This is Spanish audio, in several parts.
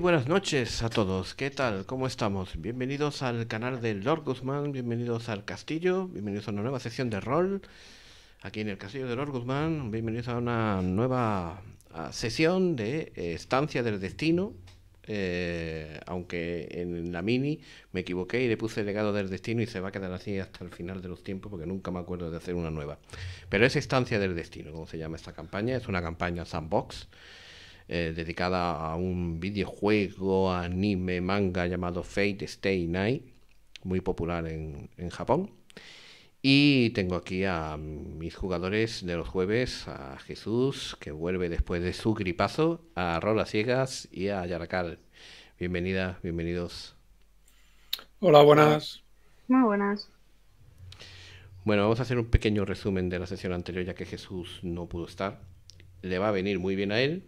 buenas noches a todos, ¿qué tal? ¿Cómo estamos? Bienvenidos al canal de Lord Guzmán, bienvenidos al castillo, bienvenidos a una nueva sesión de rol aquí en el castillo de Lord Guzmán, bienvenidos a una nueva sesión de eh, Estancia del Destino, eh, aunque en la mini me equivoqué y le puse legado del destino y se va a quedar así hasta el final de los tiempos porque nunca me acuerdo de hacer una nueva. Pero es Estancia del Destino, como se llama esta campaña, es una campaña sandbox. Eh, dedicada a un videojuego, anime, manga llamado Fate Stay Night, muy popular en, Japón. Y tengo aquí a mis jugadores de los jueves, a Jesús, que vuelve después de su gripazo, a Rola Ciegas y a Yarakal Bienvenida, bienvenidos. Hola, buenas. Muy buenas. Bueno, vamos a hacer un pequeño resumen de la sesión anterior, ya que Jesús no pudo estar. Le va a venir muy bien a él,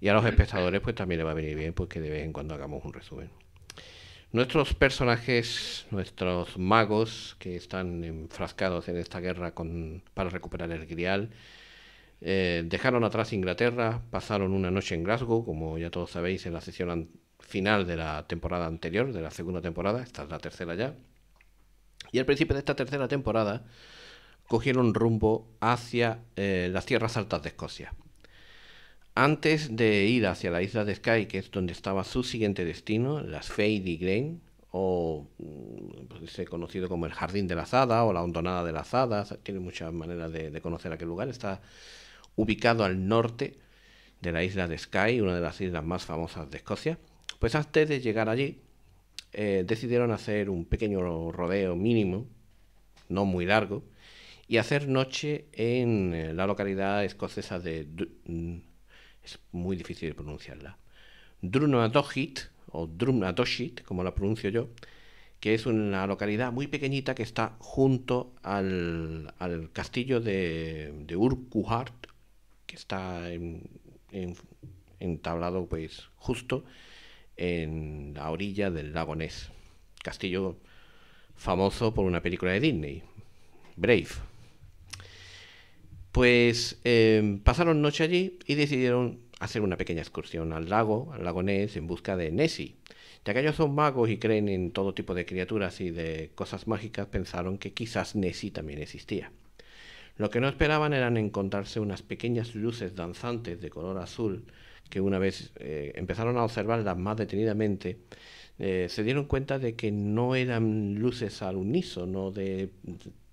y a los espectadores pues también le va a venir bien porque pues, de vez en cuando hagamos un resumen. Nuestros personajes, nuestros magos que están enfrascados en esta guerra con, para recuperar el grial, eh, dejaron atrás Inglaterra, pasaron una noche en Glasgow, como ya todos sabéis en la sesión final de la temporada anterior, de la segunda temporada, esta es la tercera ya. Y al principio de esta tercera temporada cogieron rumbo hacia eh, las tierras altas de Escocia. Antes de ir hacia la isla de Skye, que es donde estaba su siguiente destino, las Fairy Glen, o mm, pues, conocido como el Jardín de la Zada o la Hondonada de las Zada, tiene muchas maneras de, conocer aquel lugar, está ubicado al norte de la isla de Skye, una de las islas más famosas de Escocia. Pues antes de llegar allí, eh, decidieron hacer un pequeño rodeo mínimo, no muy largo, y hacer noche en eh, la localidad escocesa de es muy difícil de pronunciarla. Drumnatoshit, o Drunadochit, como la pronuncio yo, que es una localidad muy pequeñita que está junto al, castillo de, de Urquhart, que está entablado pues justo en la orilla del lago Ness. Castillo famoso por una película de Disney, Brave pues em, pasaron noche allí y decidieron hacer una pequeña excursión al lago, al lago Ness, en busca de Nessie. Ya que ellos son magos y creen en todo tipo de criaturas y de cosas mágicas, pensaron que quizás Nessie también existía. Lo que no esperaban eran encontrarse unas pequeñas luces danzantes de color azul que una vez eh, empezaron a observarlas más detenidamente, eh, se dieron cuenta de que no eran luces al unísono de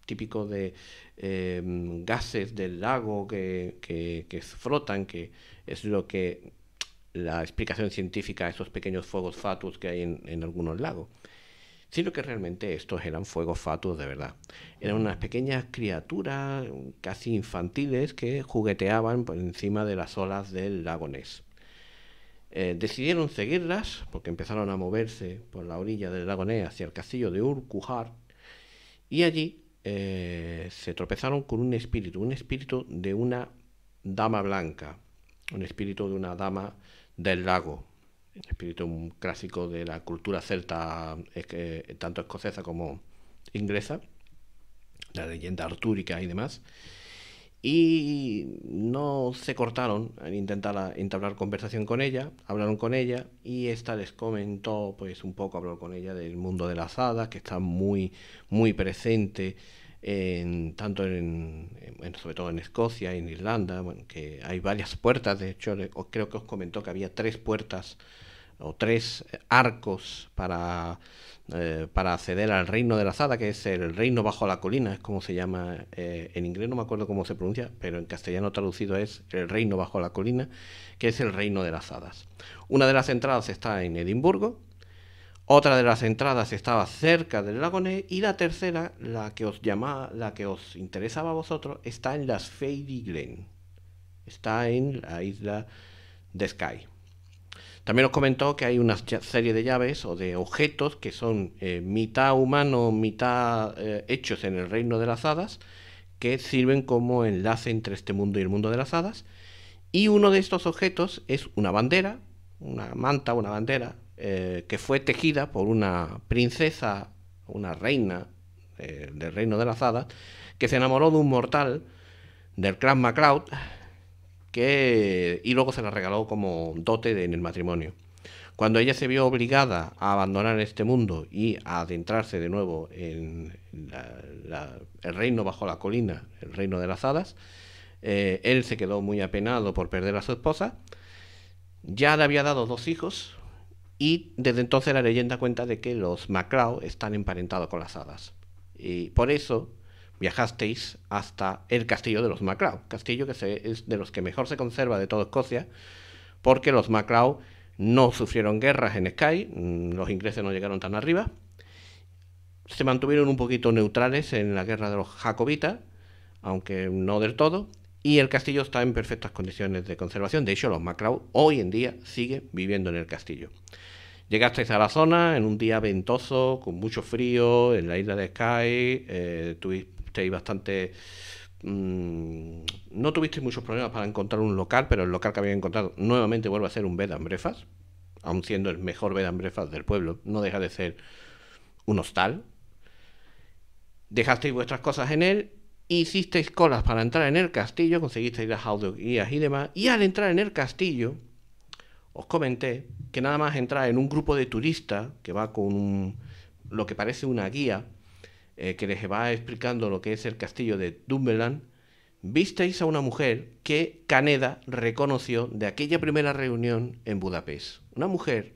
típico de em, gases del lago que, frotan, que es lo que la explicación científica a esos pequeños fuegos fatus que hay en, algunos lagos, sino que realmente estos eran fuegos fatuos de verdad. Eran unas pequeñas criaturas casi infantiles que jugueteaban por encima de las olas del lago Ness. Eh, decidieron seguirlas porque empezaron a moverse por la orilla del lago Ness hacia el castillo de Urquhart y allí eh, se tropezaron con un espíritu, un espíritu de una dama blanca, un espíritu de una dama del lago, un espíritu clásico de la cultura celta, tanto escocesa como inglesa, la leyenda artúrica y demás y no se cortaron en intentar entablar conversación con ella, hablaron con ella y esta les comentó pues un poco, habló con ella del mundo de las hadas que está muy muy presente en, tanto en, en, sobre todo en Escocia, en Irlanda, que hay varias puertas, de hecho creo que os comentó que había tres puertas o tres eh, arcos para, eh, para acceder al reino de las hadas, que es el reino bajo la colina, es como se llama eh, en inglés, no me acuerdo cómo se pronuncia, pero en castellano traducido es el reino bajo la colina, que es el reino de las hadas. Una de las entradas está en Edimburgo, otra de las entradas estaba cerca del lago y la tercera, la que os llamaba, la que os interesaba a vosotros, está en las Fairy Glen. Está en la isla de Skye. También os comentó que hay una serie de llaves o de objetos que son eh, mitad humano, mitad eh, hechos en el reino de las hadas, que sirven como enlace entre este mundo y el mundo de las hadas. Y uno de estos objetos es una bandera, una manta, una bandera, eh, que fue tejida por una princesa, una reina del reino de las hadas, que se enamoró de un mortal del clan MacLeod y luego se la regaló como dote en el matrimonio. Cuando ella se vio obligada a abandonar este mundo y a adentrarse de nuevo en el reino bajo la colina, el reino de las hadas, eh, él se quedó muy apenado por perder a su esposa, ya le había dado dos hijos y desde entonces la leyenda cuenta de que los Macrao están emparentados con las hadas. Y por eso viajasteis hasta el castillo de los Macrao, castillo que es de los que mejor se conserva de toda Escocia, porque los Macrao no sufrieron guerras en Skye, mm, los ingleses no llegaron tan arriba, se mantuvieron un poquito neutrales en la guerra de los jacobitas, aunque no del todo, y el castillo está en perfectas condiciones de conservación. De hecho, los Macrao hoy en día siguen viviendo en el castillo. Llegasteis a la zona en un día ventoso, con mucho frío, en la isla de Skye, eh, bastante mm, no tuvisteis muchos problemas para encontrar un local, pero el local que había encontrado nuevamente vuelve a ser un bed and breakfast, aun siendo el mejor bed and breakfast del pueblo, no deja de ser un hostal. Dejasteis vuestras cosas en él, hicisteis colas para entrar en el castillo, conseguisteis las audioguías y demás, y al entrar en el castillo os comenté que nada más entrar en un grupo de turistas que va con lo que parece una guía, eh, que les va explicando lo que es el castillo de Dumbeland, visteis a una mujer que Caneda reconoció de aquella primera reunión en Budapest. Una mujer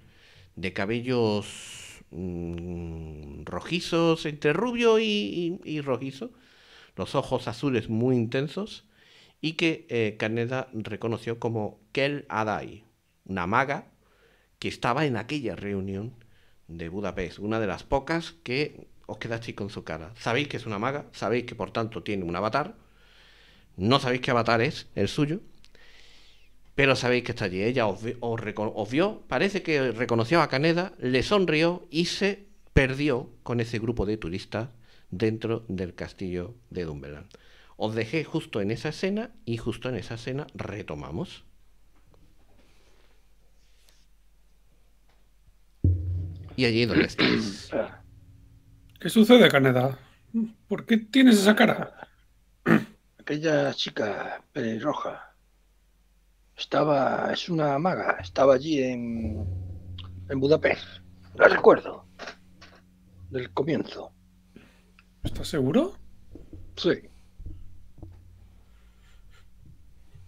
de cabellos mm, rojizos, entre rubio y, rojizo, los ojos azules muy intensos, y que eh, Caneda reconoció como Kel Adai, una maga que estaba en aquella reunión de Budapest, una de las pocas que os quedasteis con su cara. Sabéis que es una maga, sabéis que por tanto tiene un avatar, no sabéis qué avatar es el suyo, pero sabéis que está allí. Ella os, vio, parece que reconoció a Caneda, le sonrió y se perdió con ese grupo de turistas dentro del castillo de Dumbledore. Os dejé justo en esa escena y justo en esa escena retomamos. Y allí donde estáis. Ah. ¿Qué sucede, Caneda? ¿Por qué tienes esa cara? Aquella chica pelirroja estaba, es una maga, estaba allí en, en Budapest. La recuerdo. Del comienzo. ¿Estás seguro? Sí.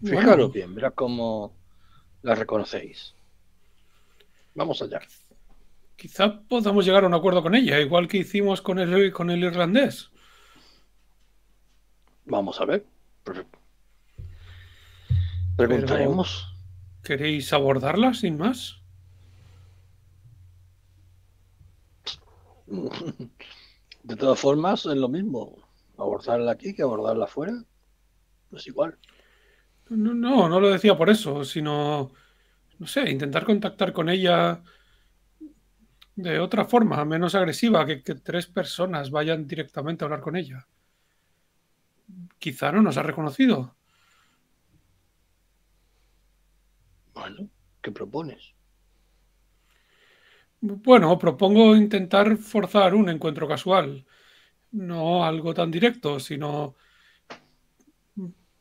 Fijaros bien, verá cómo la reconocéis. Vamos allá. Quizá podamos llegar a un acuerdo con ella, igual que hicimos con el, irlandés. Vamos a ver. Preguntaremos. ¿Queréis abordarla sin más? De todas formas, es lo mismo. Abordarla aquí que abordarla afuera. Es igual. No, no, no lo decía por eso, sino, no sé, intentar contactar con ella de otra forma, menos agresiva, que, que tres personas vayan directamente a hablar con ella. Quizá no nos ha reconocido. Bueno, ¿qué propones? Bueno, propongo intentar forzar un encuentro casual. No algo tan directo, sino,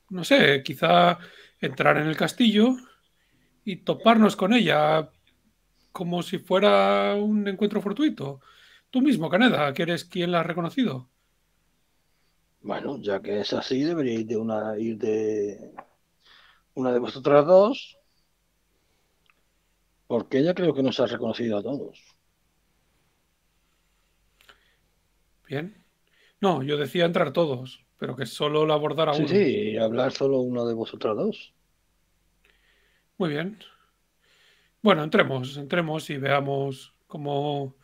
no sé, quizá entrar en el castillo y toparnos con ella como si fuera un encuentro fortuito. Tú mismo, Caneda, que eres quien la ha reconocido. Bueno, ya que es así, debería ir de una, ir de una de vosotras dos. Porque ella creo que nos ha reconocido a todos. Bien. No, yo decía entrar todos, pero que solo la abordara sí, uno. Sí, hablar solo una de vosotras dos. Muy bien. Bueno, entremos, entremos y veamos cómo,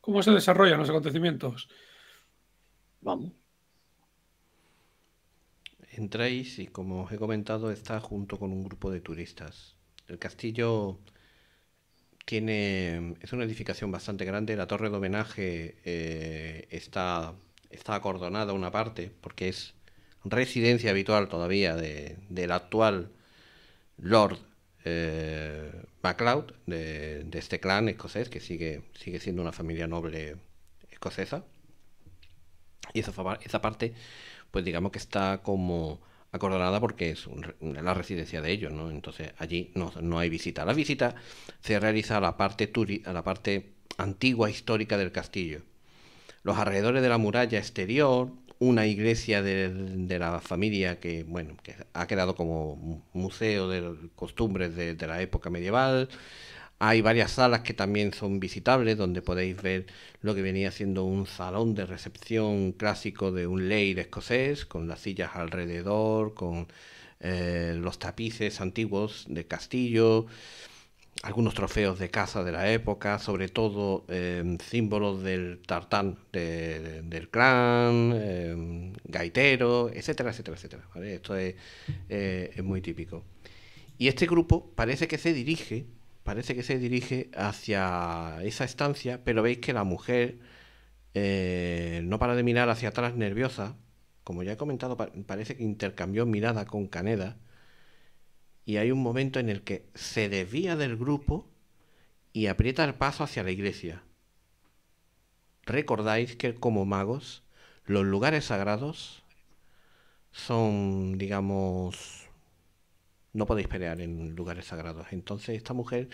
cómo se desarrollan los acontecimientos. Vamos. Entráis y como os he comentado está junto con un grupo de turistas. El castillo tiene es una edificación bastante grande. La torre de homenaje eh, está está acordonada una parte porque es residencia habitual todavía del actual Lord MacLeod, eh, de, este clan escocés que sigue, sigue siendo una familia noble escocesa. Y esa, esa parte, pues digamos que está como acordonada porque es la residencia de ellos, ¿no? Entonces allí no, hay visita. La visita se realiza la parte, a la parte antigua histórica del castillo. Los alrededores de la muralla exterior una iglesia de, la familia que, bueno, que ha quedado como museo de costumbres de, la época medieval. Hay varias salas que también son visitables, donde podéis ver lo que venía siendo un salón de recepción clásico de un de escocés, con las sillas alrededor, con eh, los tapices antiguos de castillo algunos trofeos de caza de la época, sobre todo em, símbolos del tartán del clan, em, gaitero, etcétera, etcétera, etcétera. Esto eh, es, muy típico. Y este grupo parece que se dirige, parece que se dirige hacia esa estancia, pero veis que la mujer eh, no para de mirar hacia atrás nerviosa, como ya he comentado, parece que intercambió mirada con Caneda y hay un momento en el que se desvía del grupo y aprieta el paso hacia la iglesia. Recordáis que como magos los lugares sagrados son, digamos, no podéis pelear en lugares sagrados. Entonces esta mujer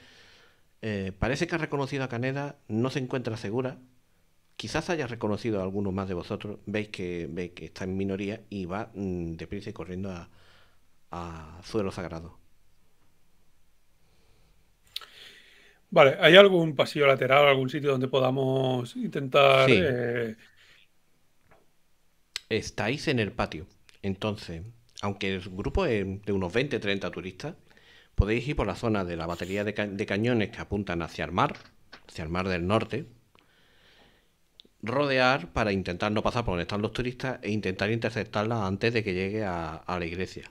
eh, parece que ha reconocido a Caneda, no se encuentra segura. Quizás haya reconocido a alguno más de vosotros, veis que, que está en minoría y va mm, deprisa y corriendo a, a suelo sagrado. Vale, ¿hay algún pasillo lateral, algún sitio donde podamos intentar... Eh? Estáis en el patio, entonces, aunque el grupo es de unos 20, 30 turistas, podéis ir por la zona de la batería de, cañones que apuntan hacia el mar, hacia el mar del norte, rodear para intentar no pasar por donde están los turistas e intentar interceptarla antes de que llegue a la iglesia.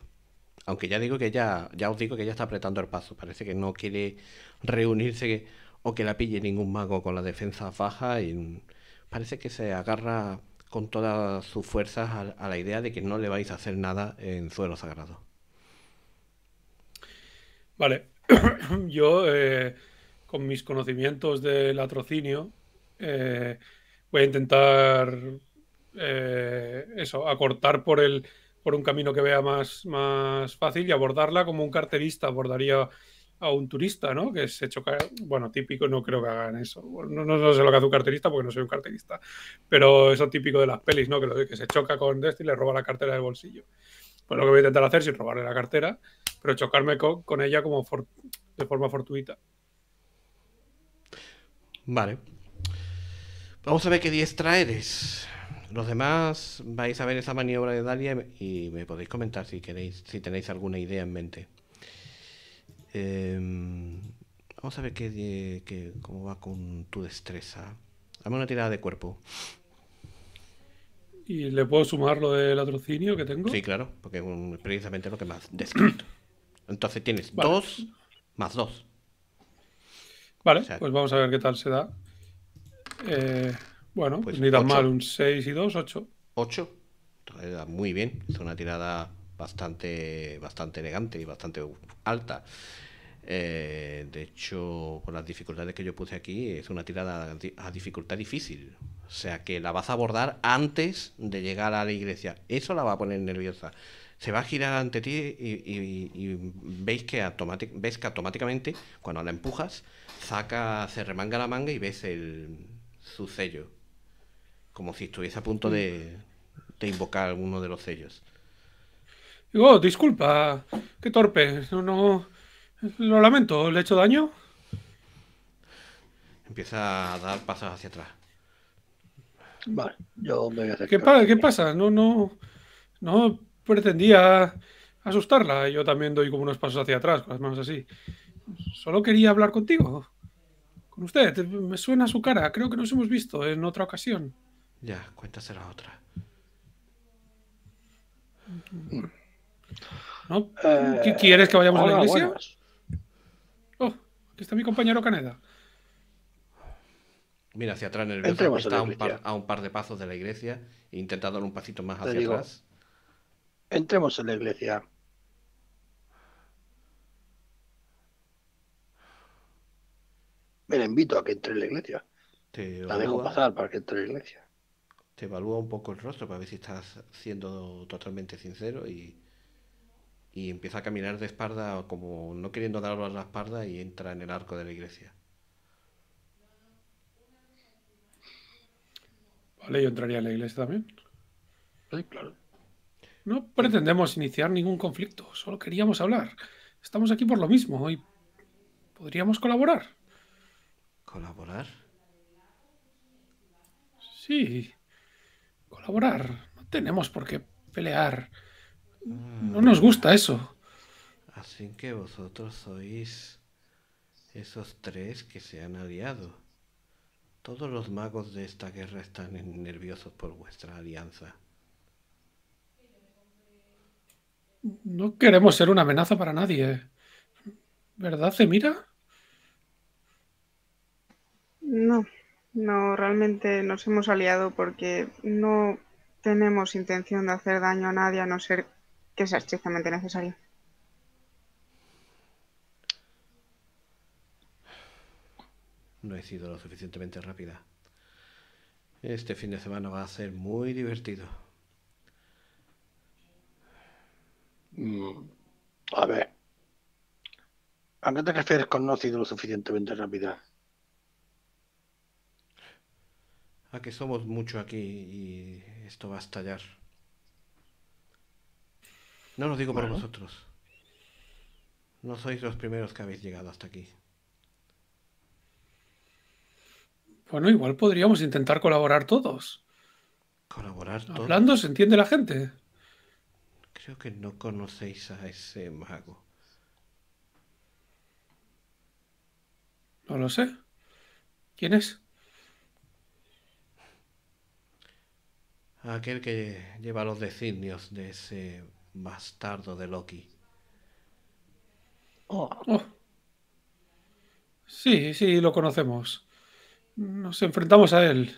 Aunque ya digo que ya, ya os digo que ya está apretando el paso. Parece que no quiere reunirse o que la pille ningún mago con la defensa baja. Y parece que se agarra con todas sus fuerzas a, la idea de que no le vais a hacer nada en suelo sagrado. Vale. Yo, eh, con mis conocimientos del latrocinio, eh, voy a intentar eh, eso, acortar por el por un camino que vea más, más fácil y abordarla como un carterista abordaría a un turista, ¿no? Que se choca, bueno, típico, no creo que hagan eso. No, no, sé lo que hace un carterista porque no soy un carterista, pero eso típico de las pelis, ¿no? Que, lo, que se choca con Desti y le roba la cartera del bolsillo. Pues lo que voy a intentar hacer sin robarle la cartera, pero chocarme con, ella como de forma fortuita. Vale. Vamos a ver qué diestra eres. Los demás vais a ver esa maniobra de Dalia y me podéis comentar si queréis, si tenéis alguna idea en mente. Em, vamos a ver qué, cómo va con tu destreza. Dame una tirada de cuerpo. ¿Y le puedo sumar lo del atrocinio que tengo? Sí, claro, porque es precisamente lo que más descrito. Entonces tienes dos más dos. Vale, pues vamos a ver qué tal se da. Eh... Bueno, pues ni tan mal, un 6 y 2, 8. 8. Muy bien, Es una tirada bastante, bastante elegante y bastante alta. Eh, de hecho, con las dificultades que yo puse aquí, es una tirada a dificultad difícil. O sea que la vas a abordar antes de llegar a la iglesia. Eso la va a poner nerviosa. Se va a girar ante ti y, veis que ves que automáticamente, cuando la empujas, saca, se remanga la manga y ves el, su sello como si estuviese a punto de, invocar alguno de los sellos. Digo, oh, disculpa, qué torpe, no, lo lamento, ¿le he hecho daño? Empieza a dar pasos hacia atrás. Vale, yo me voy a hacer ¿Qué, pasa? No, no, no pretendía asustarla. Yo también doy como unos pasos hacia atrás, con las manos así. Solo quería hablar contigo. Con usted. Me suena su cara. Creo que nos hemos visto en otra ocasión. Ya, cuéntase la otra. Eh, ¿Qué ¿Quieres que vayamos a la iglesia? Oh, aquí está mi compañero Caneda. Mira hacia atrás nervioso. Entremos está a, un par, de pasos de la iglesia. Intentando dar un pasito más hacia atrás. Entremos en la iglesia. Me la invito a que entre en la iglesia. Te la dejo pasar para que entre en la iglesia te evalúa un poco el rostro para ver si estás siendo totalmente sincero y, empieza a caminar de espalda como no queriendo darlo a la espalda y entra en el arco de la iglesia. Vale, yo entraría en la iglesia también. claro. No pretendemos iniciar ningún conflicto, solo queríamos hablar. Estamos aquí por lo mismo y podríamos colaborar. ¿Colaborar? Sí, no tenemos por qué pelear. Mm. No nos gusta eso. Así que vosotros sois esos tres que se han aliado. Todos los magos de esta guerra están nerviosos por vuestra alianza. No queremos ser una amenaza para nadie. ¿Verdad, Zemira? No. No, realmente nos hemos aliado porque no tenemos intención de hacer daño a nadie a no ser que sea estrictamente necesario. No he sido lo suficientemente rápida. Este fin de semana va a ser muy divertido. Mm, a ver. ¿A te refieres con no sido lo suficientemente rápida? a que somos mucho aquí y esto va a estallar. No lo digo por vosotros. No sois los primeros que habéis llegado hasta aquí. Bueno, igual podríamos intentar colaborar todos. ¿Colaborar todos? Hablando se entiende la gente. Creo que no conocéis a ese mago. No lo sé. ¿Quién es? aquel que lleva los designios de ese bastardo de Loki. Oh. Oh. Sí, sí, lo conocemos. Nos enfrentamos a él.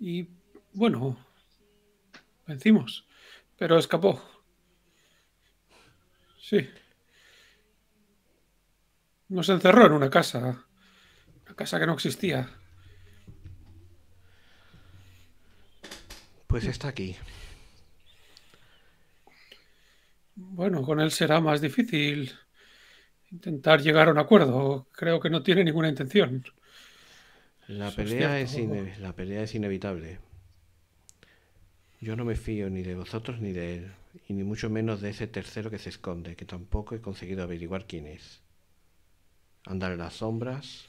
Y bueno, vencimos, pero escapó. Sí. Nos encerró en una casa, una casa que no existía. Pues está aquí. Bueno, con él será más difícil intentar llegar a un acuerdo. Creo que no tiene ninguna intención. La pelea, es, inevitable. Yo no me fío ni de vosotros ni de él, y ni mucho menos de ese tercero que se esconde, que tampoco he conseguido averiguar quién es. Andar en las sombras,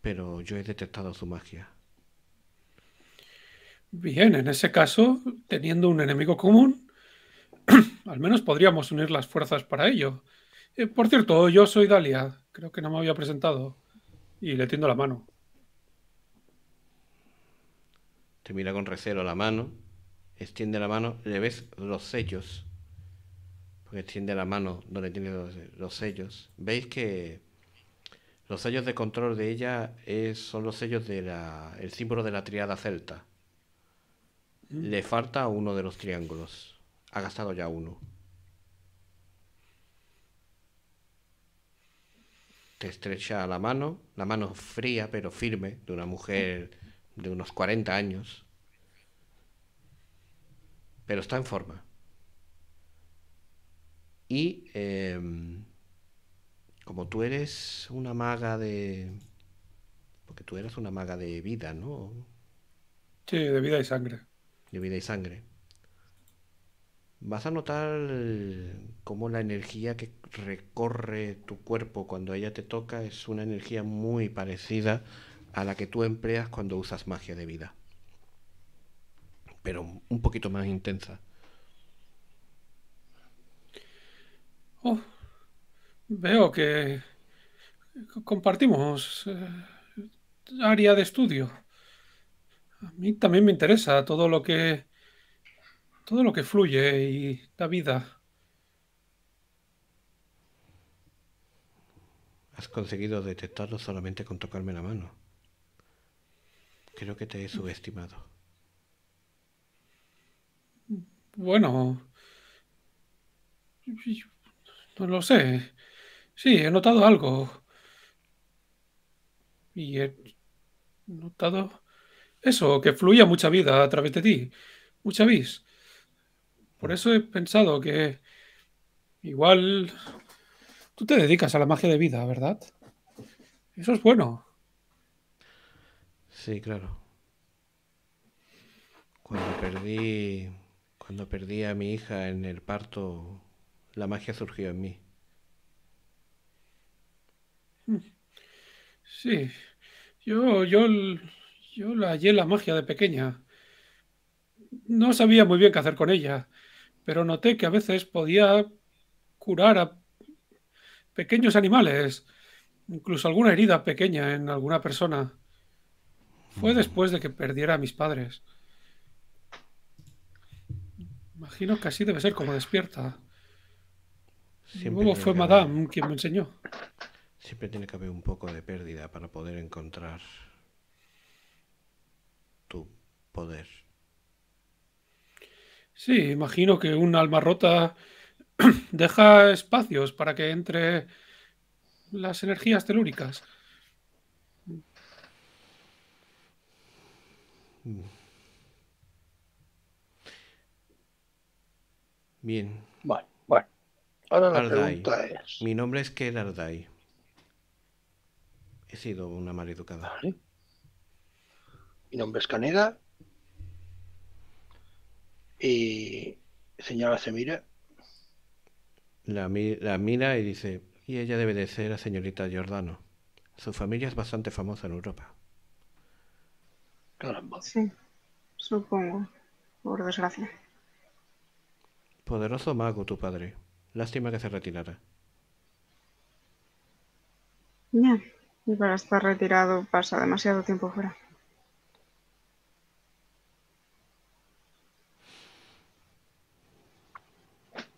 pero yo he detectado su magia. Bien, en ese caso, teniendo un enemigo común, al menos podríamos unir las fuerzas para ello. Eh, por cierto, yo soy Dalia, creo que no me había presentado, y le tiendo la mano. Te mira con recelo la mano, extiende la mano, le ves los sellos, porque extiende la mano donde tiene los, sellos. Veis que los sellos de control de ella eh, son los sellos del símbolo de la triada celta. Mm. Le falta uno de los triángulos. Ha gastado ya uno. Te estrecha la mano, la mano fría pero firme de una mujer de unos 40 años. Pero está en forma. Y em, como tú eres una maga de... Porque tú eres una maga de vida, ¿no? Sí, de vida y sangre de vida y sangre, vas a notar cómo la energía que recorre tu cuerpo cuando ella te toca es una energía muy parecida a la que tú empleas cuando usas magia de vida, pero un poquito más intensa. Oh, veo que compartimos eh, área de estudio. A mí también me interesa todo lo que. todo lo que fluye y la vida. Has conseguido detectarlo solamente con tocarme la mano. Creo que te he subestimado. Bueno. No lo sé. Sí, he notado algo. Y he notado eso, que fluía mucha vida a través de ti, mucha vis. Por mm. eso he pensado que igual tú te dedicas a la magia de vida, ¿verdad? Eso es bueno. Sí, claro. Cuando perdí cuando perdí a mi hija en el parto, la magia surgió en mí. Mm. Sí. Yo yo yo la hallé la magia de pequeña. No sabía muy bien qué hacer con ella, pero noté que a veces podía curar a pequeños animales, incluso alguna herida pequeña en alguna persona. Fue después de que perdiera a mis padres. Imagino que así debe ser como despierta. Si Luego fue Madame quien me enseñó. Siempre tiene que haber un poco de pérdida para poder encontrar poder. Sí, imagino que un alma rota deja espacios para que entre las energías telúricas. Bien. bueno. Ahora la pregunta es. Mi nombre es Ked Ardai. He sido una maleducada. educada. Mi nombre es Caneda y eh, señora se mira. La, la mira y dice, y ella debe de ser la señorita Giordano. Su familia es bastante famosa en Europa. Sí, supongo, por desgracia. Poderoso mago tu padre. Lástima que se retirara. Ya, y para estar retirado pasa demasiado tiempo fuera.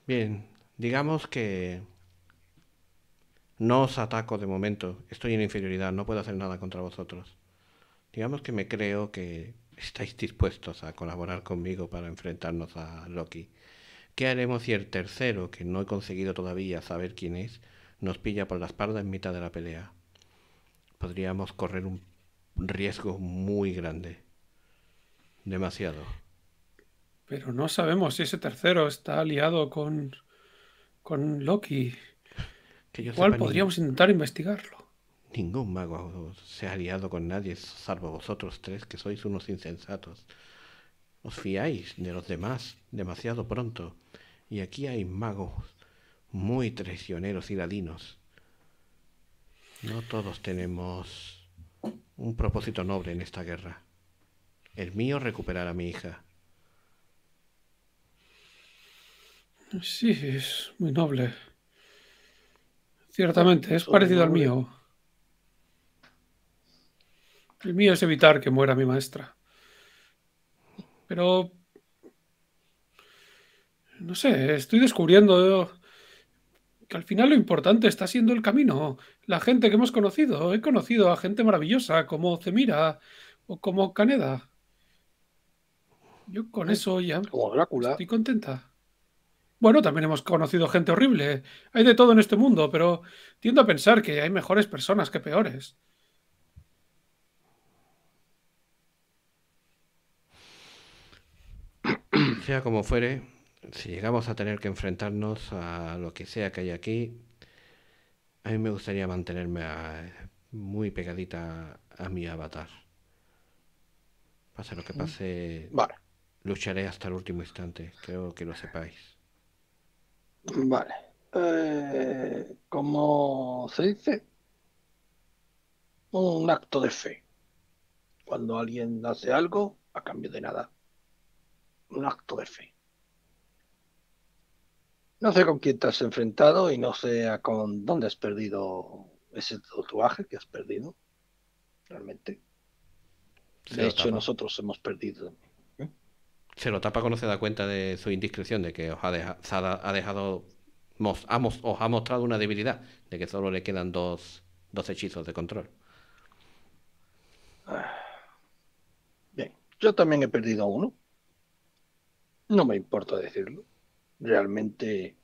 Bien, digamos que no os ataco de momento, estoy en inferioridad, no puedo hacer nada contra vosotros. Digamos que me creo que estáis dispuestos a colaborar conmigo para enfrentarnos a Loki. ¿Qué haremos si el tercero, que no he conseguido todavía saber quién es, nos pilla por la espalda en mitad de la pelea? Podríamos correr un riesgo muy grande. Demasiado. Pero no sabemos si ese tercero está aliado con, con Loki. Que podríamos intentar investigarlo. Ningún mago se ha aliado con nadie, salvo vosotros tres, que sois unos insensatos. Os fiáis de los demás demasiado pronto. Y aquí hay magos muy traicioneros y ladinos. No todos tenemos un propósito noble en esta guerra. El mío recuperar a mi hija. Sí, es muy noble. Ciertamente, es parecido al mío. El mío es evitar que muera mi maestra. Pero... No sé, estoy descubriendo que al final lo importante está siendo el camino, la gente que hemos conocido. He conocido a gente maravillosa como Cemira o como Caneda. Yo con eso ya... Estoy contenta. Bueno, también hemos conocido gente horrible. Hay de todo en este mundo, pero tiendo a pensar que hay mejores personas que peores. Sea como fuere, si llegamos a tener que enfrentarnos a lo que sea que hay aquí, a mí me gustaría mantenerme eh, muy pegadita a mi avatar. Pase lo que pase, lucharé hasta el último instante. Creo que lo sepáis. Vale. Eh, ¿Cómo se dice? Un acto de fe. Cuando alguien hace algo a cambio de nada. Un acto de fe. No sé con quién te has enfrentado y no sé a con dónde has perdido ese tatuaje que has perdido. Realmente. De hecho, nosotros hemos perdido se lo tapa cuando se da cuenta de su indiscreción, de que os ha, ha dejado, os ha mostrado una debilidad, de que solo le quedan dos, dos hechizos de control. Bien, yo también he perdido uno. No me importa decirlo. Realmente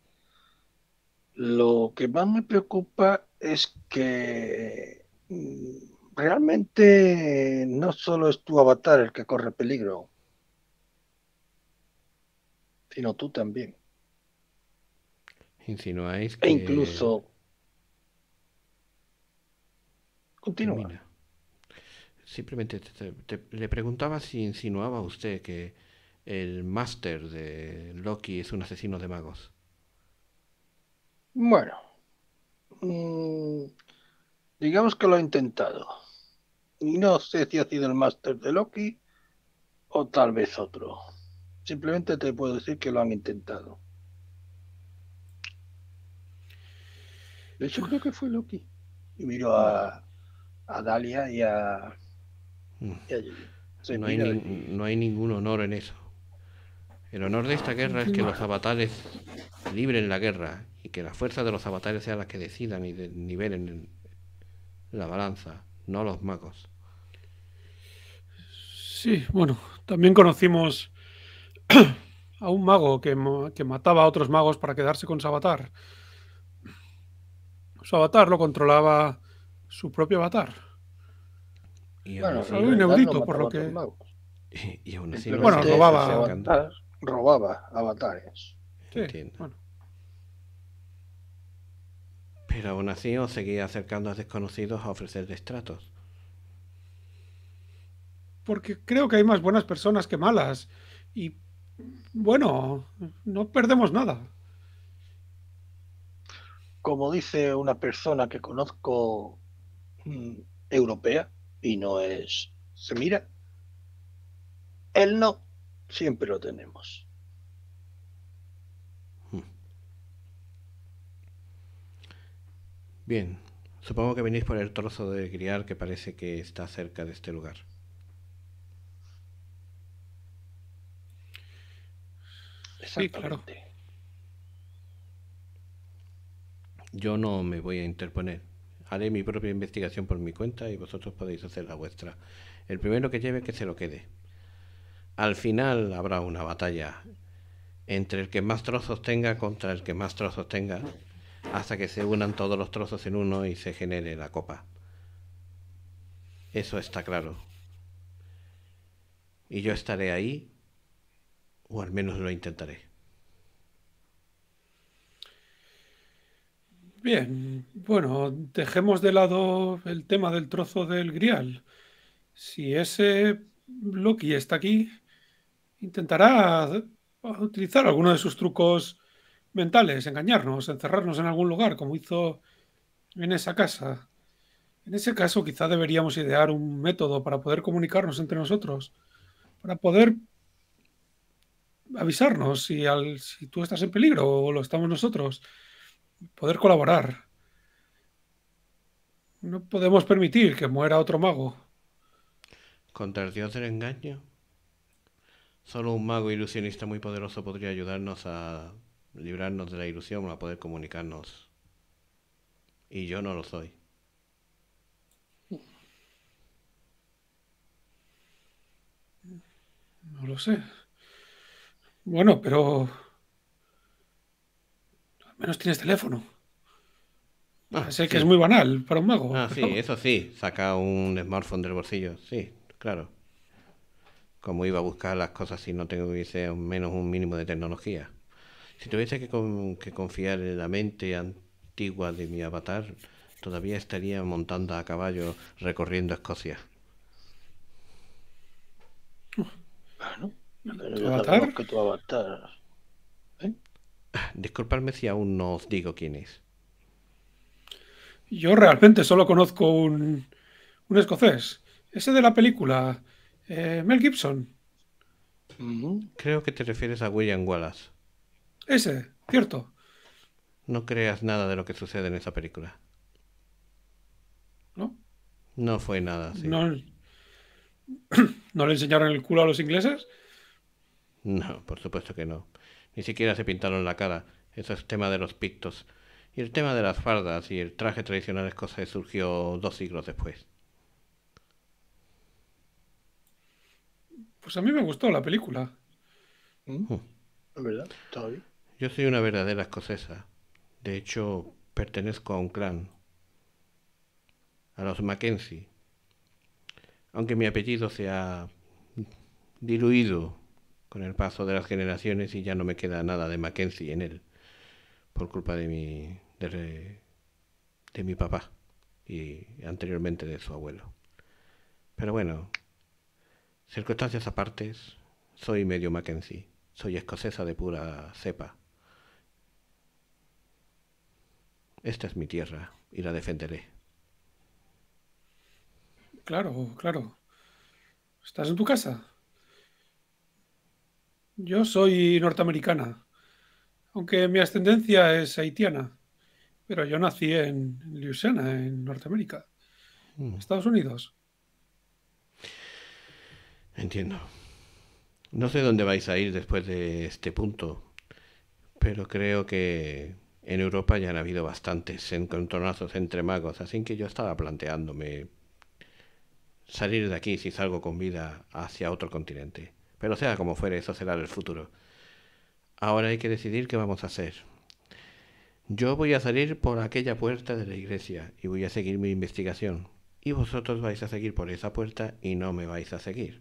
lo que más me preocupa es que mm, realmente no solo es tu avatar el que corre peligro, sino tú también. Insinuáis e que... E incluso... Continúa. Simplemente le preguntaba si insinuaba usted que el máster de Loki es un asesino de magos. Bueno, mm, digamos que lo he intentado. Y no sé si ha sido el máster de Loki o tal vez otro. Simplemente te puedo decir que lo han intentado. De hecho, creo que fue Loki. Y miro a, Dalia y a. Mm. no, hay ningún honor en eso. El honor de esta guerra es que los avatares libren la guerra y que la fuerza de los avatares sea la que decidan y nivelen la balanza, no los magos. Sí, bueno, también conocimos a un mago que, mataba a otros magos para quedarse con su avatar. Su avatar lo controlaba su propio avatar. Y bueno, por lo que. Y, bueno, robaba. robaba avatares. Pero aún así os seguía acercando a desconocidos a ofrecer destratos. Porque creo que hay más buenas personas que malas. Y bueno, no perdemos nada. Como dice una persona que conozco mm, europea y no es se mira, no siempre lo tenemos. Hmm. Bien, supongo que venís por el trozo de criar que parece que está cerca de este lugar. claro. Yo no me voy a interponer. Haré mi propia investigación por mi cuenta y vosotros podéis hacer la vuestra. El primero que lleve que se lo quede. Al final habrá una batalla entre el que más trozos tenga contra el que más trozos tenga, hasta que se unan todos los trozos en uno y se genere la copa. Eso está claro. Y yo estaré ahí o al menos lo intentaré. Bien, bueno, dejemos de lado el tema del trozo del grial. Si ese Loki está aquí, intentará utilizar alguno de sus trucos mentales, engañarnos, encerrarnos en algún lugar, como hizo en esa casa. En ese caso, quizá deberíamos idear un método para poder comunicarnos entre nosotros, para poder avisarnos si, al, si tú estás en peligro o lo estamos nosotros. Poder colaborar. No podemos permitir que muera otro mago. Contra el dios del engaño. Solo un mago ilusionista muy poderoso podría ayudarnos a librarnos de la ilusión, o a poder comunicarnos. Y yo no lo soy. No lo sé. Bueno, pero. Al menos tienes teléfono. Ah, es sé que es muy banal para un mago. Ah, sí, eso sí. Saca un smartphone del bolsillo. Sí, claro. Como iba a buscar las cosas si no tuviese al menos un mínimo de tecnología. Si tuviese que, que confiar en la mente antigua de mi avatar, todavía estaría montando a caballo recorriendo Escocia. Bueno, ah, ¿Avatar? Que tu avatar. ¿Eh? Disculpadme si aún no os digo quién es. Yo realmente solo conozco un, un escocés. Ese de la película. Eh, Mel Gibson. Creo que te refieres a William Wallace. Ese, cierto. No creas nada de lo que sucede en esa película. ¿No? No fue nada así. ¿No le enseñaron el culo a los ingleses? No, por supuesto que no. Ni siquiera se pintaron la cara. Eso es tema de los pictos. Y el tema de las fardas y el traje tradicional escocés surgió dos siglos después. Pues a mí me gustó la película. ¿Mm? Mm. ¿Verdad? Yo soy una verdadera escocesa. De hecho, pertenezco a un clan. A los Mackenzie. Aunque mi apellido ha diluido con el paso de las generaciones y ya no me queda nada de Mackenzie en él, por culpa de mi, de, de mi papá y anteriormente de su abuelo. Pero bueno, circunstancias apartes, soy medio Mackenzie, soy escocesa de pura cepa. Esta es mi tierra y la defenderé. Claro, claro. Estás en tu casa. Yo soy norteamericana, aunque mi ascendencia es haitiana, pero yo nací en Luisiana, en Norteamérica, hmm. Estados Unidos. Entiendo. No sé dónde vais a ir después de este punto, pero creo que en Europa ya han habido bastantes encontronazos entre magos, así que yo estaba planteándome salir de aquí si salgo con vida hacia otro continente. Pero sea como fuere, eso será el futuro. Ahora hay que decidir qué vamos a hacer. Yo voy a salir por aquella puerta de la iglesia y voy a seguir mi investigación. Y vosotros vais a seguir por esa puerta y no me vais a seguir.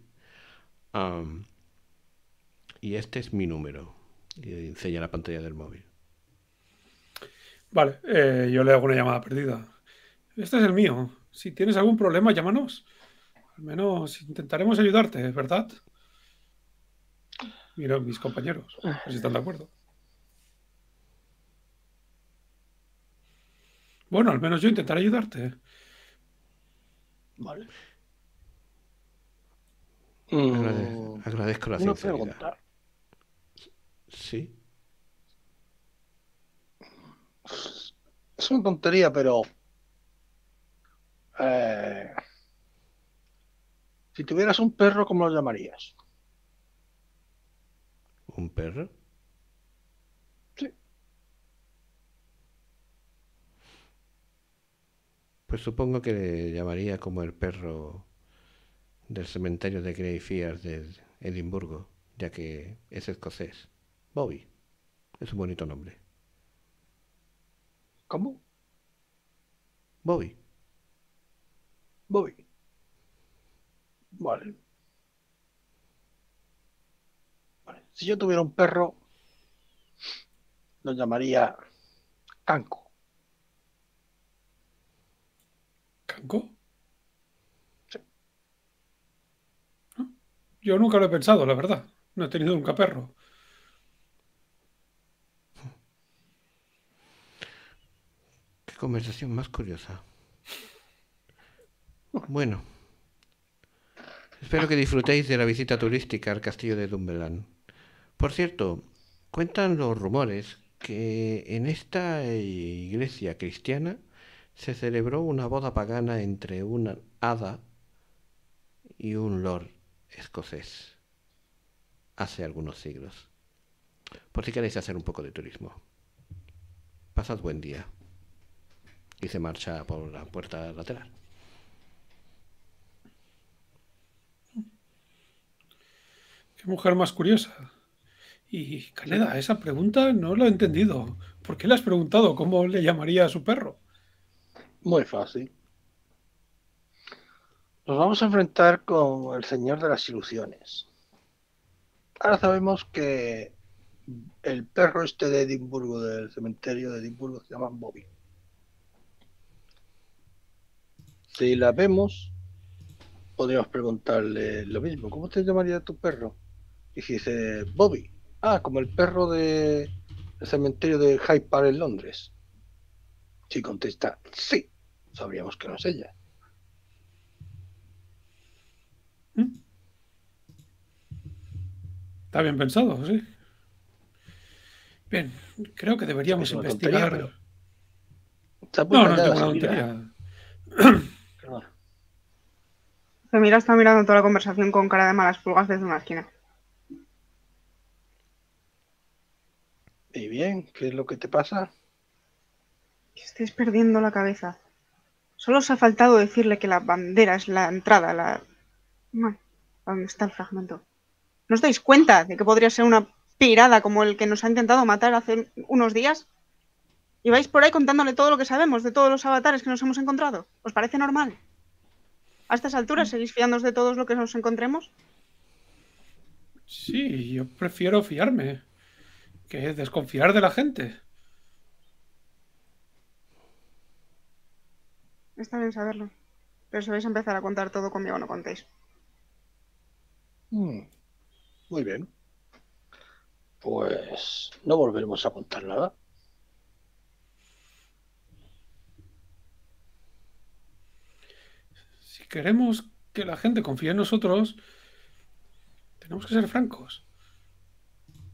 y este es mi número. Y enseña la pantalla del móvil. Vale, eh, yo le hago una llamada perdida. Este es el mío. Si tienes algún problema, llámanos. Al menos intentaremos ayudarte, ¿verdad? Mira, mis compañeros, ah. si están de acuerdo. Bueno, al menos yo intentaré ayudarte. ¿eh? Vale. Mm, agradezco, la Una Sí. Es una tontería, pero. Eh, si tuvieras un perro, ¿cómo lo llamarías? ¿Un perro? Sí. Pues supongo que le llamaría como el perro del cementerio de Greyfriars de Edimburgo, ya que es escocés. Bobby. Es un bonito nombre. ¿Cómo? Bobby. Bobby. Vale. Si yo tuviera un perro, lo llamaría Canco. ¿Canco? Ah, yo nunca lo he pensado, la verdad. No he tenido nunca perro. Qué conversación más curiosa. Bueno, espero que disfrutéis de la visita turística al castillo de Dumbelán. Por cierto, cuentan los rumores que en esta iglesia cristiana se celebró una boda pagana entre una hada y un lord escocés hace algunos siglos. Por si queréis hacer un poco de turismo. Pasad buen día. Y se marcha por la puerta lateral. Qué mujer más curiosa. Y Caleda, esa pregunta no lo he entendido. ¿Por qué le has preguntado cómo le llamaría a su perro? Muy fácil. Nos vamos a enfrentar con el Señor de las Ilusiones. Ahora sabemos que el perro este de Edimburgo, del cementerio de Edimburgo, se llama Bobby. Si la vemos, podríamos preguntarle lo mismo. ¿Cómo te llamaría tu perro? Y si dice Bobby, Ah, como el perro del cementerio de Hyde Park en Londres. Si contesta sí, sabríamos que no es ella. ¿Mm? Está bien pensado, sí. Bien, creo que deberíamos investigarlo. investigar. No, no tengo una tontería. mira está mirando toda la conversación con cara de malas pulgas desde una esquina. Y bien, ¿qué es lo que te pasa? Que estés perdiendo la cabeza. Solo os ha faltado decirle que la bandera es la entrada, la... Bueno, ¿Dónde está el fragmento? ¿No os dais cuenta de que podría ser una pirada como el que nos ha intentado matar hace unos días? Y vais por ahí contándole todo lo que sabemos de todos los avatares que nos hemos encontrado. ¿Os parece normal? ¿A estas alturas seguís fiándoos de todos lo que nos encontremos? Sí, yo prefiero fiarme. ¿Qué es desconfiar de la gente. Está bien saberlo. Pero si vais a empezar a contar todo conmigo, no contéis. Hmm. Muy bien. Pues no volveremos a contar nada. Si queremos que la gente confíe en nosotros, tenemos que ser francos.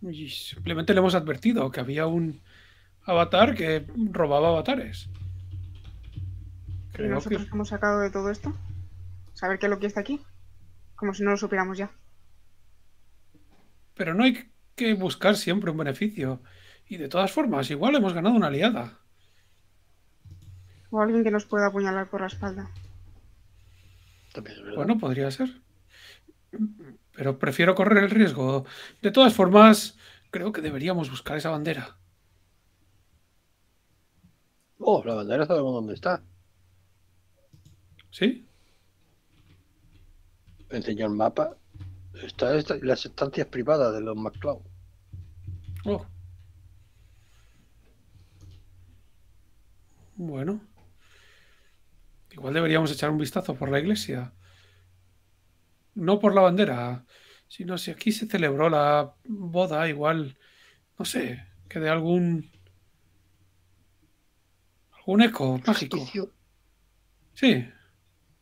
Y simplemente le hemos advertido que había un avatar que robaba avatares. Creo ¿Y nosotros hemos sacado de todo esto? ¿Saber qué es lo que está aquí? Como si no lo supiéramos ya. Pero no hay que buscar siempre un beneficio. Y de todas formas, igual hemos ganado una aliada. O alguien que nos pueda apuñalar por la espalda. Bueno, podría ser pero prefiero correr el riesgo. De todas formas, creo que deberíamos buscar esa bandera. Oh, la bandera sabemos dónde está. ¿Sí? El el mapa. Está, las estancias privadas de los MacLeod. Oh. Bueno. Igual deberíamos echar un vistazo por la iglesia no por la bandera, sino si aquí se celebró la boda, igual, no sé, que de algún. algún eco Sí,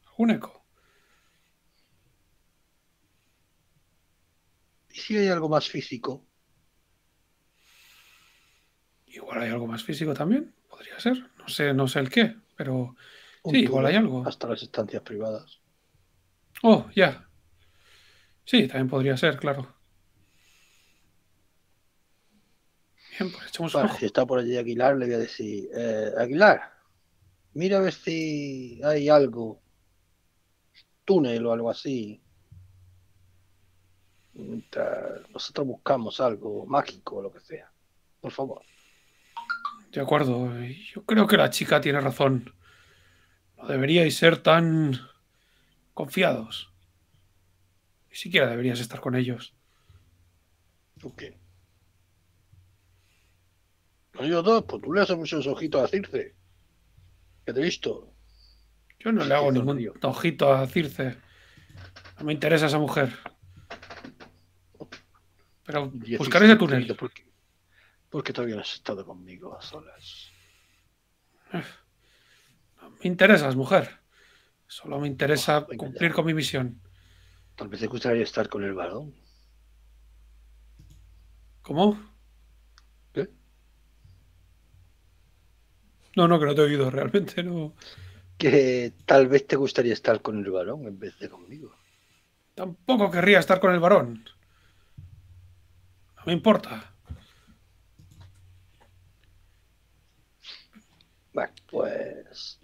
algún eco. ¿Y si hay algo más físico? Igual hay algo más físico también, podría ser. No sé, no sé el qué, pero sí, igual hay algo. Hasta las estancias privadas. Oh, ya. Sí, también podría ser, claro. Bien, pues echamos Si está por allí Aguilar, le voy a decir, eh, Aguilar, mira a ver si hay algo, túnel o algo así. nosotros buscamos algo mágico o lo que sea. Por favor. De acuerdo, yo creo que la chica tiene razón. No deberíais ser tan confiados. Ni siquiera deberías estar con ellos. ¿Tú qué? No, yo dos, pues tú le haces muchos ojitos a Circe. Que te he visto. Yo no le hago ningún ojito a Circe. No me interesa esa mujer. Pero buscaré ese túnel. Porque, porque todavía no has estado conmigo a solas. No me interesas, mujer. Solo me interesa cumplir con mi misión. Tal vez te gustaría estar con el varón. ¿Cómo? ¿Qué? No, no, que no te he oído, realmente no. Que tal vez te gustaría estar con el varón en vez de conmigo. Tampoco querría estar con el varón. No me importa. Bueno, pues.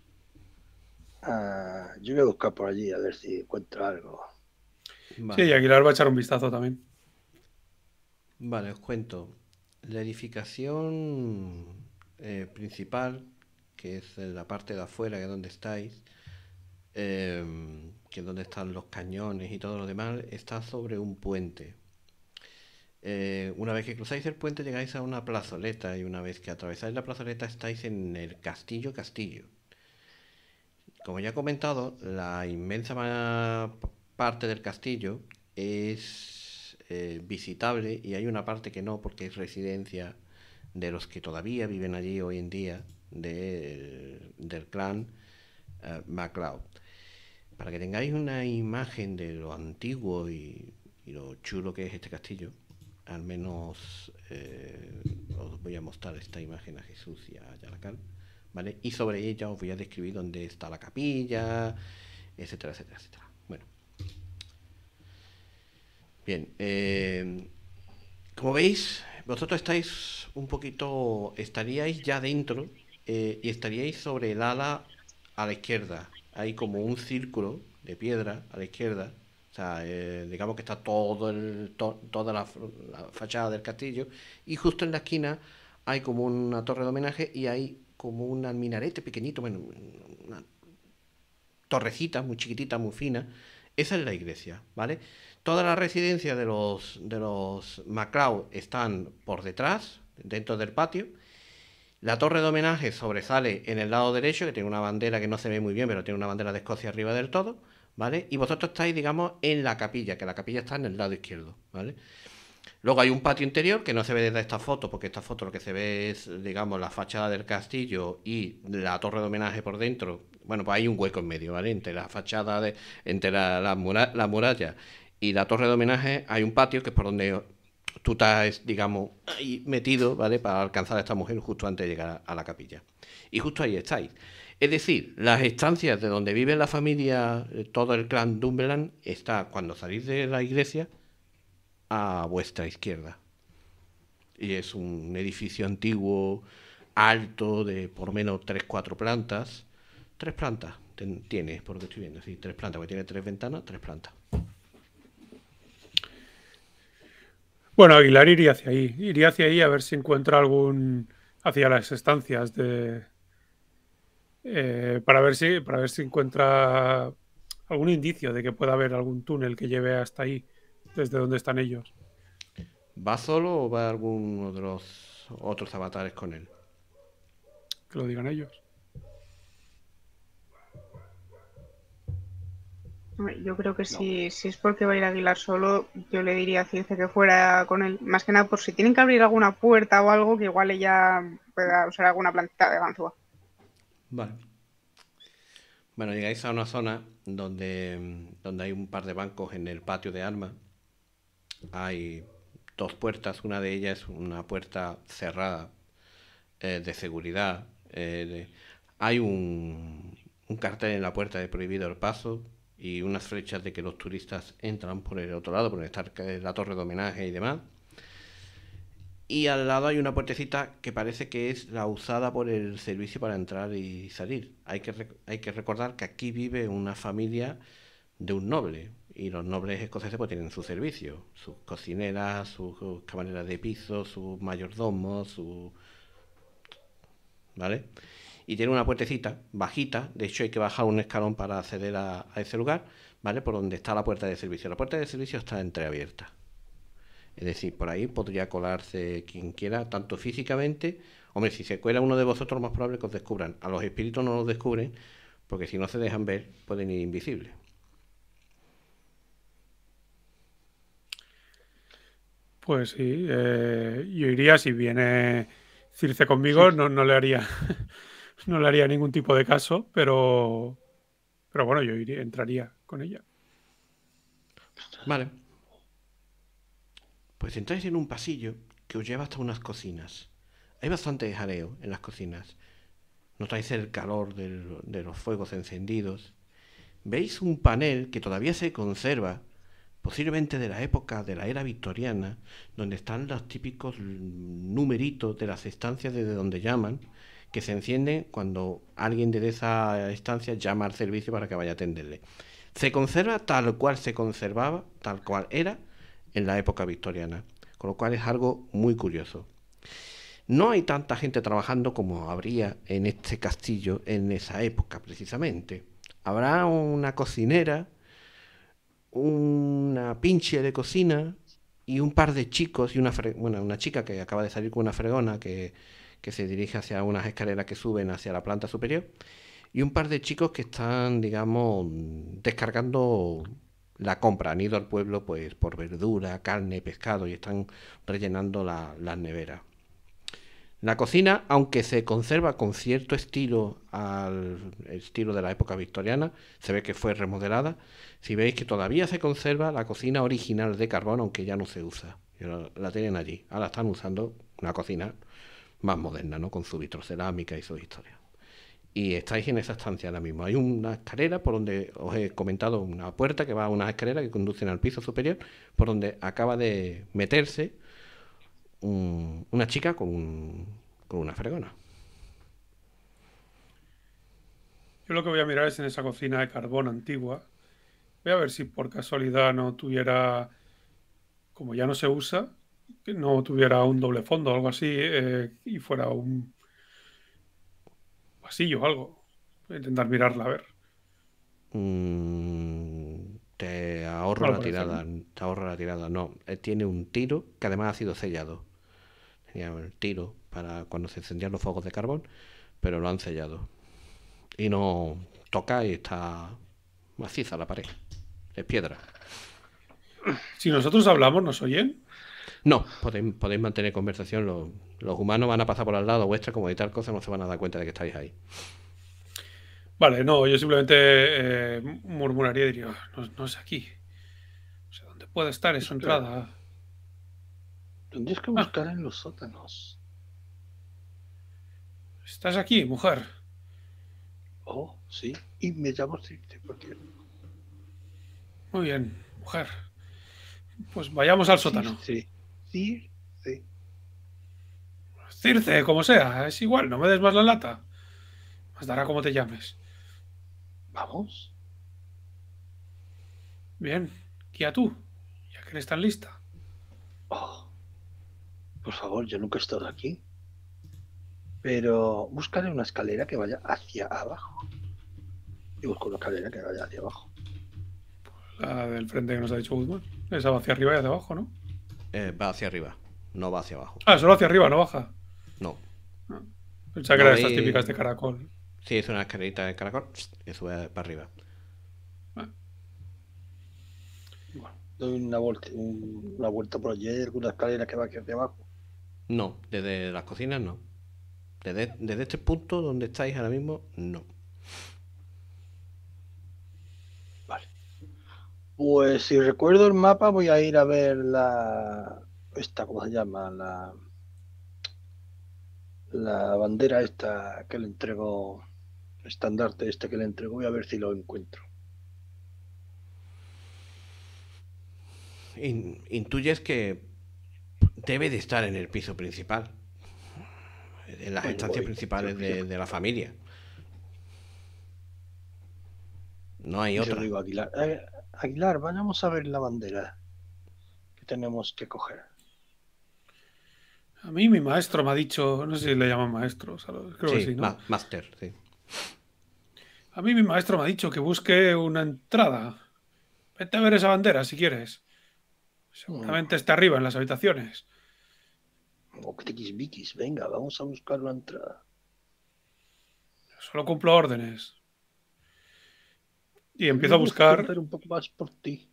Ah, yo voy a buscar por allí a ver si encuentro algo. Sí, Aguilar va a echar un vistazo también. Vale, os cuento. La edificación eh, principal, que es la parte de afuera, que es donde estáis, em, que es donde están los cañones y todo lo demás, está sobre un puente. Eh, una vez que cruzáis el puente llegáis a una plazoleta y una vez que atravesáis la plazoleta estáis en el castillo castillo. Como ya he comentado, la inmensa parte del castillo es eh, visitable y hay una parte que no porque es residencia de los que todavía viven allí hoy en día de, del clan eh, MacLeod. Para que tengáis una imagen de lo antiguo y, lo chulo que es este castillo, al menos eh, os voy a mostrar esta imagen a Jesús y a Yalacán, ¿vale? Y sobre ella os voy a describir dónde está la capilla, etcétera, etcétera, etcétera. Bien, eh, como veis, vosotros estáis un poquito, estaríais ya dentro eh, y estaríais sobre el ala a la izquierda. Hay como un círculo de piedra a la izquierda. O sea, eh, digamos que está todo el, toda la, fachada del castillo. Y justo en la esquina hay como una torre de homenaje y hay como un minarete pequeñito, bueno, una torrecita muy chiquitita, muy fina. Esa es la iglesia, ¿vale? Todas las residencias de los, de los están por detrás, dentro del patio. La torre de homenaje sobresale en el lado derecho, que tiene una bandera que no se ve muy bien, pero tiene una bandera de Escocia arriba del todo, ¿vale? Y vosotros estáis, digamos, en la capilla, que la capilla está en el lado izquierdo, ¿vale? Luego hay un patio interior que no se ve desde esta foto, porque esta foto lo que se ve es, digamos, la fachada del castillo y la torre de homenaje por dentro. Bueno, pues hay un hueco en medio, ¿vale? Entre la fachada, de, entre la, la muralla y la torre de homenaje hay un patio que es por donde tú estás, digamos, ahí metido, ¿vale? Para alcanzar a esta mujer justo antes de llegar a la capilla. Y justo ahí estáis. Es decir, las estancias de donde vive la familia, eh, todo el clan Dumbeland, está cuando salís de la iglesia a vuestra izquierda. Y es un edificio antiguo, alto, de por menos tres, cuatro plantas. Tres plantas tiene, por que estoy viendo. Sí, tres plantas, porque tiene tres ventanas, tres plantas. Bueno, Aguilar iría hacia ahí. Iría hacia ahí a ver si encuentra algún. hacia las estancias de. Eh, para ver si. para ver si encuentra algún indicio de que pueda haber algún túnel que lleve hasta ahí, desde donde están ellos. ¿Va solo o va algún los otros avatares con él? Que lo digan ellos. Yo creo que si, es porque va a ir Aguilar solo, yo le diría a Ciencia que fuera con él. Más que nada por si tienen que abrir alguna puerta o algo, que igual ella pueda usar alguna plantita de ganzúa. Vale. Bueno, llegáis a una zona donde, hay un par de bancos en el patio de Alma. Hay dos puertas, una de ellas es una puerta cerrada eh, de seguridad. Eh, hay un, un cartel en la puerta de prohibido el paso y unas flechas de que los turistas entran por el otro lado, por estar eh, la torre de homenaje y demás. Y al lado hay una puertecita que parece que es la usada por el servicio para entrar y salir. Hay que, hay que recordar que aquí vive una familia de un noble. Y los nobles escoceses pues tienen su servicio, sus cocineras, sus, camareras de piso, sus mayordomos, su... ¿Vale? y tiene una puertecita bajita, de hecho hay que bajar un escalón para acceder a, ese lugar, ¿vale? Por donde está la puerta de servicio. La puerta de servicio está entreabierta. Es decir, por ahí podría colarse quien quiera, tanto físicamente, hombre, si se cuela uno de vosotros, más probable que os descubran. A los espíritus no los descubren, porque si no se dejan ver, pueden ir invisibles. Pues sí, eh, yo iría si viene Circe conmigo, no, no le haría no le haría ningún tipo de caso, pero, pero bueno, yo entraría con ella. Vale. Pues entráis en un pasillo que os lleva hasta unas cocinas. Hay bastante jaleo en las cocinas. Notáis el calor de los fuegos encendidos. Veis un panel que todavía se conserva, posiblemente de la época de la era victoriana, donde están los típicos numeritos de las estancias desde donde llaman que se encienden cuando alguien desde esa estancia llama al servicio para que vaya a atenderle. Se conserva tal cual se conservaba, tal cual era en la época victoriana, con lo cual es algo muy curioso. No hay tanta gente trabajando como habría en este castillo en esa época precisamente. Habrá una cocinera, una pinche de cocina y un par de chicos y una, bueno, una chica que acaba de salir con una fregona que que se dirige hacia unas escaleras que suben hacia la planta superior y un par de chicos que están, digamos, descargando la compra. Han ido al pueblo pues por verdura, carne, pescado y están rellenando la, las neveras. La cocina, aunque se conserva con cierto estilo al estilo de la época victoriana, se ve que fue remodelada. Si veis que todavía se conserva la cocina original de carbón, aunque ya no se usa. La tienen allí. Ahora están usando una cocina más moderna, ¿no? Con su vitrocerámica y su historia. Y estáis en esa estancia ahora mismo. Hay una escalera por donde os he comentado, una puerta que va a una escalera que conduce al piso superior, por donde acaba de meterse una chica con, con una fregona. Yo lo que voy a mirar es en esa cocina de carbón antigua. Voy a ver si por casualidad no tuviera, como ya no se usa, que no tuviera un doble fondo o algo así eh, y fuera un pasillo o algo. Intentar mirarla a ver. Mm, te ahorra la tirada. Te ahorra la tirada. No, eh, tiene un tiro que además ha sido sellado. Tenía el tiro para cuando se encendían los fuegos de carbón, pero lo han sellado. Y no toca y está maciza la pared. Es piedra. Si nosotros hablamos, ¿nos oyen? No, podéis, podéis mantener conversación. Los, humanos van a pasar por al lado vuestra como de tal cosa, no se van a dar cuenta de que estáis ahí. Vale, no, yo simplemente eh, murmuraría y diría, no, es aquí. o sea, dónde puede estar su entrada. ¿Dónde es que ah. buscar en los sótanos. Estás aquí, mujer. Oh, sí. Y me llamo triste porque... Muy bien, mujer. Pues vayamos al sótano. Sí. Circe. Circe, como sea, es igual, no me des más la lata. Más dará como te llames. Vamos. Bien, a tú, ya que eres están lista. Oh, por favor, yo nunca he estado aquí. Pero búscale una escalera que vaya hacia abajo. Y busco una escalera que vaya hacia abajo. La del frente que nos ha dicho Guzmán. Esa va hacia arriba y hacia abajo, ¿no? Eh, va hacia arriba, no va hacia abajo. Ah, solo hacia arriba, no baja. No. Ah. Pensaba que típicas de caracol. Sí, es una escalerita de caracol y sube para arriba. Ah. Bueno. Doy una vuelta, una vuelta por allí, alguna escalera que va hacia abajo. No, desde las cocinas no. desde este punto donde estáis ahora mismo, no. Pues si recuerdo el mapa voy a ir a ver la... Esta, ¿cómo se llama? La, la bandera esta que le entregó, estandarte este que le entregó, voy a ver si lo encuentro. intuyes que debe de estar en el piso principal, en las estancias principales de, la familia. No hay otro Digo, aquí eh, Aguilar, vayamos a ver la bandera que tenemos que coger. A mí mi maestro me ha dicho, no sé si le llaman maestro, creo que sí, ¿no? master, sí. A mí mi maestro me ha dicho que busque una entrada. Vete a ver esa bandera si quieres. Seguramente mm. está arriba en las habitaciones. O venga, vamos a buscar la entrada. Solo cumplo órdenes. Y empiezo a buscar. un poco más por ti.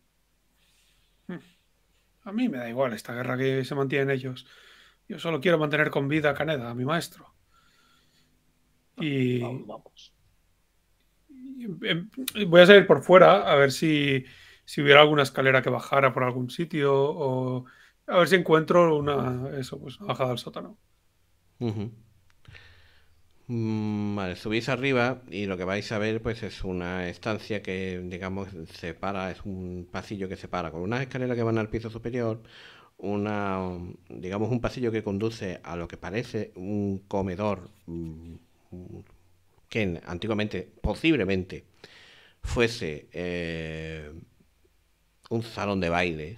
Hmm. A mí me da igual esta guerra que se mantiene en ellos. Yo solo quiero mantener con vida a Caneda, a mi maestro. Y. Vamos. Em, em, voy a salir por fuera a ver si, hubiera alguna escalera que bajara por algún sitio o a ver si encuentro una, eso, pues, bajada al sótano. Mm, vale, subís arriba y lo que vais a ver pues es una estancia que digamos separa, es un pasillo que separa con unas escaleras que van al piso superior, una digamos un pasillo que conduce a lo que parece un comedor mm, que antiguamente posiblemente fuese eh, un salón de baile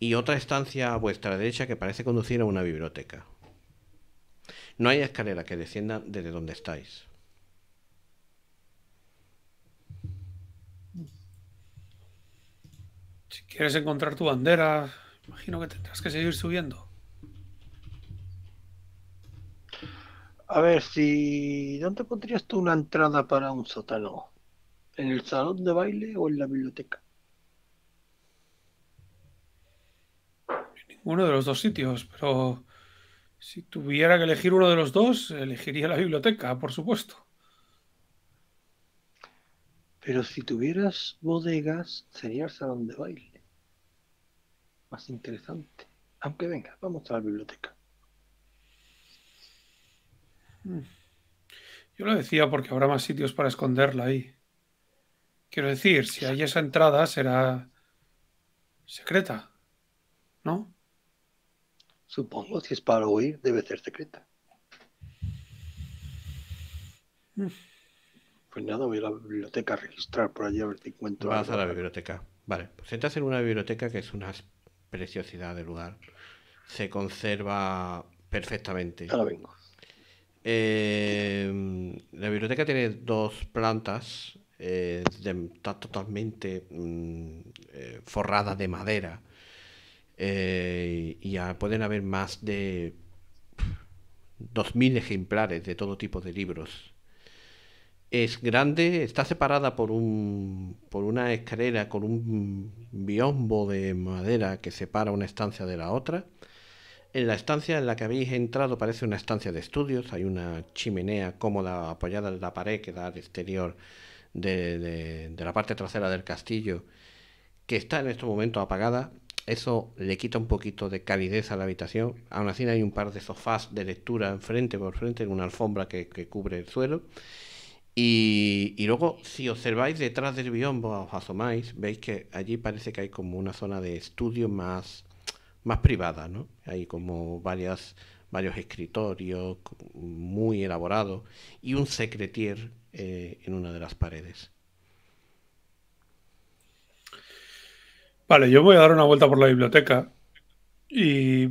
y otra estancia a vuestra derecha que parece conducir a una biblioteca. No hay escalera que descienda desde donde estáis. Si quieres encontrar tu bandera, imagino que tendrás que seguir subiendo. A ver, si ¿dónde pondrías tú una entrada para un sótano? ¿En el salón de baile o en la biblioteca? En ninguno de los dos sitios, pero si tuviera que elegir uno de los dos, elegiría la biblioteca, por supuesto. Pero si tuvieras bodegas, sería el salón de baile. Más interesante. Aunque venga, vamos a la biblioteca. Mm. Yo lo decía porque habrá más sitios para esconderla ahí. Quiero decir, si hay esa entrada, será secreta, ¿no? Supongo, si es para oír, debe ser secreta. Pues nada, voy a la biblioteca a registrar por allí a ver si encuentro. Vas a la biblioteca. Vale, pues entras en una biblioteca que es una preciosidad de lugar. Se conserva perfectamente. Ahora vengo. Eh, la biblioteca tiene dos plantas, está eh, totalmente mm, eh, forrada de madera. Eh, y ya pueden haber más de 2.000 ejemplares de todo tipo de libros. Es grande, está separada por, un, una escalera con un biombo de madera que separa una estancia de la otra. En la estancia en la que habéis entrado parece una estancia de estudios, hay una chimenea cómoda apoyada en la pared que da al exterior de, la parte trasera del castillo, que está en este momento apagada, eso le quita un poquito de calidez a la habitación. Aún así hay un par de sofás de lectura enfrente por frente, en una alfombra que, cubre el suelo. Y, luego, si observáis detrás del biombo, os asomáis, veis que allí parece que hay como una zona de estudio más, privada, ¿no? Hay como varios escritorios muy elaborados y un secretier eh, en una de las paredes. Vale, yo voy a dar una vuelta por la biblioteca y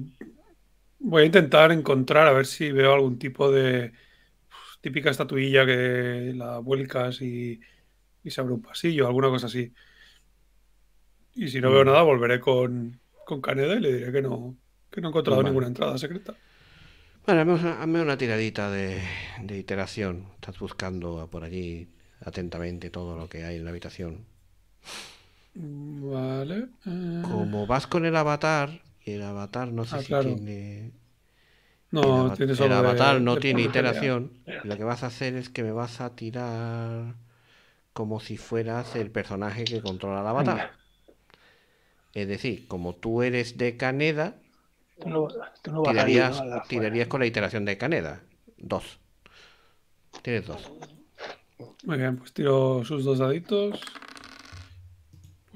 voy a intentar encontrar a ver si veo algún tipo de típica estatuilla que la vuelcas y, se abre un pasillo, alguna cosa así. Y si no veo nada, volveré con, con Caneda y le diré que no, no he encontrado ninguna entrada secreta. Bueno, hazme una tiradita de, de iteración. Estás buscando por allí atentamente todo lo que hay en la habitación. Vale. Eh. Como vas con el avatar, y el avatar no sé ah, si tiene. No, el, el avatar no tiene iteración. Lo que vas a hacer es que me vas a tirar como si fueras el personaje que controla el avatar. Es decir, como tú eres de Caneda, tú no, tirarías, con la iteración de Caneda. Dos. Tienes dos. Muy bien, pues tiro sus dos daditos.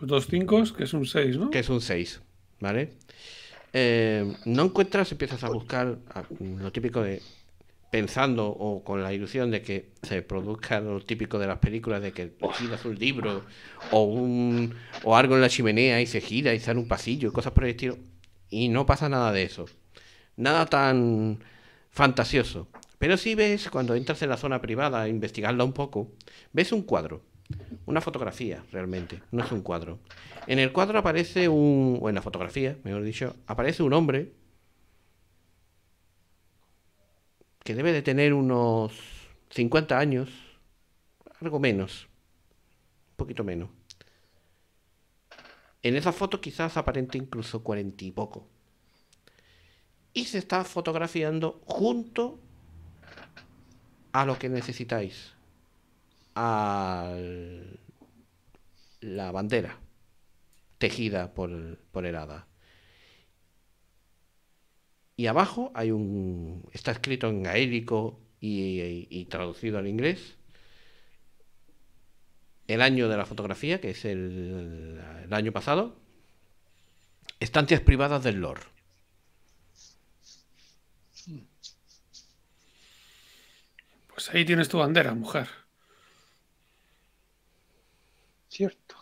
Dos cinco, que es un seis, ¿no? Que es un seis, ¿vale? Eh, no encuentras, empiezas a buscar lo típico de pensando o con la ilusión de que se produzca lo típico de las películas de que giras un libro o un o algo en la chimenea y se gira y sale un pasillo y cosas por el estilo y no pasa nada de eso nada tan fantasioso pero si ves cuando entras en la zona privada a investigarla un poco ves un cuadro una fotografía, realmente, no es un cuadro. En el cuadro aparece un. o en la fotografía, mejor dicho, aparece un hombre que debe de tener unos 50 años, algo menos, un poquito menos. En esa foto quizás aparente incluso cuarenta y poco. Y se está fotografiando junto a lo que necesitáis a la bandera tejida por, por el hada. Y abajo hay un. está escrito en gaélico y, traducido al inglés. El año de la fotografía, que es el, el año pasado. Estancias privadas del Lord. Pues ahí tienes tu bandera, mujer. ¿Cierto?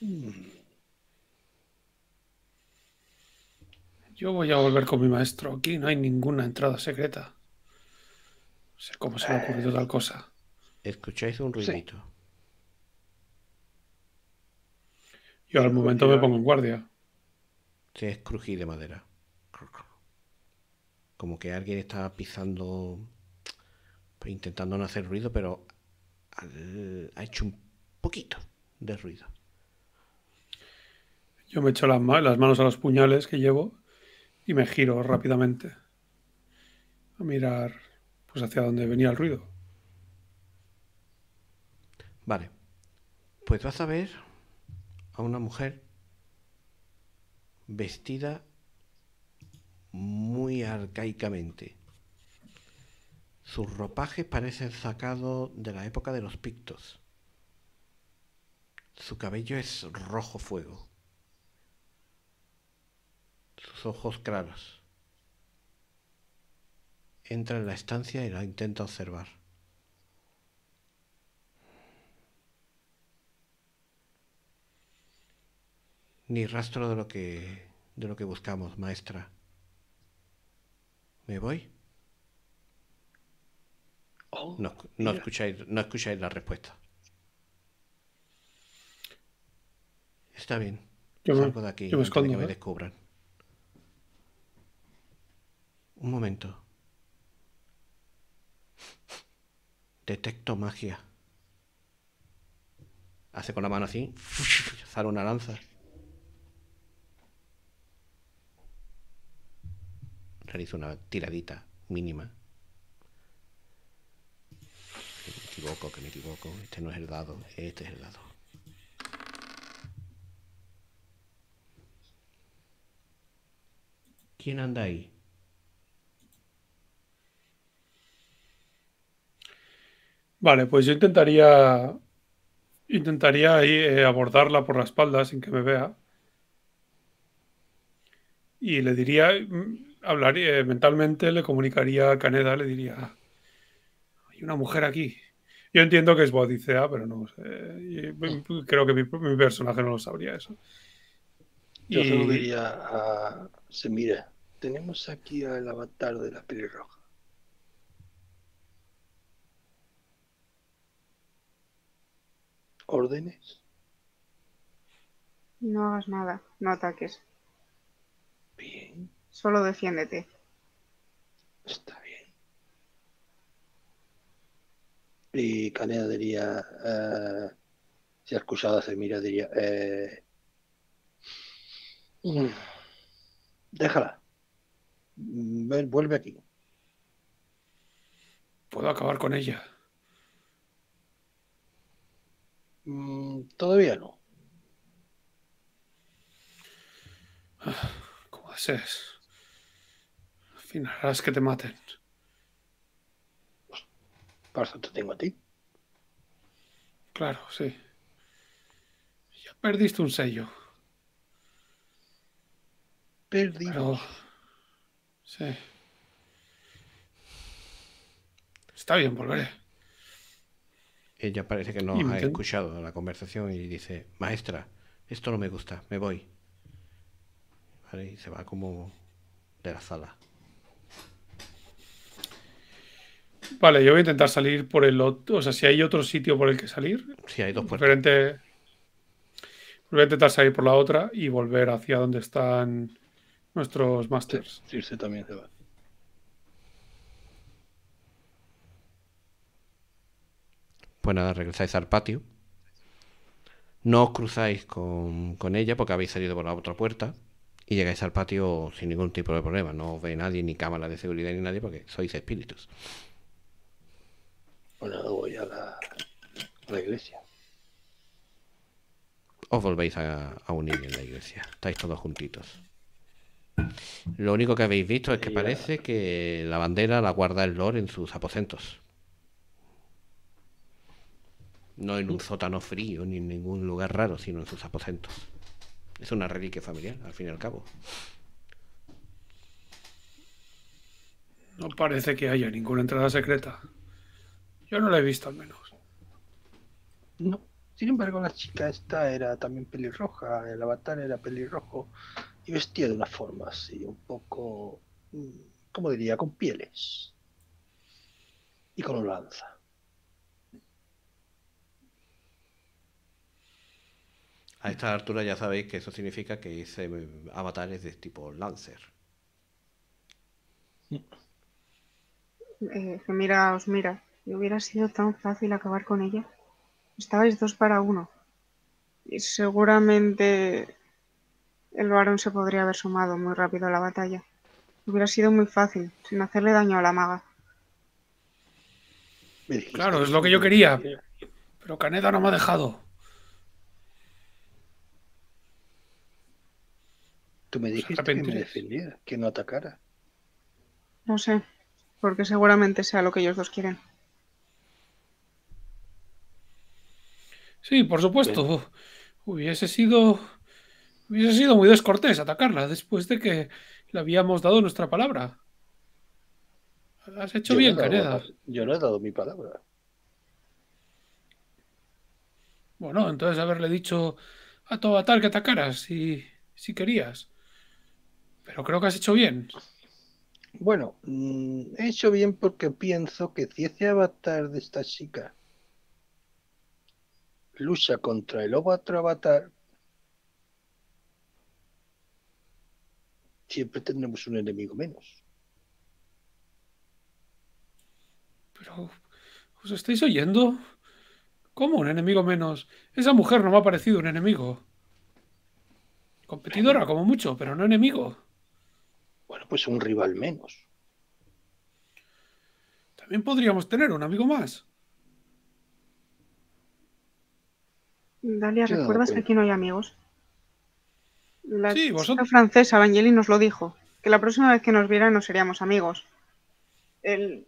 Hmm. Yo voy a volver con mi maestro. Aquí no hay ninguna entrada secreta. No sé cómo se me ha ocurrido tal cosa. ¿Escucháis un ruidito? Yo al momento me pongo en guardia. Se es de madera. Como que alguien está pisando, pues, intentando no hacer ruido, pero eh, ha hecho un poquito de ruido. Yo me echo las, las manos a los puñales que llevo y me giro rápidamente a mirar pues hacia donde venía el ruido. Vale. Pues vas a ver a una mujer vestida muy arcaicamente. Sus ropajes parecen sacado de la época de los pictos. Su cabello es rojo fuego. Sus ojos claros. Entra en la estancia y la intenta observar. Ni rastro de lo que de lo que buscamos, maestra. ¿Me voy? Oh, no, no escucháis, no escucháis la respuesta. Está bien. Salgo de aquí que me descubran. Un momento. Detecto magia. Hace con la mano así. Sale una lanza. Realizo una tiradita mínima. equivoco, que me equivoco. Este no es el dado, este es el dado. ¿Quién anda ahí? Vale, pues yo intentaría intentaría ahí eh, abordarla por la espalda sin que me vea. Y le diría, mm, hablaría, eh, mentalmente le comunicaría a Caneda, le diría, ah, hay una mujer aquí. Yo entiendo que es Bodicea, pero no sé. Creo que mi, personaje no lo sabría eso. Yo solo diría a se mira, tenemos aquí al avatar de la piel roja. ¿Órdenes? No hagas nada, no ataques. Bien. Solo defiéndete. Está Y Caneda diría, eh, si el se mira diría, eh, mm, déjala vuelve aquí puedo acabar con ella mm, todavía no ah, ¿cómo haces? Al final harás que te maten por eso te tengo a ti. Claro, sí. Ya perdiste un sello. Perdido. Sí. Está bien, volveré. Ella eh, parece que no ha escuchado la conversación y dice, maestra, esto no me gusta, me voy. y se va como de la sala. Vale, yo voy a intentar salir por el otro. O sea, si hay otro sitio por el que salir. Si hay dos puertas. Voy a intentar salir por la otra y volver hacia donde están nuestros masters. Sí, también se va. Pues nada, regresáis al patio. No os cruzáis con, con, ella porque habéis salido por la otra puerta y llegáis al patio sin ningún tipo de problema. No os ve nadie, ni cámara de seguridad, ni nadie porque sois espíritus. Bueno, voy a la, iglesia. Os volvéis a, a, unir en la iglesia. Estáis todos juntitos. Lo único que habéis visto es que parece que la bandera la guarda el Lord en sus aposentos. No en un sótano frío ni en ningún lugar raro, sino en sus aposentos. Es una reliquia familiar, al fin y al cabo. No parece que haya ninguna entrada secreta. Yo no la he visto al menos. No. Sin embargo, la chica esta era también pelirroja, el avatar era pelirrojo y vestía de una forma así, un poco, mm, como diría?, con pieles y con un lanza. A esta altura ya sabéis que eso significa que hice mm, avatares de tipo Lancer. Eh, se mira, os mira y hubiera sido tan fácil acabar con ella. Estabais dos para uno. Y seguramente el varón se podría haber sumado muy rápido a la batalla. Hubiera sido muy fácil, sin hacerle daño a la maga. Pues claro, es lo que yo quería. Pero Caneda no me ha dejado. Tú me dijiste que me defendiera, que no atacara. No sé, porque seguramente sea lo que ellos dos quieren. Sí, por supuesto. Hubiese sido. Hubiese sido muy descortés atacarla después de que le habíamos dado nuestra palabra. Has hecho bien, Yo no he dado mi palabra. Bueno, entonces haberle dicho a todo avatar que atacaras si, si querías. Pero creo que has hecho bien. Bueno, mm, he hecho bien porque pienso que si ese avatar de esta chica lucha contra el otro avatar, siempre tendremos un enemigo menos. Pero, ¿os estáis oyendo? ¿Cómo un enemigo menos? Esa mujer no me ha parecido un enemigo. Competidora, como mucho, pero no enemigo. Bueno, pues un rival menos. También podríamos tener un amigo más. Dalia, ¿recuerdas que aquí no hay amigos? La sí, francesa, Evangeli, nos lo dijo, que la próxima vez que nos viera no seríamos amigos. El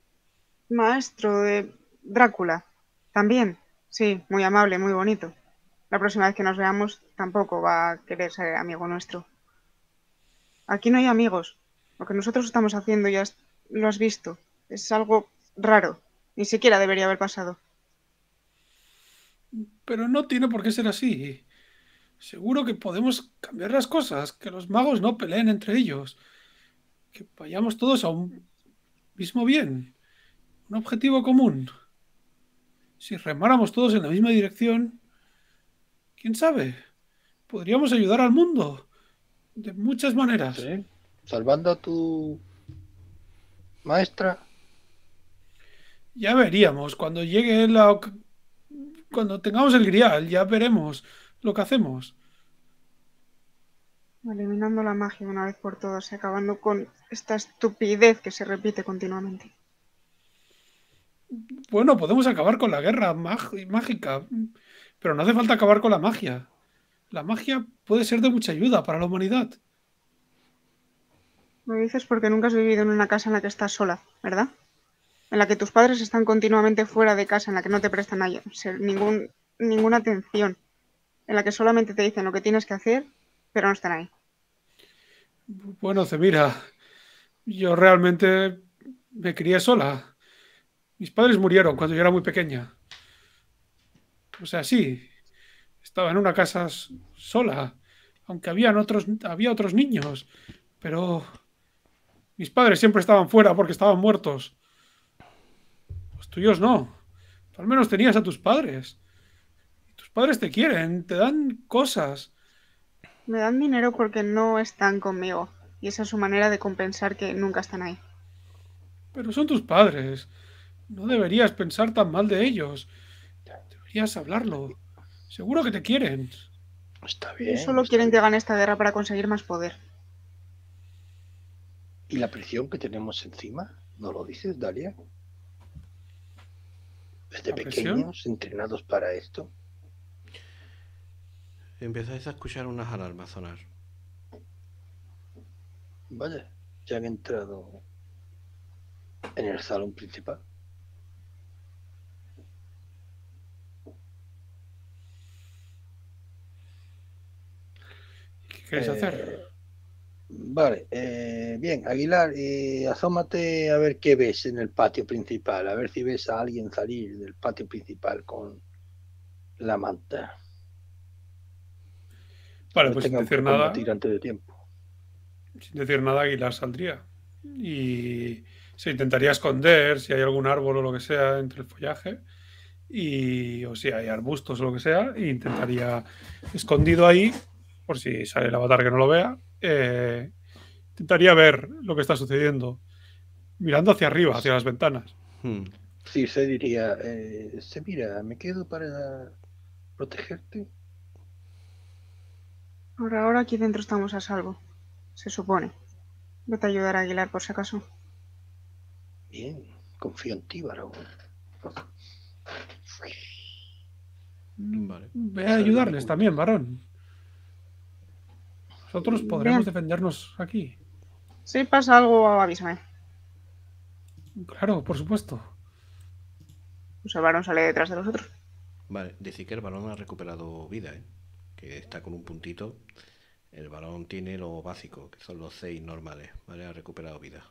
maestro de Drácula, también, sí, muy amable, muy bonito. La próxima vez que nos veamos tampoco va a querer ser amigo nuestro. Aquí no hay amigos. Lo que nosotros estamos haciendo ya lo has visto. Es algo raro. Ni siquiera debería haber pasado pero no tiene por qué ser así. Seguro que podemos cambiar las cosas, que los magos no peleen entre ellos, que vayamos todos a un mismo bien, un objetivo común. Si remáramos todos en la misma dirección, quién sabe, podríamos ayudar al mundo de muchas maneras. Salvando a tu maestra. Ya veríamos cuando llegue la, cuando tengamos el grial, ya veremos lo que hacemos. Eliminando la magia una vez por todas y acabando con esta estupidez que se repite continuamente. Bueno, podemos acabar con la guerra mágica, pero no hace falta acabar con la magia. La magia puede ser de mucha ayuda para la humanidad. Me dices porque nunca has vivido en una casa en la que estás sola, ¿verdad? en la que tus padres están continuamente fuera de casa, en la que no te prestan ningún, ninguna atención, en la que solamente te dicen lo que tienes que hacer, pero no están ahí. Bueno, mira, yo realmente me crié sola. Mis padres murieron cuando yo era muy pequeña. O sea, sí, estaba en una casa sola, aunque habían otros, había otros niños, pero mis padres siempre estaban fuera porque estaban muertos. Los pues tuyos no. al menos tenías a tus padres. Tus padres te quieren, te dan cosas. Me dan dinero porque no están conmigo. Y esa es su manera de compensar que nunca están ahí. Pero son tus padres. No deberías pensar tan mal de ellos. Deberías hablarlo. Seguro que te quieren. Está bien. solo quieren que gane esta guerra para conseguir más poder. ¿Y la presión que tenemos encima? ¿No lo dices, Dalia? desde pequeños entrenados para esto? Empezáis a escuchar unas alarmas sonar. Vaya, ya han entrado en el salón principal. ¿Qué queréis hacer? Eh, Vale, eh, bien, Aguilar, azómate eh, asómate a ver qué ves en el patio principal, a ver si ves a alguien salir del patio principal con la manta. Vale, pues sin decir nada. tirante de tiempo. Sin decir nada, Aguilar saldría. Y se intentaría esconder si hay algún árbol o lo que sea entre el follaje. Y, o si hay arbustos o lo que sea, e intentaría escondido ahí, por si sale el avatar que no lo vea, eh, intentaría ver lo que está sucediendo, mirando hacia arriba, hacia las ventanas. Hmm. Sí, se diría, eh, se mira, me quedo para protegerte. Ahora, ahora aquí dentro estamos a salvo, se supone. Vete a ayudar a Aguilar por si acaso. Bien, confío en ti, varón. Vale. a ayudarles también, varón. Nosotros podremos defendernos aquí. Si pasa algo, avísame. Claro, por supuesto. Pues el varón sale detrás de nosotros. Vale, decir que el varón ha recuperado vida, ¿eh? que está con un puntito. El varón tiene lo básico, que son los seis normales, ¿vale? Ha recuperado vida.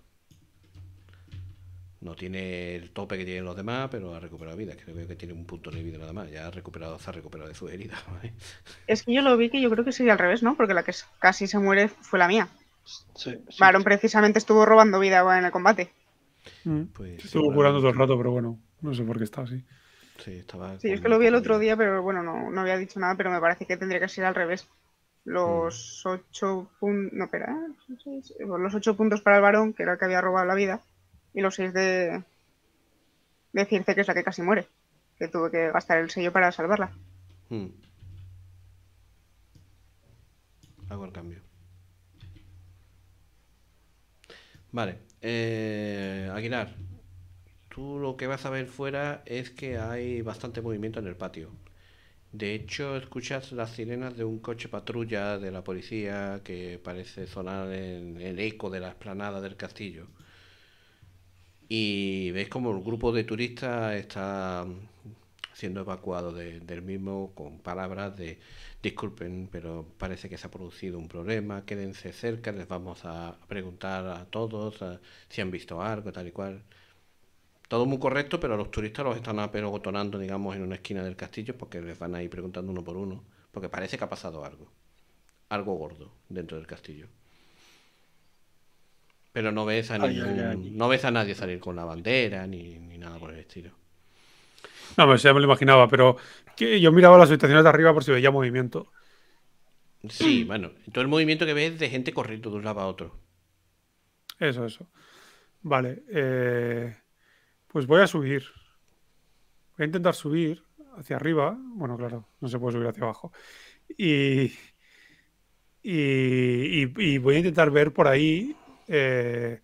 No tiene el tope que tienen los demás, pero ha recuperado vida. Creo que tiene un punto de vida nada más. Ya ha recuperado, se ha recuperado de su herida Es que yo lo vi que yo creo que sería al revés, ¿no? Porque la que casi se muere fue la mía. Sí, precisamente estuvo robando vida en el combate. Mm. Pues estuvo curando todo el rato, pero bueno, no sé por qué está así. Sí, estaba sí es que lo vi el otro día, pero bueno, no, había dicho nada, pero me parece que tendría que ser al revés los mm. ocho no, espera, ¿eh? los ocho puntos para el varón, que era el que había robado la vida, y los seis de, de que es la que casi muere, que tuve que gastar el sello para salvarla. Hmm. Hago el cambio. Vale, eh, Aguilar, tú lo que vas a ver fuera es que hay bastante movimiento en el patio. De hecho, escuchas las sirenas de un coche patrulla de la policía que parece sonar en el eco de la esplanada del castillo y veis como el grupo de turistas está siendo evacuado del mismo con palabras de disculpen, pero parece que se ha producido un problema, quédense cerca, les vamos a preguntar a todos si han visto algo, tal y cual. Todo muy correcto, pero los turistas los están apelogotonando, digamos, en una esquina del castillo porque les van a ir preguntando uno por uno, porque parece que ha pasado algo, algo gordo dentro del castillo. Pero no ves a, no ves a nadie salir con la bandera ni, nada por el estilo. No, pues ya me lo imaginaba, pero yo miraba las habitaciones de arriba por si veía movimiento. Sí, bueno, todo el movimiento que ves de gente corriendo de un lado a otro. Eso, eso. Vale, eh, pues voy a subir. Voy a intentar subir hacia arriba. Bueno, claro, no se puede subir hacia abajo. y voy a intentar ver por ahí eh,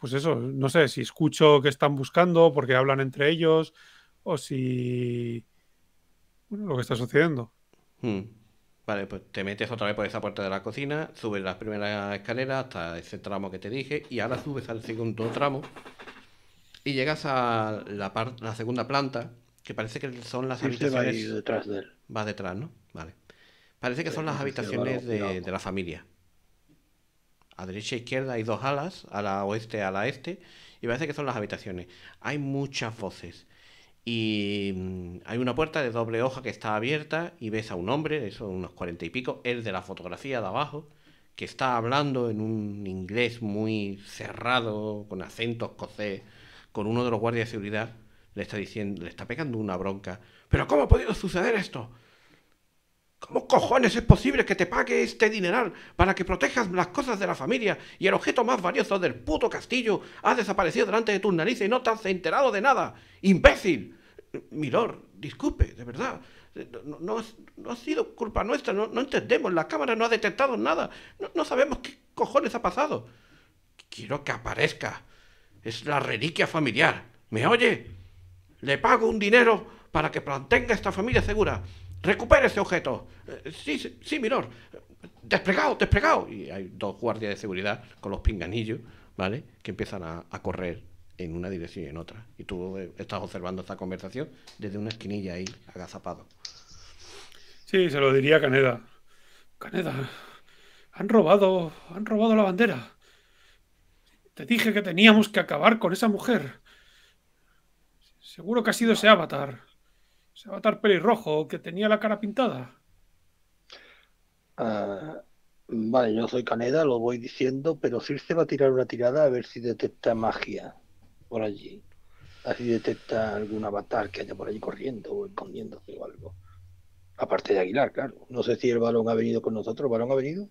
pues eso, no sé, si escucho que están buscando porque hablan entre ellos o si... lo que está sucediendo. Hmm. Vale, pues te metes otra vez por esa puerta de la cocina, subes las primeras escaleras hasta ese tramo que te dije y ahora subes al segundo tramo y llegas a la, segunda planta que parece que son las habitaciones... Va detrás ¿no? Vale. Parece que son las habitaciones de la familia a derecha e izquierda hay dos alas, a la oeste, a la este, y parece que son las habitaciones. Hay muchas voces. Y mm, hay una puerta de doble hoja que está abierta y ves a un hombre, eso unos cuarenta y pico, el de la fotografía de abajo, que está hablando en un inglés muy cerrado, con acento escocés, con uno de los guardias de seguridad, le está diciendo, le está pegando una bronca. ¿Pero cómo ha podido suceder esto? ¿Cómo cojones es posible que te pague este dineral para que protejas las cosas de la familia y el objeto más valioso del puto castillo ha desaparecido delante de tus narices y no te has enterado de nada? ¡Imbécil! Milord, disculpe, de verdad. No, ha sido culpa nuestra, no, no, entendemos, la cámara no ha detectado nada, no, sabemos qué cojones ha pasado. Quiero que aparezca, es la reliquia familiar, ¿me oye? Le pago un dinero para que mantenga esta familia segura recupere ese objeto. Eh, sí, sí, sí, Despregado, Desplegado, desplegado. Y hay dos guardias de seguridad con los pinganillos, ¿vale? Que empiezan a, correr en una dirección y en otra. Y tú eh, estás observando esta conversación desde una esquinilla ahí, agazapado. Sí, se lo diría Caneda. Caneda, han robado, han robado la bandera. Te dije que teníamos que acabar con esa mujer. Seguro que ha sido ese avatar a avatar pelirrojo que tenía la cara pintada. Ah, vale, yo soy Caneda, lo voy diciendo, pero Circe va a tirar una tirada a ver si detecta magia por allí. Así detecta algún avatar que haya por allí corriendo o escondiéndose o algo. Aparte de Aguilar, claro. No sé si el balón ha venido con nosotros. ¿El balón ha venido?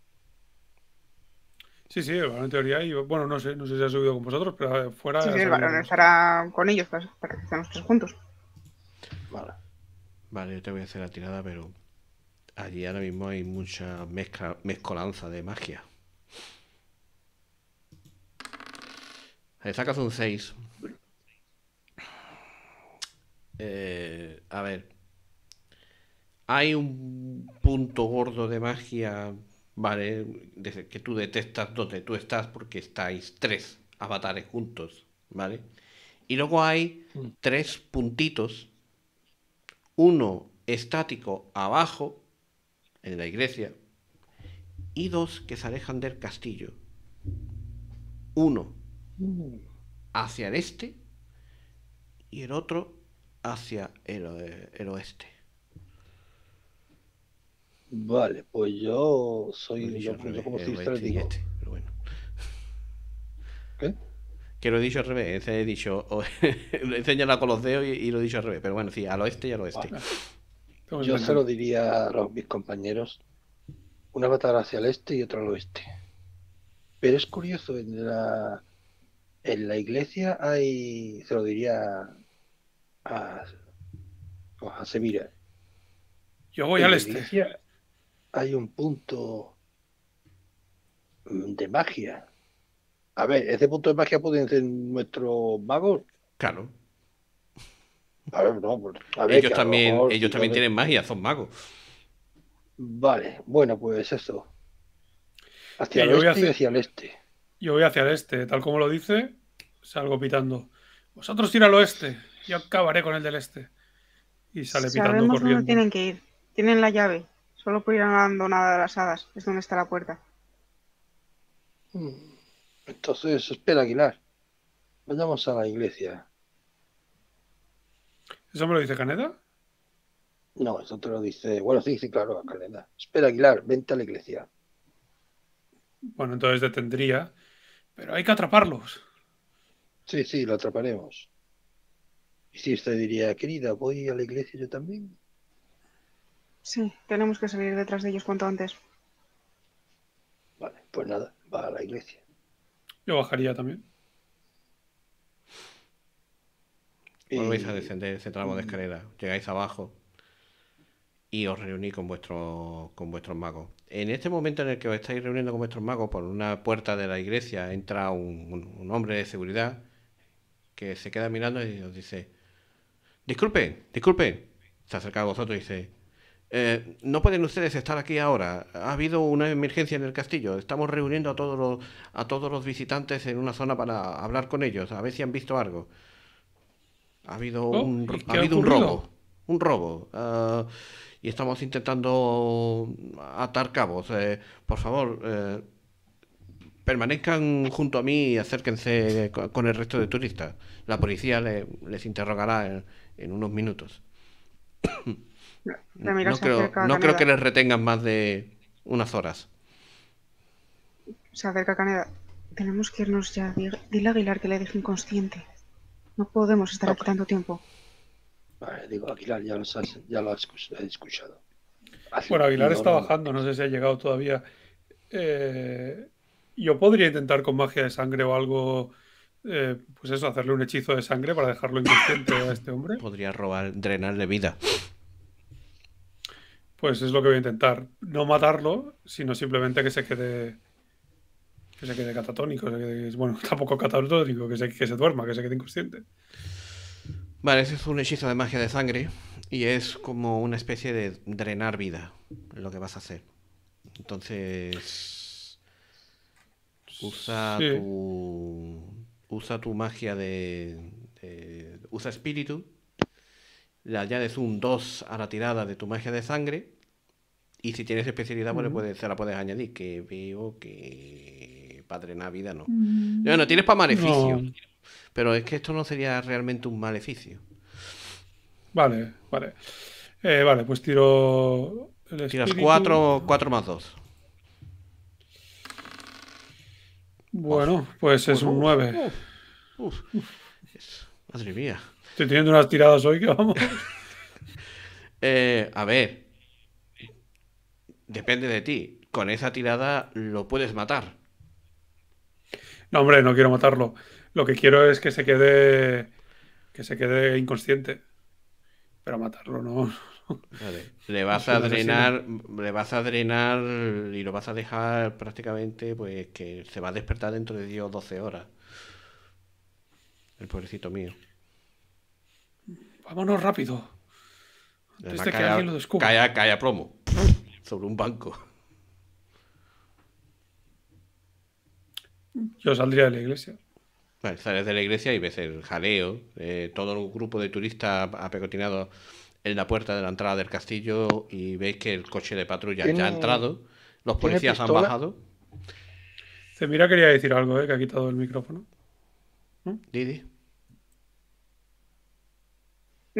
Sí, sí, balón en teoría. bueno, no sé, no sé si ha subido con vosotros, pero fuera. Sí, sí el balón estará con ellos para, que estemos tres juntos. Vale. Vale, yo te voy a hacer la tirada, pero allí ahora mismo hay mucha mezcla, mezcolanza de magia. sacas un 6. Eh, a ver. Hay un punto gordo de magia, ¿vale? Desde que tú detectas donde tú estás porque estáis tres avatares juntos, ¿vale? Y luego hay mm. tres puntitos uno estático abajo, en la iglesia, y dos que se alejan del castillo. Uno hacia el este y el otro hacia el, oeste. Vale, pues yo soy. Que lo he dicho al revés, he dicho, lo he con los y, lo he dicho al revés, pero bueno, sí, al oeste y al oeste. yo se lo diría a mis compañeros, una batalla hacia el este y otra al oeste. Pero es curioso, en la, en la iglesia hay, se lo diría a, a Semira. Yo voy al este. hay un punto mm, de magia a ver, ese punto de magia pueden ser nuestros magos. Claro. A ver, no, pues, ellos también, ellos también tienen magia, son magos. Vale, bueno, pues eso. Hacia el hacia... el este. Yo voy hacia el este, tal como lo dice, salgo pitando. Vosotros ir al oeste, yo acabaré con el del este. Y sale pitando corriendo. Dónde tienen que ir. Tienen la llave. Solo por ir abandonada de las hadas. Es donde está la puerta. Hmm. Entonces, espera, Aguilar. Vayamos a la iglesia. ¿Eso me lo dice Caneda? No, eso te lo dice. Bueno, sí, sí, claro, Caneda. Espera, Aguilar, vente a la iglesia. Bueno, entonces detendría. Pero hay que atraparlos. Sí, sí, lo atraparemos. Y si usted diría, querida, voy a la iglesia yo también. Sí, tenemos que salir detrás de ellos cuanto antes. Vale, pues nada, va a la iglesia. Lo bajaría también. Volvéis a descender ese tramo de escalera. Llegáis abajo y os reunís con, vuestro, con vuestros magos. En este momento en el que os estáis reuniendo con vuestros magos, por una puerta de la iglesia entra un, hombre de seguridad que se queda mirando y os dice: ¡Disculpe! ¡Disculpe! Se acerca a vosotros y dice: eh, no pueden ustedes estar aquí ahora. Ha habido una emergencia en el castillo. Estamos reuniendo a todos los, a todos los visitantes en una zona para hablar con ellos, a ver si han visto algo. Ha habido, oh, un, un robo. Un robo. Eh, y estamos intentando atar cabos. Eh, por favor, permanezcan junto a mí y acérquense con el resto de turistas. La policía les interrogará en, en unos minutos. no creo, que les retengan más de unas horas. Se acerca Caneda. Tenemos que irnos ya. Dile a Aguilar que le deje inconsciente. No podemos estar aquí tanto tiempo. Vale, digo, Aguilar ya, lo has escuchado. bueno, Aguilar está bajando, no sé si ha llegado todavía. Eh, yo podría intentar con magia de sangre o algo, eh, pues eso, hacerle un hechizo de sangre para dejarlo inconsciente a este hombre. Podría robar, drenarle vida. Pues es lo que voy a intentar. No matarlo, sino simplemente que se quede. Que se quede catatónico. se bueno, tampoco catatónico, que se, que se duerma, que se quede inconsciente. Vale, ese es un hechizo de magia de sangre. Y es como una especie de drenar vida lo que vas a hacer. Entonces. Usa tu. Usa tu magia de, de. usa espíritu le añades un 2 a la tirada de tu magia de sangre. Y si tienes especialidad, pues se la puedes añadir. Que veo que. Padre Navidad no. Mm. bueno tienes para maleficio. Pero es que esto no sería realmente un maleficio. Vale, vale. Eh, vale, pues tiro. Tiras 4, 4 más 2. Bueno, pues es un 9. Madre mía. Estoy teniendo unas tiradas hoy que vamos. eh, a ver. Depende de ti. Con esa tirada lo puedes matar. No, hombre, no quiero matarlo. Lo que quiero es que se quede. que se quede inconsciente. Pero matarlo no. Le vas a drenar. Le vas a drenar y lo vas a dejar prácticamente pues que se va a despertar dentro de 10 o 12 horas. El pobrecito mío. Vámonos rápido. Antes de que alguien lo descubra. a, plomo. Sobre un banco. Yo saldría de la iglesia. sales de la iglesia y ves el jaleo. Eh, todo un grupo de turistas ha pecotinado en la puerta de la entrada del castillo y veis que el coche de patrulla ya ha entrado. Los policías han bajado. mira quería decir algo, ¿eh? que ha quitado el micrófono. Didi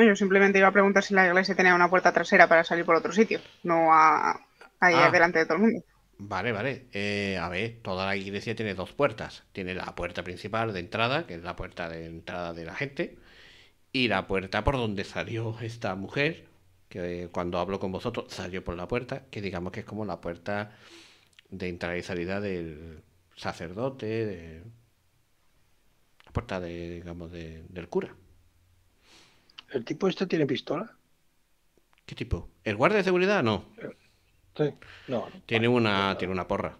yo simplemente iba a preguntar si la iglesia tenía una puerta trasera para salir por otro sitio, no a, ahí ah. delante de todo el mundo. Vale, vale. Eh, a ver, toda la iglesia tiene dos puertas. Tiene la puerta principal de entrada, que es la puerta de entrada de la gente, y la puerta por donde salió esta mujer, que eh, cuando hablo con vosotros salió por la puerta, que digamos que es como la puerta de entrada y salida del sacerdote, la puerta de, digamos, del cura. ¿El tipo este tiene pistola? ¿Qué tipo? ¿El guardia de seguridad? No. Sí. No. Tiene una, tiene una porra.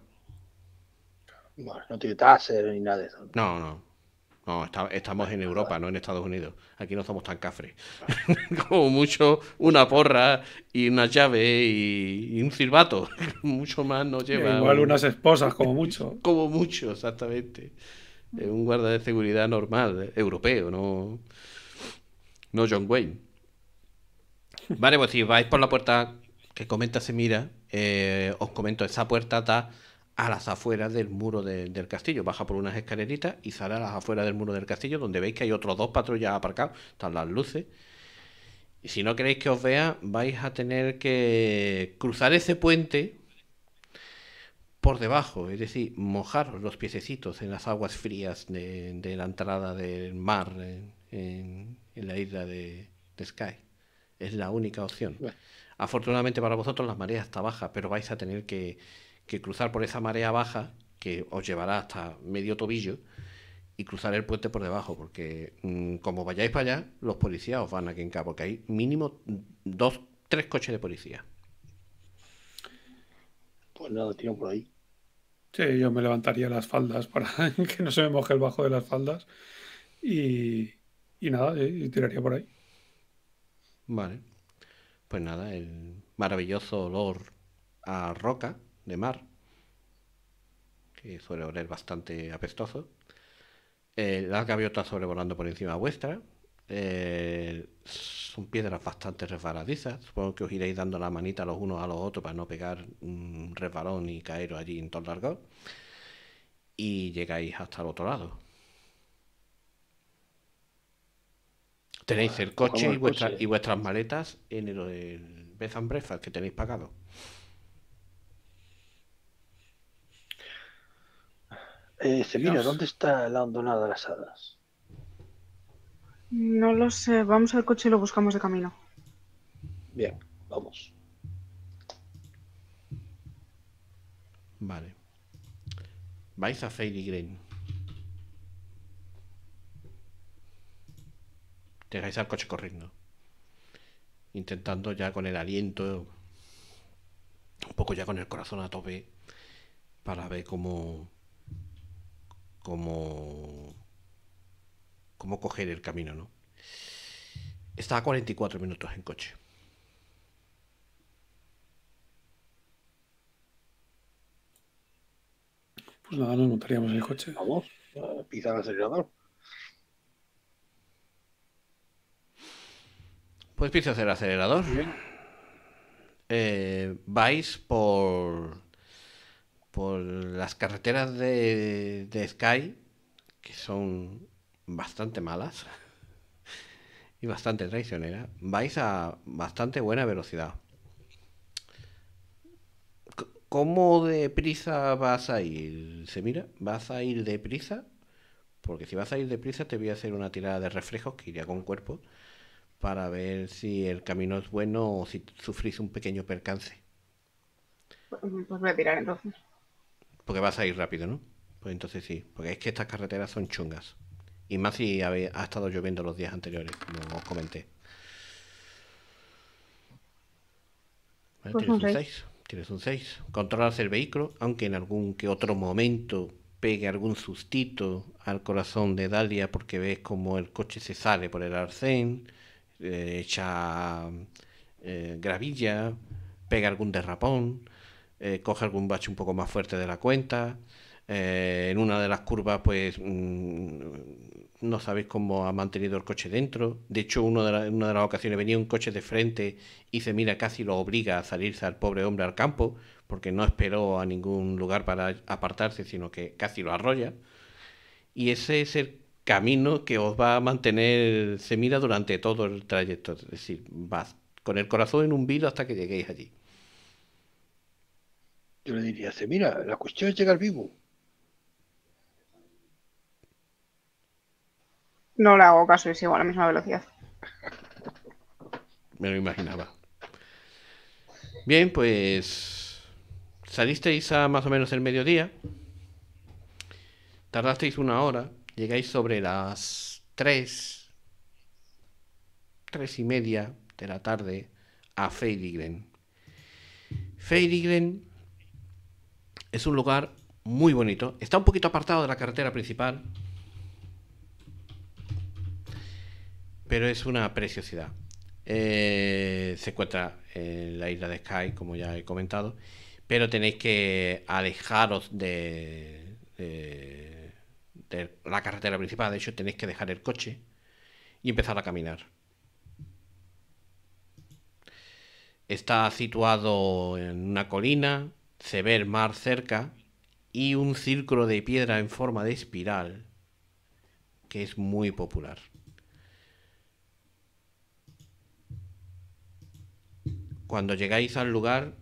Bueno, no tiene taser ni nada de eso. No, no. No, estamos en Europa, no en Estados Unidos. Aquí no somos tan cafres. Como mucho, una porra y una llave y, un silbato. mucho más nos lleva. Igual unas esposas, como mucho. como mucho, exactamente. Un guardia de seguridad normal, europeo, no, no John Wayne. Vale, pues si vais por la puerta que comenta se mira, eh, os comento, esa puerta está a las afueras del muro del castillo. Baja por unas escaleritas y sale a las afueras del muro del castillo, donde veis que hay otros dos patrullas aparcados, están las luces. Y si no queréis que os vea, vais a tener que cruzar ese puente por debajo, es decir, mojaros los piececitos en las aguas frías de, la entrada del mar en, en la isla de, Sky. Es la única opción. Afortunadamente para vosotros la marea está baja, pero vais a tener que, cruzar por esa marea baja que os llevará hasta medio tobillo y cruzar el puente por debajo, porque mm, como vayáis para allá, los policías os van a quencar, porque hay mínimo dos, tres coches de policía. Pues nada, tiro por ahí. Sí, yo me levantaría las faldas para que no se me moje el bajo de las faldas y, y nada, eh, tiraría por ahí. Vale. Pues nada, el maravilloso olor a roca de mar, que suele oler bastante apestoso. Eh, las gaviotas sobrevolando por encima vuestra. Eh, son piedras bastante resbaladizas. Supongo que os iréis dando la manita los unos a los otros para no pegar un resbalón y caeros allí en todo el largo. Y llegáis hasta el otro lado Tenéis el coche, y, vuestra, y vuestras maletas en el, el and que tenéis pagado. Eh, ¿dónde está la hondonada de las hadas? No lo sé. Vamos al coche y lo buscamos de camino. Bien, vamos. Vale. Vais a Fairy Green. vais al coche corriendo. Intentando ya con el aliento, un poco ya con el corazón a tope, para ver cómo. cómo. cómo coger el camino, ¿no? Está a 44 minutos en coche. Pues nada, nos montaríamos en el coche. Vamos, eh, pisa el acelerador. Pues piso hacer acelerador. Eh, vais por por las carreteras de, de Sky, que son bastante malas y bastante traicioneras, vais a bastante buena velocidad. ¿Cómo deprisa vas a ir? Se mira, ¿vas a ir deprisa? Porque si vas a ir deprisa te voy a hacer una tirada de reflejos que iría con cuerpo para ver si el camino es bueno o si sufrís un pequeño percance. Pues, pues voy a tirar entonces. Porque vas a ir rápido, ¿no? Pues entonces sí, porque es que estas carreteras son chungas. Y más si ha, estado lloviendo los días anteriores, como os comenté. Pues tienes un 6. Tienes un 6. Controlas el vehículo, aunque en algún que otro momento pegue algún sustito al corazón de Dalia porque ves como el coche se sale por el arcén eh, echa eh, gravilla, pega algún derrapón, eh, coge algún bache un poco más fuerte de la cuenta. en una de las curvas, pues mm, no sabéis cómo ha mantenido el coche dentro. De hecho, uno una de las ocasiones venía un coche de frente y se mira casi lo obliga a salirse al pobre hombre al campo, porque no esperó a ningún lugar para apartarse, sino que casi lo arrolla. Y ese es el camino que os va a mantener Semira durante todo el trayecto. Es decir, vas con el corazón en un vilo hasta que lleguéis allí. Yo le diría, Semira, la cuestión es llegar vivo. No le hago caso, es igual a la misma velocidad. Me lo imaginaba. Bien, pues salisteis a más o menos el mediodía. Tardasteis una hora llegáis sobre las 3, 3 y media de la tarde a Feiligren. Feiligren es un lugar muy bonito. Está un poquito apartado de la carretera principal, pero es una preciosidad. Eh, se encuentra en la isla de Sky, como ya he comentado, pero tenéis que alejaros de, de la carretera principal. De hecho, tenéis que dejar el coche y empezar a caminar. Está situado en una colina, se ve el mar cerca y un círculo de piedra en forma de espiral que es muy popular. Cuando llegáis al lugar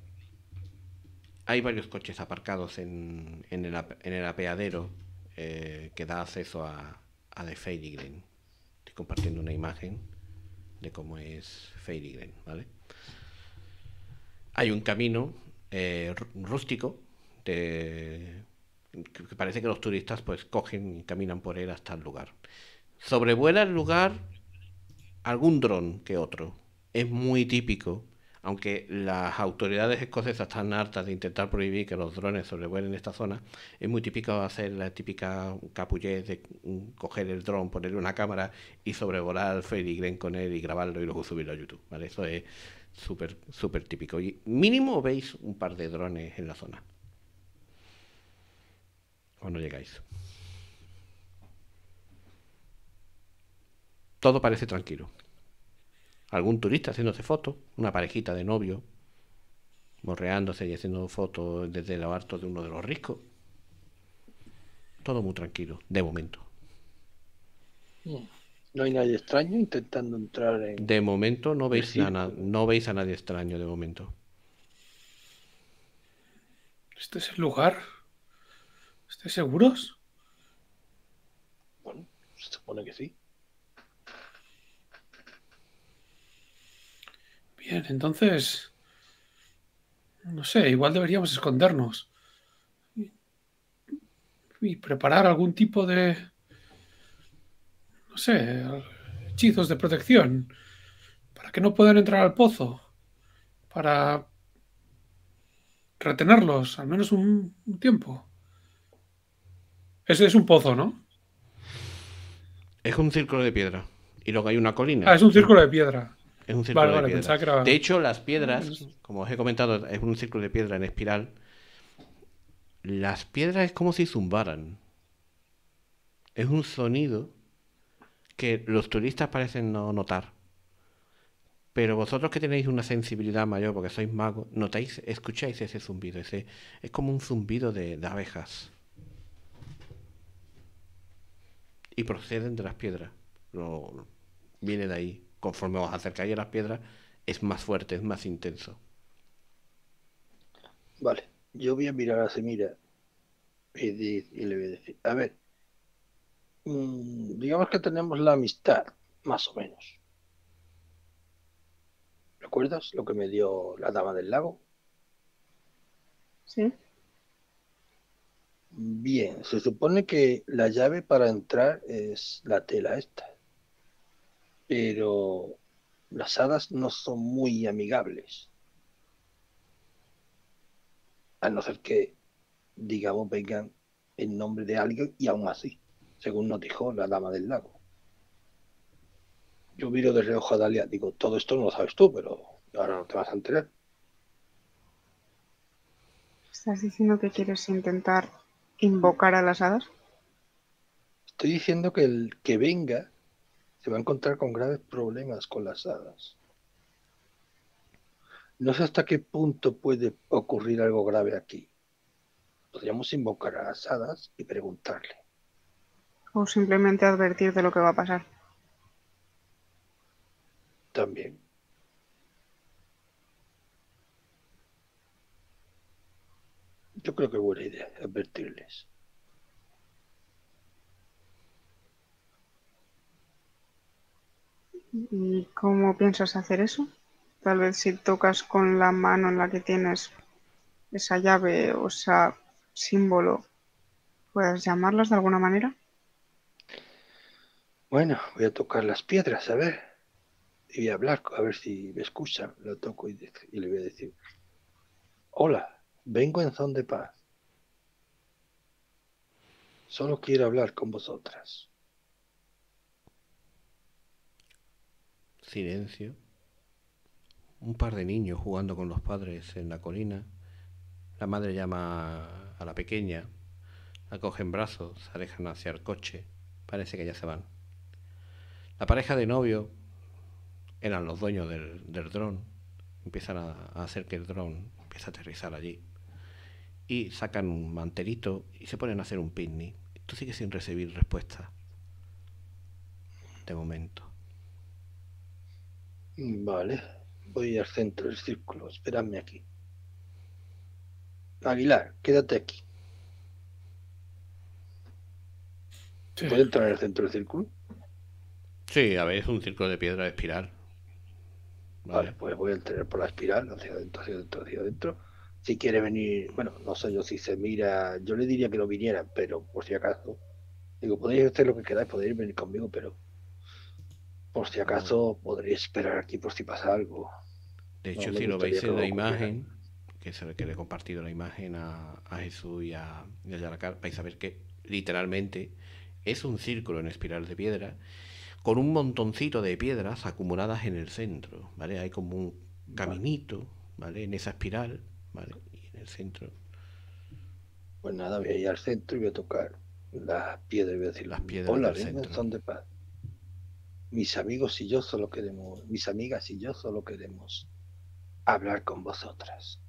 hay varios coches aparcados en el apeadero eh, que da acceso a, a The Green. Estoy compartiendo una imagen de cómo es Fairy ¿vale? Hay un camino eh, rústico que parece que los turistas pues cogen y caminan por él hasta el lugar. Sobrevuela el lugar algún dron que otro. Es muy típico aunque las autoridades escocesas están hartas de intentar prohibir que los drones sobrevuelen esta zona, es muy típico hacer la típica capullez de coger el dron, ponerle una cámara y sobrevolar Green con él y grabarlo y luego subirlo a YouTube. ¿vale? Eso es súper, súper típico. Y mínimo veis un par de drones en la zona. Cuando llegáis. Todo parece tranquilo algún turista haciéndose fotos, una parejita de novio, morreándose y haciendo fotos desde el alto de uno de los riscos. Todo muy tranquilo, de momento. No hay nadie extraño intentando entrar en. De momento no veis a no veis a nadie extraño de momento. Este es el lugar. ¿Estáis seguros? Bueno, se supone que sí. entonces... No sé, igual deberíamos escondernos. Y, preparar algún tipo de... No sé, hechizos de protección. Para que no puedan entrar al pozo. Para retenerlos, al menos un, un tiempo. Ese es un pozo, ¿no? Es un círculo de piedra. Y luego hay una colina. Ah, es un círculo de piedra. Es un círculo de De hecho, las piedras, mm. como os he comentado, es un círculo de piedra en espiral. Las piedras es como si zumbaran. Es un sonido que los turistas parecen no notar. Pero vosotros que tenéis una sensibilidad mayor, porque sois magos, notáis, escucháis ese zumbido. Ese, es como un zumbido de, abejas. Y proceden de las piedras. Lo, viene de ahí conforme os acercáis a las piedras, es más fuerte, es más intenso. Vale, yo voy a mirar a Semira y, le voy a decir, a ver, mm, digamos que tenemos la amistad, más o menos. ¿Recuerdas lo que me dio la dama del lago? Sí. Bien, se supone que la llave para entrar es la tela esta pero las hadas no son muy amigables. A no ser que, digamos, vengan en nombre de alguien y aún así, según nos dijo la dama del lago. Yo miro de reojo a Dalia, digo, todo esto no lo sabes tú, pero ahora no te vas a enterar. ¿Estás diciendo que quieres intentar invocar a las hadas? Estoy diciendo que el que venga va a encontrar con graves problemas con las hadas. No sé hasta qué punto puede ocurrir algo grave aquí. Podríamos invocar a las hadas y preguntarle. O simplemente advertir de lo que va a pasar. También. Yo creo que buena idea advertirles. ¿Y cómo piensas hacer eso? Tal vez si tocas con la mano en la que tienes esa llave o ese símbolo, puedas llamarlas de alguna manera. Bueno, voy a tocar las piedras, a ver. Y voy a hablar, a ver si me escuchan. Lo toco y, le voy a decir: Hola, vengo en son de paz. Solo quiero hablar con vosotras. silencio, un par de niños jugando con los padres en la colina, la madre llama a la pequeña, la cogen brazos, se alejan hacia el coche, parece que ya se van. La pareja de novio eran los dueños del, dron, empiezan a, hacer que el dron empiece a aterrizar allí y sacan un mantelito y se ponen a hacer un picnic. Tú sigues sin recibir respuesta. De momento. Vale, voy al centro del círculo, esperadme aquí. Aguilar, quédate aquí. ¿Puedes ¿Puedo entrar en el centro del círculo? Sí, a ver, es un círculo de piedra de espiral. Vale. pues voy a entrar por la espiral, hacia adentro, hacia adentro, hacia adentro. Si quiere venir, bueno, no sé yo si se mira, yo le diría que no viniera, pero por si acaso, digo, podéis hacer lo que queráis, podéis venir conmigo, pero por si acaso podréis esperar aquí por si pasa algo. De hecho, si lo veis en la imagen, que, se, que le he compartido la imagen a, Jesús y a, y a Yalacar, vais a ver que literalmente es un círculo en espiral de piedra con un montoncito de piedras acumuladas en el centro, ¿vale? Hay como un caminito, ¿vale? En esa espiral, ¿vale? Y en el centro. Pues nada, voy a ir al centro y voy a tocar las piedras y voy las piedras son de paz. Mis amigos y yo solo queremos, mis amigas y yo solo queremos hablar con vosotras.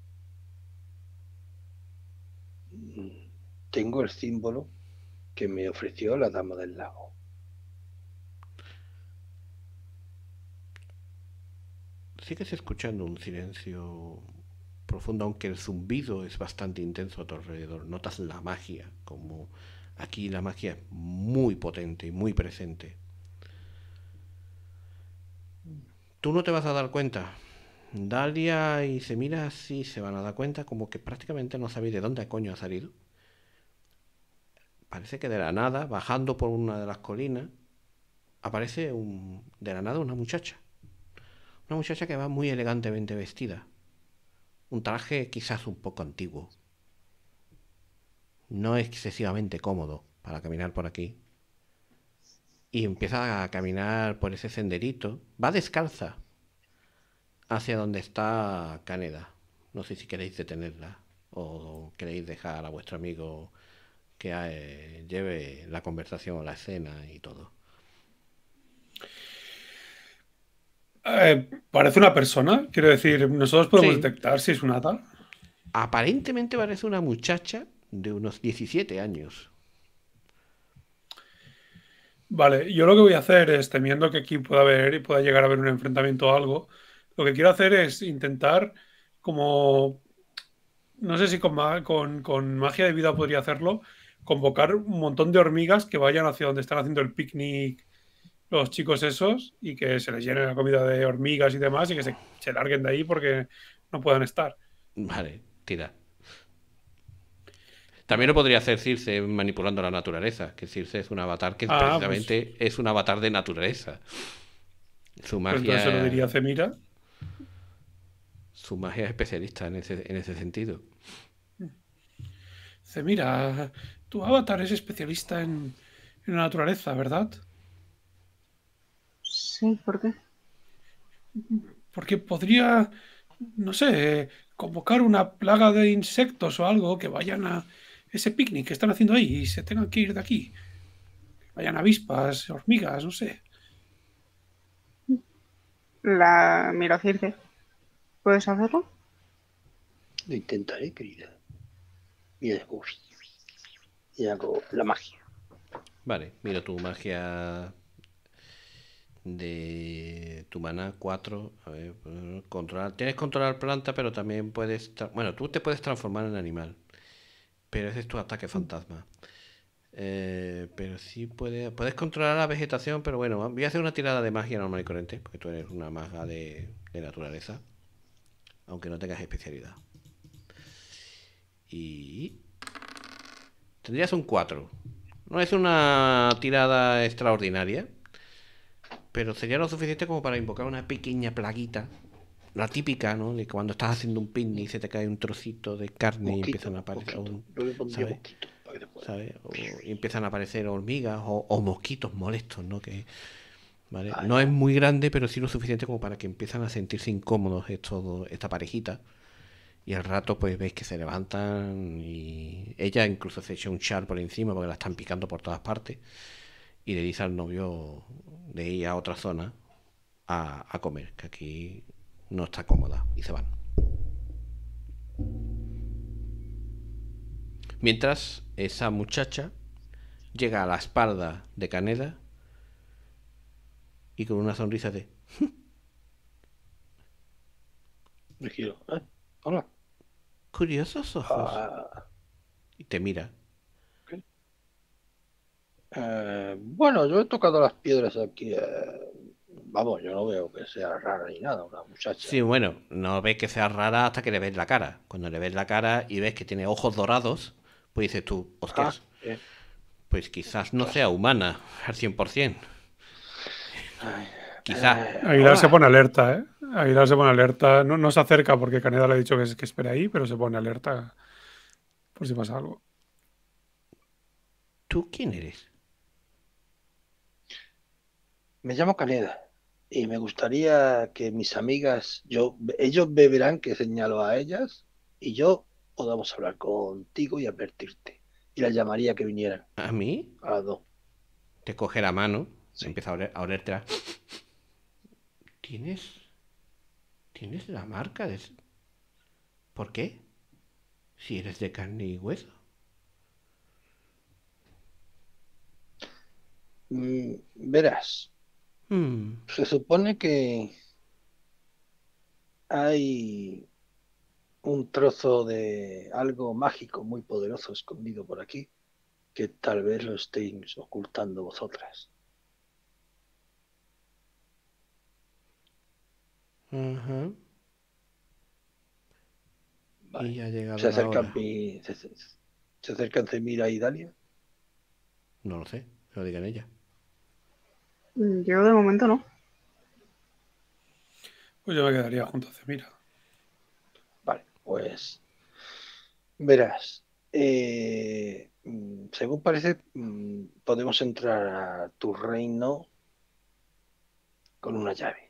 Tengo el símbolo que me ofreció la dama del lago. Sigues escuchando un silencio profundo, aunque el zumbido es bastante intenso a tu alrededor. Notas la magia, como aquí la magia es muy potente y muy presente. Tú no te vas a dar cuenta. Dalia y Semira sí se van a dar cuenta, como que prácticamente no sabéis de dónde coño ha salido. Parece que de la nada, bajando por una de las colinas, aparece un, de la nada una muchacha. Una muchacha que va muy elegantemente vestida. Un traje quizás un poco antiguo. No excesivamente cómodo para caminar por aquí, y empieza a caminar por ese senderito. Va descalza hacia donde está Caneda. No sé si queréis detenerla o queréis dejar a vuestro amigo que eh, lleve la conversación, o la escena y todo. Eh, parece una persona, quiero decir, nosotros podemos detectar si es una tal. Aparentemente parece una muchacha de unos 17 años. Vale, yo lo que voy a hacer es, temiendo que aquí pueda haber y pueda llegar a haber un enfrentamiento o algo, lo que quiero hacer es intentar como no sé si con, magia de vida podría hacerlo, convocar un montón de hormigas que vayan hacia donde están haciendo el picnic los chicos esos y que se les llene la comida de hormigas y demás y que se, se larguen de ahí porque no puedan estar. Vale, tira. También lo podría hacer Circe manipulando la naturaleza, que Circe es un avatar que ah, pues precisamente es un avatar de naturaleza. Su pues magia... entonces lo diría Zemira. Su magia es especialista en ese, en ese sentido. Zemira, tu avatar es especialista en, en la naturaleza, ¿verdad? Sí, ¿por qué? Porque podría, no sé, convocar una plaga de insectos o algo que vayan a, ese picnic que están haciendo ahí y se tengan que ir de aquí. Vayan avispas, hormigas, no sé. La miro ¿Puedes hacerlo? Lo intentaré, querida. Y hago, y hago la magia. Vale, mira tu magia de tu maná 4. controlar. Tienes controlar planta, pero también puedes. Bueno, tú te puedes transformar en animal. Pero ese es tu ataque fantasma. Eh, pero sí puede, puedes controlar la vegetación, pero bueno, voy a hacer una tirada de magia normal y corriente, porque tú eres una maga de, de naturaleza, aunque no tengas especialidad. Y tendrías un 4. No es una tirada extraordinaria, pero sería lo suficiente como para invocar una pequeña plaguita la típica, ¿no? De cuando estás haciendo un picnic y se te cae un trocito de carne y empiezan a aparecer. ¿sabes? y empiezan a aparecer hormigas o, mosquitos molestos, ¿no? Que, ¿vale? no es muy grande, pero sí lo suficiente como para que empiezan a sentirse incómodos estos, esta parejita. Y al rato, pues ves que se levantan y ella incluso se echa un char por encima porque la están picando por todas partes. Y le dice al novio de ir a otra zona a, a comer, que aquí no está cómoda y se van. Mientras esa muchacha llega a la espalda de Caneda y con una sonrisa de... Me giro. ¿Eh? Hola. Curiosos ojos. Ah. Y te mira. Eh, bueno, yo he tocado las piedras aquí. Eh, vamos, yo no veo que sea rara ni nada, una muchacha. Sí, bueno, no ves que sea rara hasta que le ves la cara. Cuando le ves la cara y ves que tiene ojos dorados, pues dices tú, ah, pues quizás no sea humana al 100%. Ay, quizás. Eh, Aguilar se pone alerta, ¿eh? Aguilar se pone alerta. No, no se acerca porque Caneda le ha dicho que, que espera ahí, pero se pone alerta por si pasa algo. ¿Tú quién eres? Me llamo Caneda y me gustaría que mis amigas, yo, ellos beberán que señalo a ellas y yo podamos hablar contigo y advertirte. Y las llamaría que vinieran. ¿A mí? A las dos. Te coge la mano, se empieza a, oler, a ¿Tienes? ¿Tienes la marca de... ¿Por qué? Si eres de carne y hueso. Mm, verás, Mm. Se supone que hay un trozo de algo mágico muy poderoso escondido por aquí, que tal vez lo estéis ocultando vosotras. vale. se acercan, mi, se, y Dalia. No lo sé, lo digan ella. Mm, yo de momento no. Pues yo me quedaría junto a Cemira. Vale, pues. Verás. Eh, mm, según parece, mm, podemos entrar a tu reino con una llave.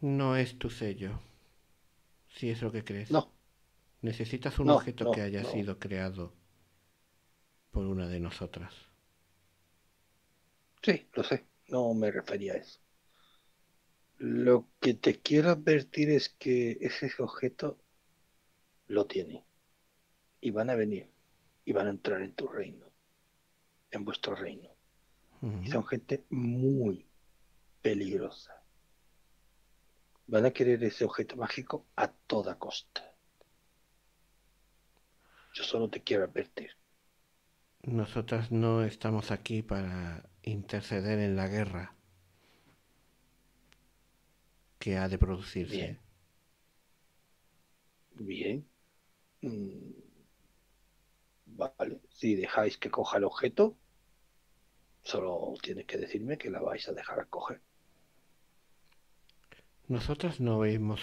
No es tu sello. Si es lo que crees. No. Necesitas un objeto que haya sido creado una de nosotras. Sí, lo sé, no me refería a eso. Lo que te quiero advertir es que ese objeto lo tiene. Y van a venir. Y van a entrar en tu reino. En vuestro reino. son gente muy peligrosa. Van a querer ese objeto mágico a toda costa. Yo solo te quiero advertir. Nosotras no estamos aquí para interceder en la guerra que ha de producirse. Bien. Mm, vale. Si dejáis que coja el objeto, solo tienes que decirme que la vais a dejar a coger. Nosotras no hemos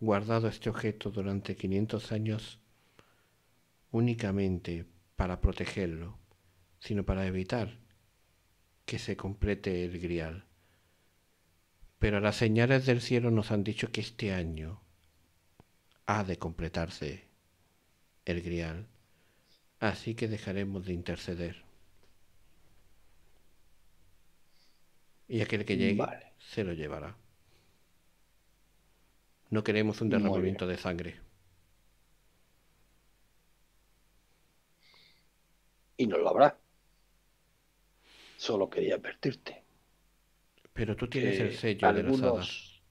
guardado este objeto durante 500 años únicamente para protegerlo, sino para evitar que se complete el grial. Pero las señales del cielo nos han dicho que este año ha de completarse el grial, así que dejaremos de interceder. Y aquel que llegue se lo llevará. No queremos un derramamiento de sangre. y no lo habrá. Solo quería advertirte. Pero tú tienes el sello de las hadas.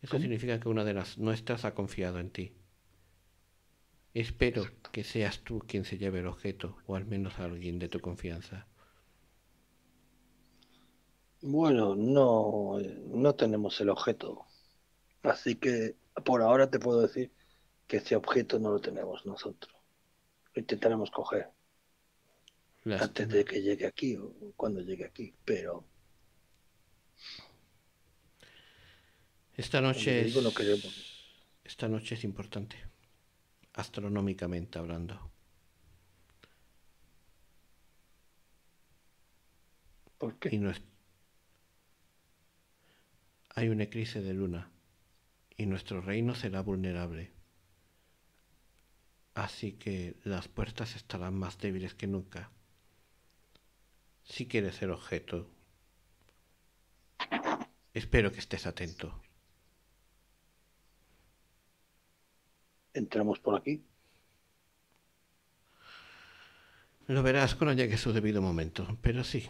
Eso significa que una de las nuestras ha confiado en ti. Espero que seas tú quien se lleve el objeto, o al menos alguien de tu confianza. Bueno, no, no tenemos el objeto. Así que por ahora te puedo decir que ese objeto no lo tenemos nosotros intentaremos coger antes de que llegue aquí o cuando llegue aquí, pero esta noche es... esta noche es importante, astronómicamente hablando. porque Hay una crisis de luna y nuestro reino será vulnerable así que las puertas estarán más débiles que nunca. Si quieres ser objeto, espero que estés atento. Entramos por aquí. Lo verás cuando llegue su debido momento, pero sí,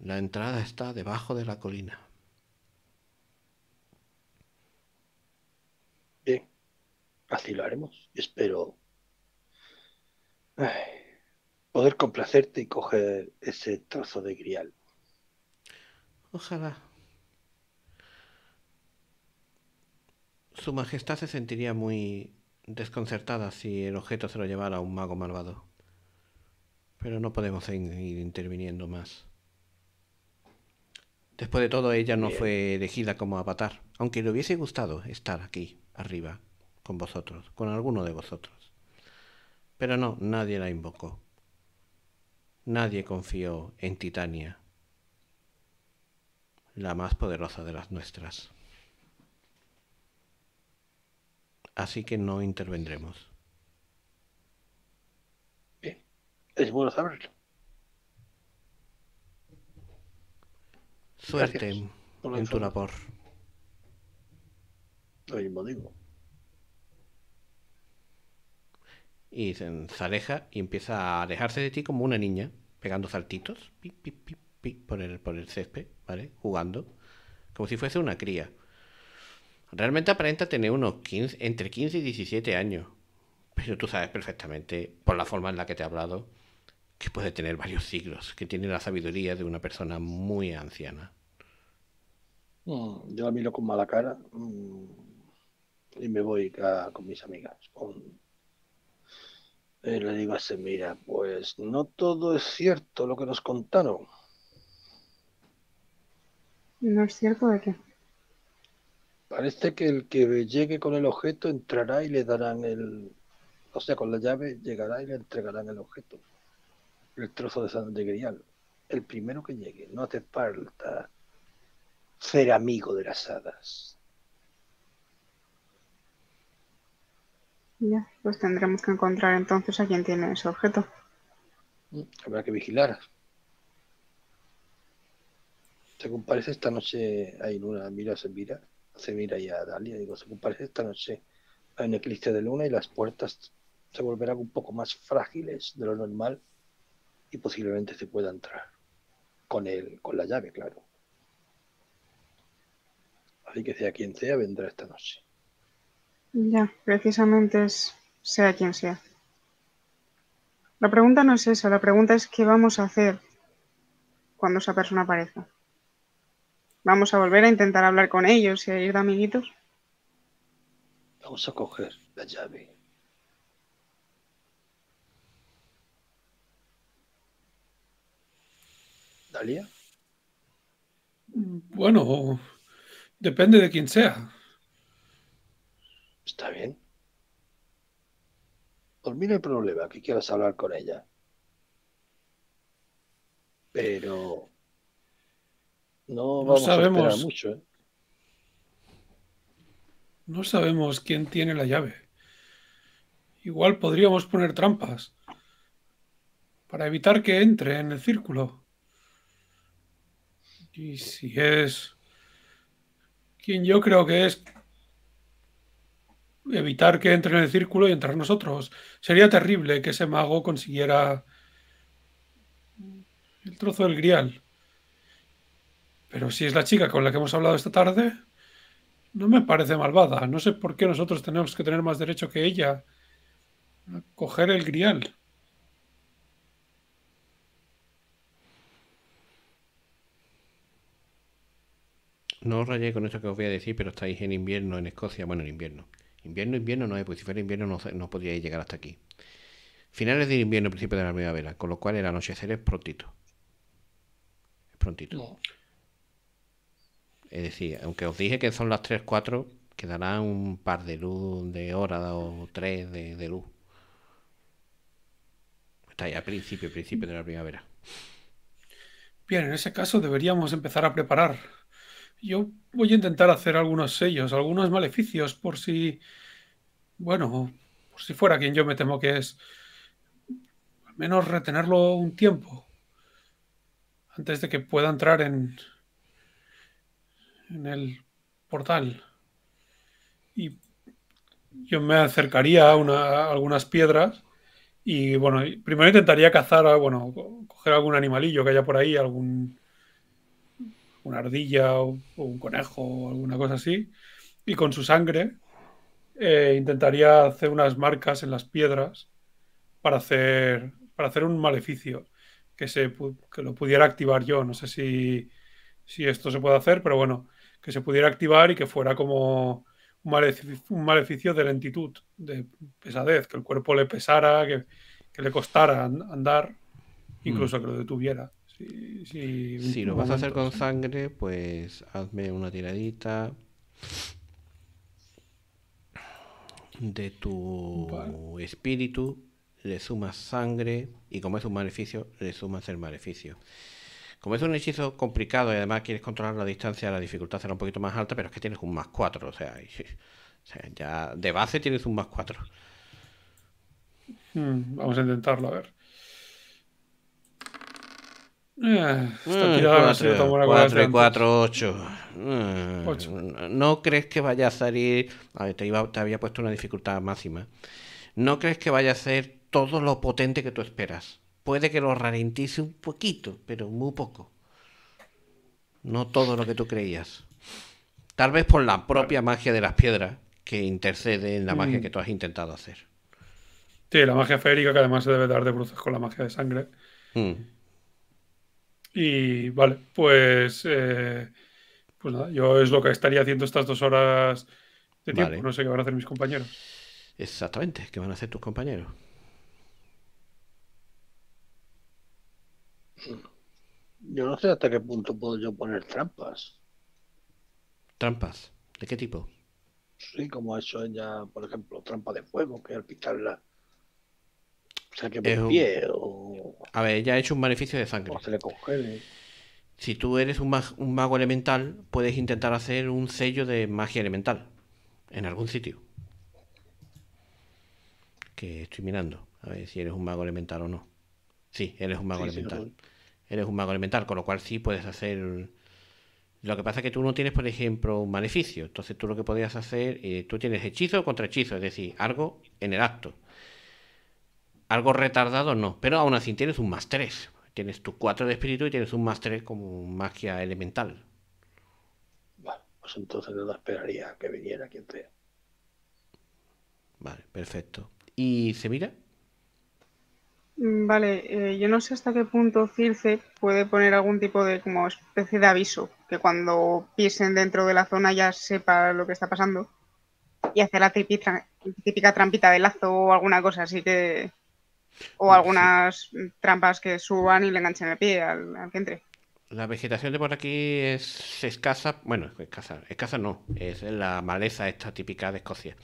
la entrada está debajo de la colina. Bien, así lo haremos. Espero poder complacerte y coger ese trozo de grial. Ojalá. Su Majestad se sentiría muy desconcertada si el objeto se lo llevara a un mago malvado. Pero no podemos ir interviniendo más. Después de todo, ella no fue elegida como avatar, aunque le hubiese gustado estar aquí, arriba, con vosotros, con alguno de vosotros. Pero no, nadie la invocó. Nadie confió en Titania, la más poderosa de las nuestras. Así que no intervendremos. Bien, es bueno saberlo. Suerte en tu labor. Lo mismo digo. y se, aleja y empieza a alejarse de ti como una niña, pegando saltitos pip pip pi, por, el, por el césped, ¿vale? Jugando, como si fuese una cría. Realmente aparenta tener unos entre 15 y 17 años, pero tú sabes perfectamente, por la forma en la que te he hablado, que puede tener varios siglos, que tiene la sabiduría de una persona muy anciana. Yo la miro con mala cara mm, y me voy con mis amigas, con eh, le digo se mira, pues no todo es cierto lo que nos contaron. ¿No es cierto de qué? Parece que el que llegue con el objeto entrará y le darán el... O sea, con la llave llegará y le entregarán el objeto. El trozo de sangre de grial. El primero que llegue. No hace falta ser amigo de las hadas. Ya, pues tendremos que encontrar entonces a quien tiene ese objeto. Mm. Habrá que vigilar. Según parece, esta noche hay luna. Mira, se mira, se mira y a Dalia. Digo, según parece, esta noche hay un eclipse de luna y las puertas se volverán un poco más frágiles de lo normal y posiblemente se pueda entrar con el, con la llave, claro. Así que sea quien sea, vendrá esta noche. Ya, precisamente es sea quien sea. La pregunta no es esa, la pregunta es qué vamos a hacer cuando esa persona aparezca. ¿Vamos a volver a intentar hablar con ellos y a ir de amiguitos? Vamos a coger la llave. Dalia. Bueno, depende de quien sea. Está bien. Pues mira el problema, que quieras hablar con ella. Pero no sabemos, mucho. ¿eh? No sabemos quién tiene la llave. Igual podríamos poner trampas para evitar que entre en el círculo. Y si es quien yo creo que es, evitar que entre en el círculo y entrar nosotros. Sería terrible que ese mago consiguiera el trozo del grial. Pero si es la chica con la que hemos hablado esta tarde, no me parece malvada. No sé por qué nosotros tenemos que tener más derecho que ella a coger el grial. No os rayéis con eso que os voy a decir, pero estáis en invierno en Escocia, bueno, en invierno, Invierno, invierno no es, eh, porque si fuera invierno no, no podríais llegar hasta aquí. Finales del invierno, principio de la primavera, con lo cual el anochecer es prontito. Es prontito. Es decir, aunque os dije que son las 3, 4, quedará un par de luz de hora o tres de, luz. Está ya a principio, principio de la primavera. Bien, en ese caso deberíamos empezar a preparar yo voy a intentar hacer algunos sellos, algunos maleficios, por si. Bueno, por si fuera quien yo me temo que es. Al menos retenerlo un tiempo. Antes de que pueda entrar en. en el portal. Y yo me acercaría a, una, algunas piedras. Y bueno, primero intentaría cazar, bueno, coger algún animalillo que haya por ahí, algún una ardilla o, un conejo o alguna cosa así, y con su sangre eh, intentaría hacer unas marcas en las piedras para hacer, para hacer un maleficio que, se, que lo pudiera activar yo. No sé si, esto se puede hacer, pero bueno, que se pudiera activar y que fuera como un maleficio, de lentitud, de pesadez, que el cuerpo le pesara, que, le costara andar, mm. incluso que lo detuviera si lo vas a hacer con sangre, pues hazme una tiradita de tu espíritu, le sumas sangre y como es un maleficio, le sumas el maleficio. Como es un hechizo complicado y además quieres controlar la distancia, la dificultad será un poquito más alta, pero es que tienes un más 4, o sea, ya de base tienes un más 4. Hmm, vamos a intentarlo, a ver. 4, eh, 8. Mm, mm, mm, no crees que vaya a salir. A te, iba, te había puesto una dificultad máxima. No crees que vaya a ser todo lo potente que tú esperas. Puede que lo ralentice un poquito, pero muy poco. No todo lo que tú creías. Tal vez por la propia magia de las piedras que intercede en la magia que tú has intentado hacer. Sí, la magia férica que además se debe dar de bruces con la magia de sangre. Y vale, pues, eh, pues nada, yo es lo que estaría haciendo estas dos horas de tiempo. No sé qué van a hacer mis compañeros. Exactamente, ¿qué van a hacer tus compañeros? Yo no sé hasta qué punto puedo yo poner trampas. ¿Trampas? ¿De qué tipo? Sí, como ha hecho ella, por ejemplo, trampa de fuego, que al picarla a ver, ya ha hecho un beneficio de sangre. Si tú eres un, mago elemental, puedes intentar hacer un sello de magia elemental en algún sitio. Que estoy mirando, a ver si eres un mago elemental o no. Sí, eres un mago elemental. eres un mago elemental, con lo cual sí puedes hacer... Lo que pasa es que tú no tienes, por ejemplo, un maleficio. Entonces tú lo que podrías hacer, eh, tú tienes hechizo o hechizo, es decir, algo en el acto. Algo retardado no, pero aún así tienes un más 3. Tienes tu cuatro de espíritu y tienes un más 3 como magia elemental. Vale, pues entonces no esperaría que viniera quien sea. Vale, perfecto. ¿Y se mira? Mm, vale, eh, yo no sé hasta qué punto Circe puede poner algún tipo de como especie de aviso, que cuando piensen dentro de la zona ya sepa lo que está pasando y hace la típica, típica trampita de lazo o alguna cosa así que o algunas trampas que suban y le enganchen el pie al, al La vegetación de por aquí es escasa, bueno, escasa, escasa no, es la maleza esta típica de Escocia.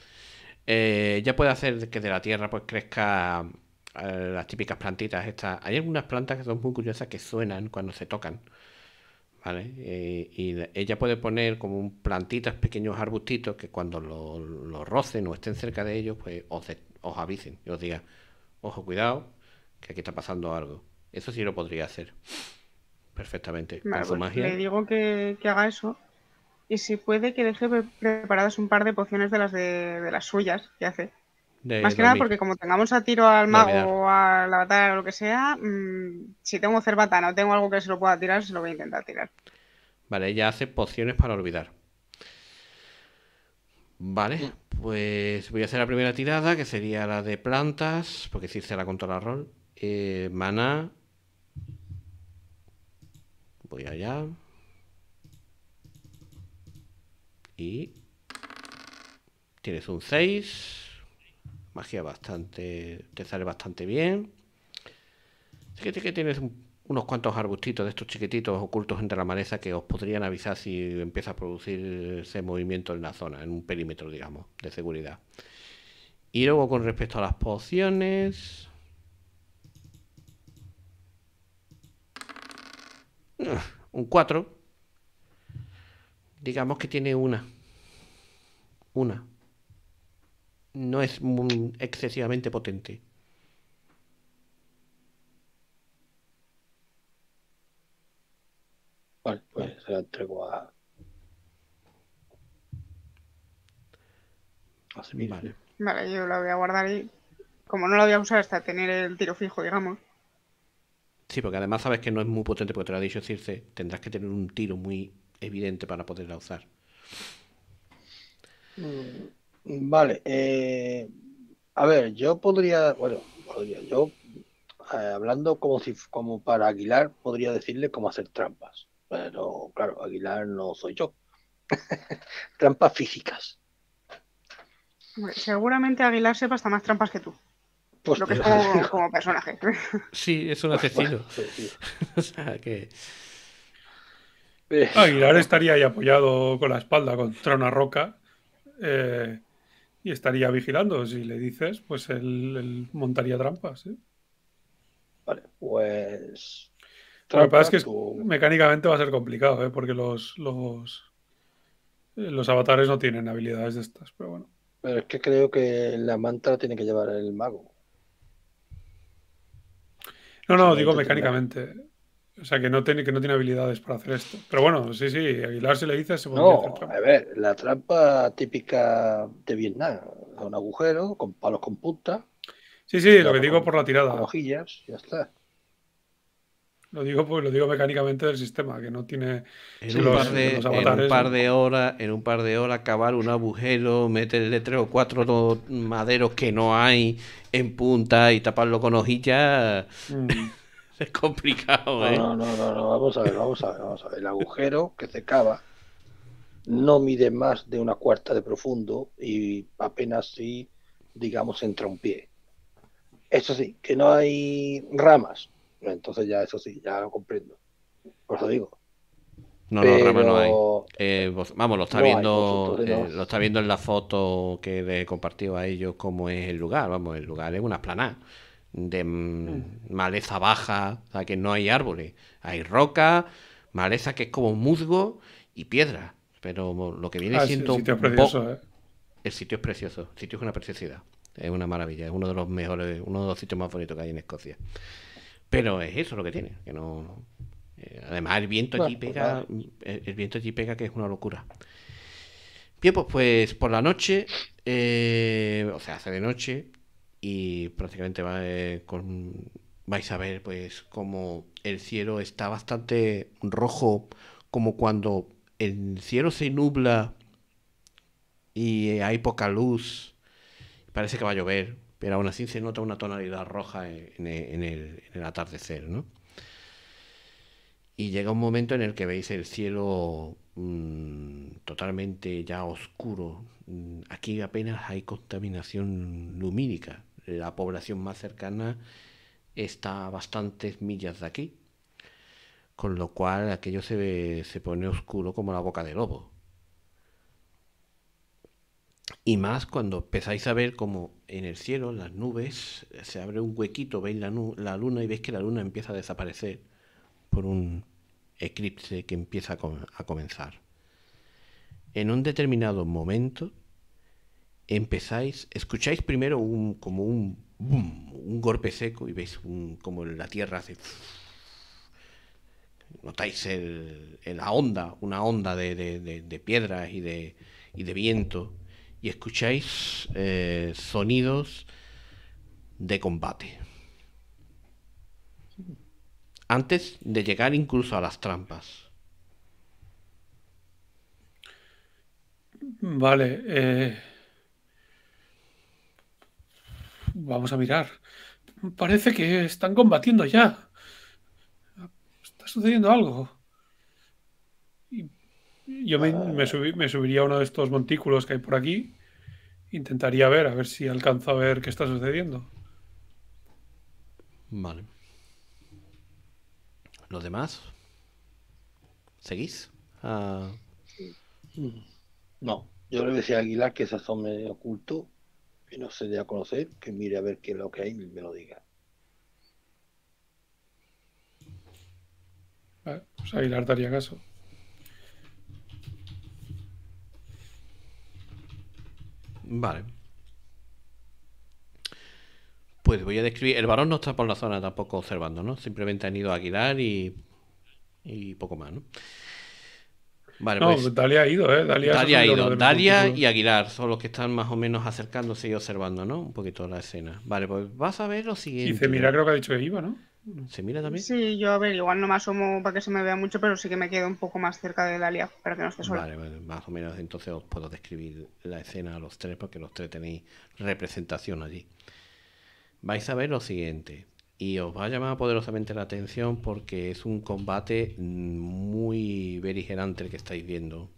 Eh, ya puede hacer que de la tierra pues crezca eh, las típicas plantitas estas. Hay algunas plantas que son muy curiosas que suenan cuando se tocan, ¿vale? Eh, y ella puede poner como plantitas, pequeños arbustitos que cuando los lo rocen o estén cerca de ellos, pues os, os avisen y os digan, ojo, cuidado, que aquí está pasando algo. Eso sí lo podría hacer perfectamente pues Le digo que, haga eso. Y si puede, que deje preparadas un par de pociones de las, de, las suyas que hace. Más que nada porque como tengamos a tiro al mago o a la batalla o lo que sea, mm, si tengo cerbatana o tengo algo que se lo pueda tirar, se lo voy a intentar tirar. Vale, ella hace pociones para olvidar. Vale, pues voy a hacer la primera tirada, que sería la de plantas, porque sí se la controla rol. Eh, Mana. Voy allá. Y. Tienes un 6. Magia bastante. Te sale bastante bien. Fíjate que tienes un unos cuantos arbustitos de estos chiquititos ocultos entre la maleza que os podrían avisar si empieza a producirse movimiento en la zona, en un perímetro, digamos, de seguridad. Y luego con respecto a las pociones... Un 4. Digamos que tiene una. Una. No es excesivamente potente. Vale, pues se la entrego a. Vale. yo la voy a guardar ahí Como no la voy a usar hasta tener el tiro fijo, digamos. Sí, porque además sabes que no es muy potente, porque te lo ha dicho Circe, tendrás que tener un tiro muy evidente para poderla usar. Mm, vale, eh, a ver, yo podría, bueno, podría, yo eh, hablando como si como para Aguilar, podría decirle cómo hacer trampas. Pero claro, Aguilar no soy yo. trampas físicas. Seguramente Aguilar sepa hasta más trampas que tú. Pues lo que es como, personaje. Sí, es un pues, pues, asesino. Pues, o sea que. Eh. Aguilar estaría ahí apoyado con la espalda contra una roca eh, y estaría vigilando. Si le dices, pues él, montaría trampas. ¿eh? Vale, pues lo que pasa es que mecánicamente va a ser complicado, ¿eh? porque los, eh, los, avatares no tienen habilidades de estas, pero bueno. Pero es que creo que la manta tiene que llevar el mago. No, no, digo mecánicamente. O sea, que no, tiene, que no tiene habilidades para hacer esto. Pero bueno, sí, sí, Aguilar si le dices se podría hacer A ver, la trampa típica de Vietnam. Un agujero con palos con punta. Sí, sí, lo que digo por la tirada. hojillas, ya está. Lo digo, pues, lo digo mecánicamente del sistema, que no tiene en un, par de, horas, en un par de horas cavar un agujero, meterle tres o cuatro maderos que no hay en punta y taparlo con hojillas mm. es complicado, ¿eh? No, no, no, vamos a ver, vamos a ver, vamos a ver. El agujero que se cava no mide más de una cuarta de profundo y apenas si, digamos, entra un pie. Eso sí, que no hay ramas, entonces ya eso sí, ya lo comprendo. Por eso digo. No, no, no eh, vamos, lo está viendo, eh, lo está viendo en la foto que le he compartido a ellos cómo es el lugar. Vamos, el lugar es una planada de mm. maleza baja, o sea que no hay árboles, hay roca, maleza que es como musgo y piedra. Pero lo que viene ah, siendo. El sitio es precioso, ¿eh? El sitio es precioso, el sitio es una preciosidad, es una maravilla, es uno de los mejores, uno de los sitios más bonitos que hay en Escocia. Pero es eso lo que tiene, que no... Eh, además, el viento aquí pega, el, viento pega que es una locura. Bien, pues, pues por la noche, eh, o sea, hace de noche y prácticamente va, eh, con, vais a ver pues como el cielo está bastante rojo, como cuando el cielo se nubla y hay poca luz, parece que va a llover, pero aún así se nota una tonalidad roja en, el, atardecer, ¿no? Y llega un momento en el que veis el cielo mm, totalmente ya oscuro. Mm, aquí apenas hay contaminación lumínica. La población más cercana está a bastantes millas de aquí, con lo cual aquello se, se pone oscuro como la boca de lobo. Y más cuando empezáis a ver como en el cielo, las nubes, se abre un huequito, veis la, luna y veis que la luna empieza a desaparecer por un eclipse que empieza a, comenzar. En un determinado momento empezáis, escucháis primero un, como un golpe seco y veis como la tierra hace... Notáis la onda, una onda de, piedras y de, y de viento y escucháis eh, sonidos de combate. Antes de llegar incluso a las trampas. Vale. Eh, vamos a mirar. Parece que están combatiendo ya. Está sucediendo algo. Yo me, me, subiría a uno de estos montículos que hay por aquí. Intentaría ver, a ver si alcanzo a ver qué está sucediendo. Vale. ¿Los demás? ¿Seguís? Ah. Mm. No. Yo le decía a Aguilar que se asome oculto, que no se dé a conocer, que mire a ver qué es lo que hay y me lo diga. Vale, pues Aguilar daría caso. Vale. Pues voy a describir. El varón no está por la zona tampoco observando, ¿no? Simplemente han ido a Aguilar y, poco más, ¿no? Vale, no, pues Dalia ha ido, ¿eh? Dalia, Dalia ha ido. Dalia y Aguilar son los que están más o menos acercándose y observando, ¿no? Un poquito la escena. Vale, pues vas a ver lo siguiente. Dice, mira, creo que ha dicho que iba, ¿no? ¿Se mira también? Sí, yo a ver, igual no me asomo para que se me vea mucho, pero sí que me quedo un poco más cerca de Dalia para que no esté sola. Vale, vale, más o menos entonces os puedo describir la escena a los tres porque los tres tenéis representación allí. Vais a ver lo siguiente y os va a llamar poderosamente la atención porque es un combate muy beligerante el que estáis viendo.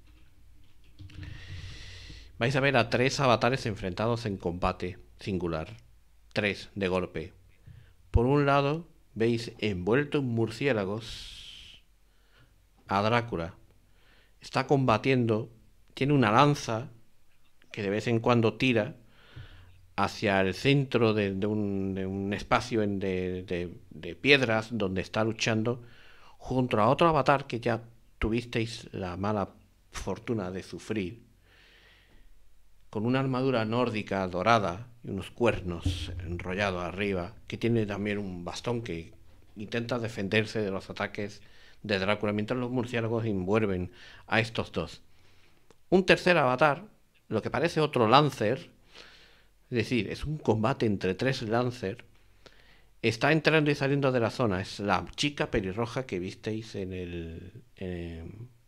Vais a ver a tres avatares enfrentados en combate singular. Tres de golpe. Por un lado veis envuelto en murciélagos a Drácula. Está combatiendo, tiene una lanza que de vez en cuando tira hacia el centro de, un, espacio de, piedras donde está luchando junto a otro avatar que ya tuvisteis la mala fortuna de sufrir con una armadura nórdica dorada y unos cuernos enrollados arriba, que tiene también un bastón que intenta defenderse de los ataques de Drácula, mientras los murciélagos envuelven a estos dos. Un tercer avatar, lo que parece otro Lancer, es decir, es un combate entre tres Lancer, está entrando y saliendo de la zona. Es la chica pelirroja que visteis en el, eh,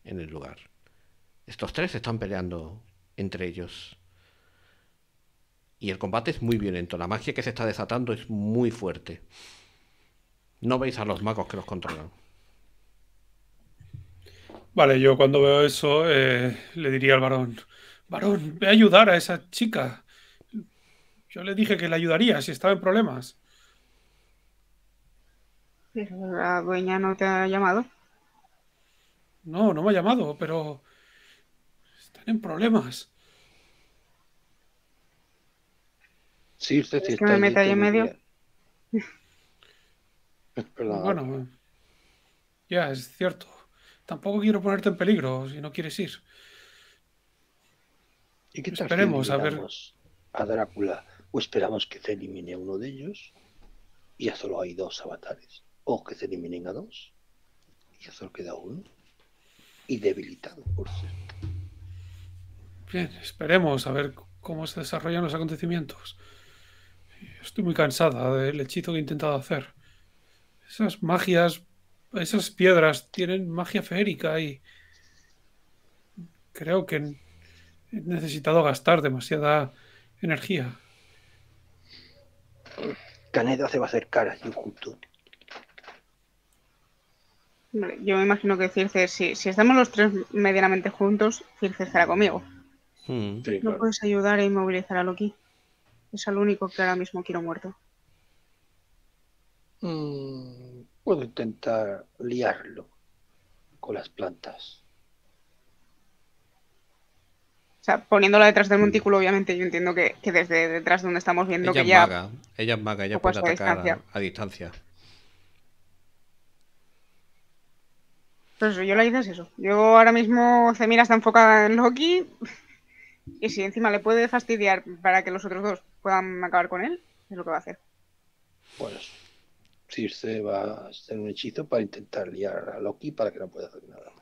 en el lugar. Estos tres están peleando entre ellos. Y el combate es muy violento, la magia que se está desatando es muy fuerte. No veis a los magos que los controlan. Vale, yo cuando veo eso eh, le diría al varón, varón, ve a ayudar a esa chica. Yo le dije que le ayudaría si estaba en problemas. Pero la dueña no te ha llamado. No, no me ha llamado, pero están en problemas. Sí, usted Es que me medio. bueno, ya, es cierto. Tampoco quiero ponerte en peligro si no quieres ir. ¿Y qué Esperemos a ver. A Drácula, o esperamos que se elimine uno de ellos, y ya solo hay dos avatares. O que se eliminen a dos, y ya solo queda uno. Y debilitado, por cierto. Bien, esperemos a ver cómo se desarrollan los acontecimientos. Estoy muy cansada del hechizo que he intentado hacer. Esas magias, esas piedras tienen magia feérica y creo que he necesitado gastar demasiada energía. Caneda se va a acercar cara, yo me imagino que Circe, si, estamos los tres medianamente juntos, Circe estará conmigo. Hmm. ¿No puedes ayudar a inmovilizar a Loki? Es al único que ahora mismo quiero muerto. Mm, puedo intentar liarlo con las plantas. O sea, poniéndola detrás del montículo, obviamente, yo entiendo que, desde detrás de donde estamos viendo ella que ya. Ella es maga, ella puede atacar a distancia. A, Pues yo la idea es eso. Yo ahora mismo Zemira está enfocada en Loki. Y si encima le puede fastidiar para que los otros dos puedan acabar con él, es lo que va a hacer. Pues Circe va a hacer un hechizo para intentar liar a Loki para que no pueda hacer nada.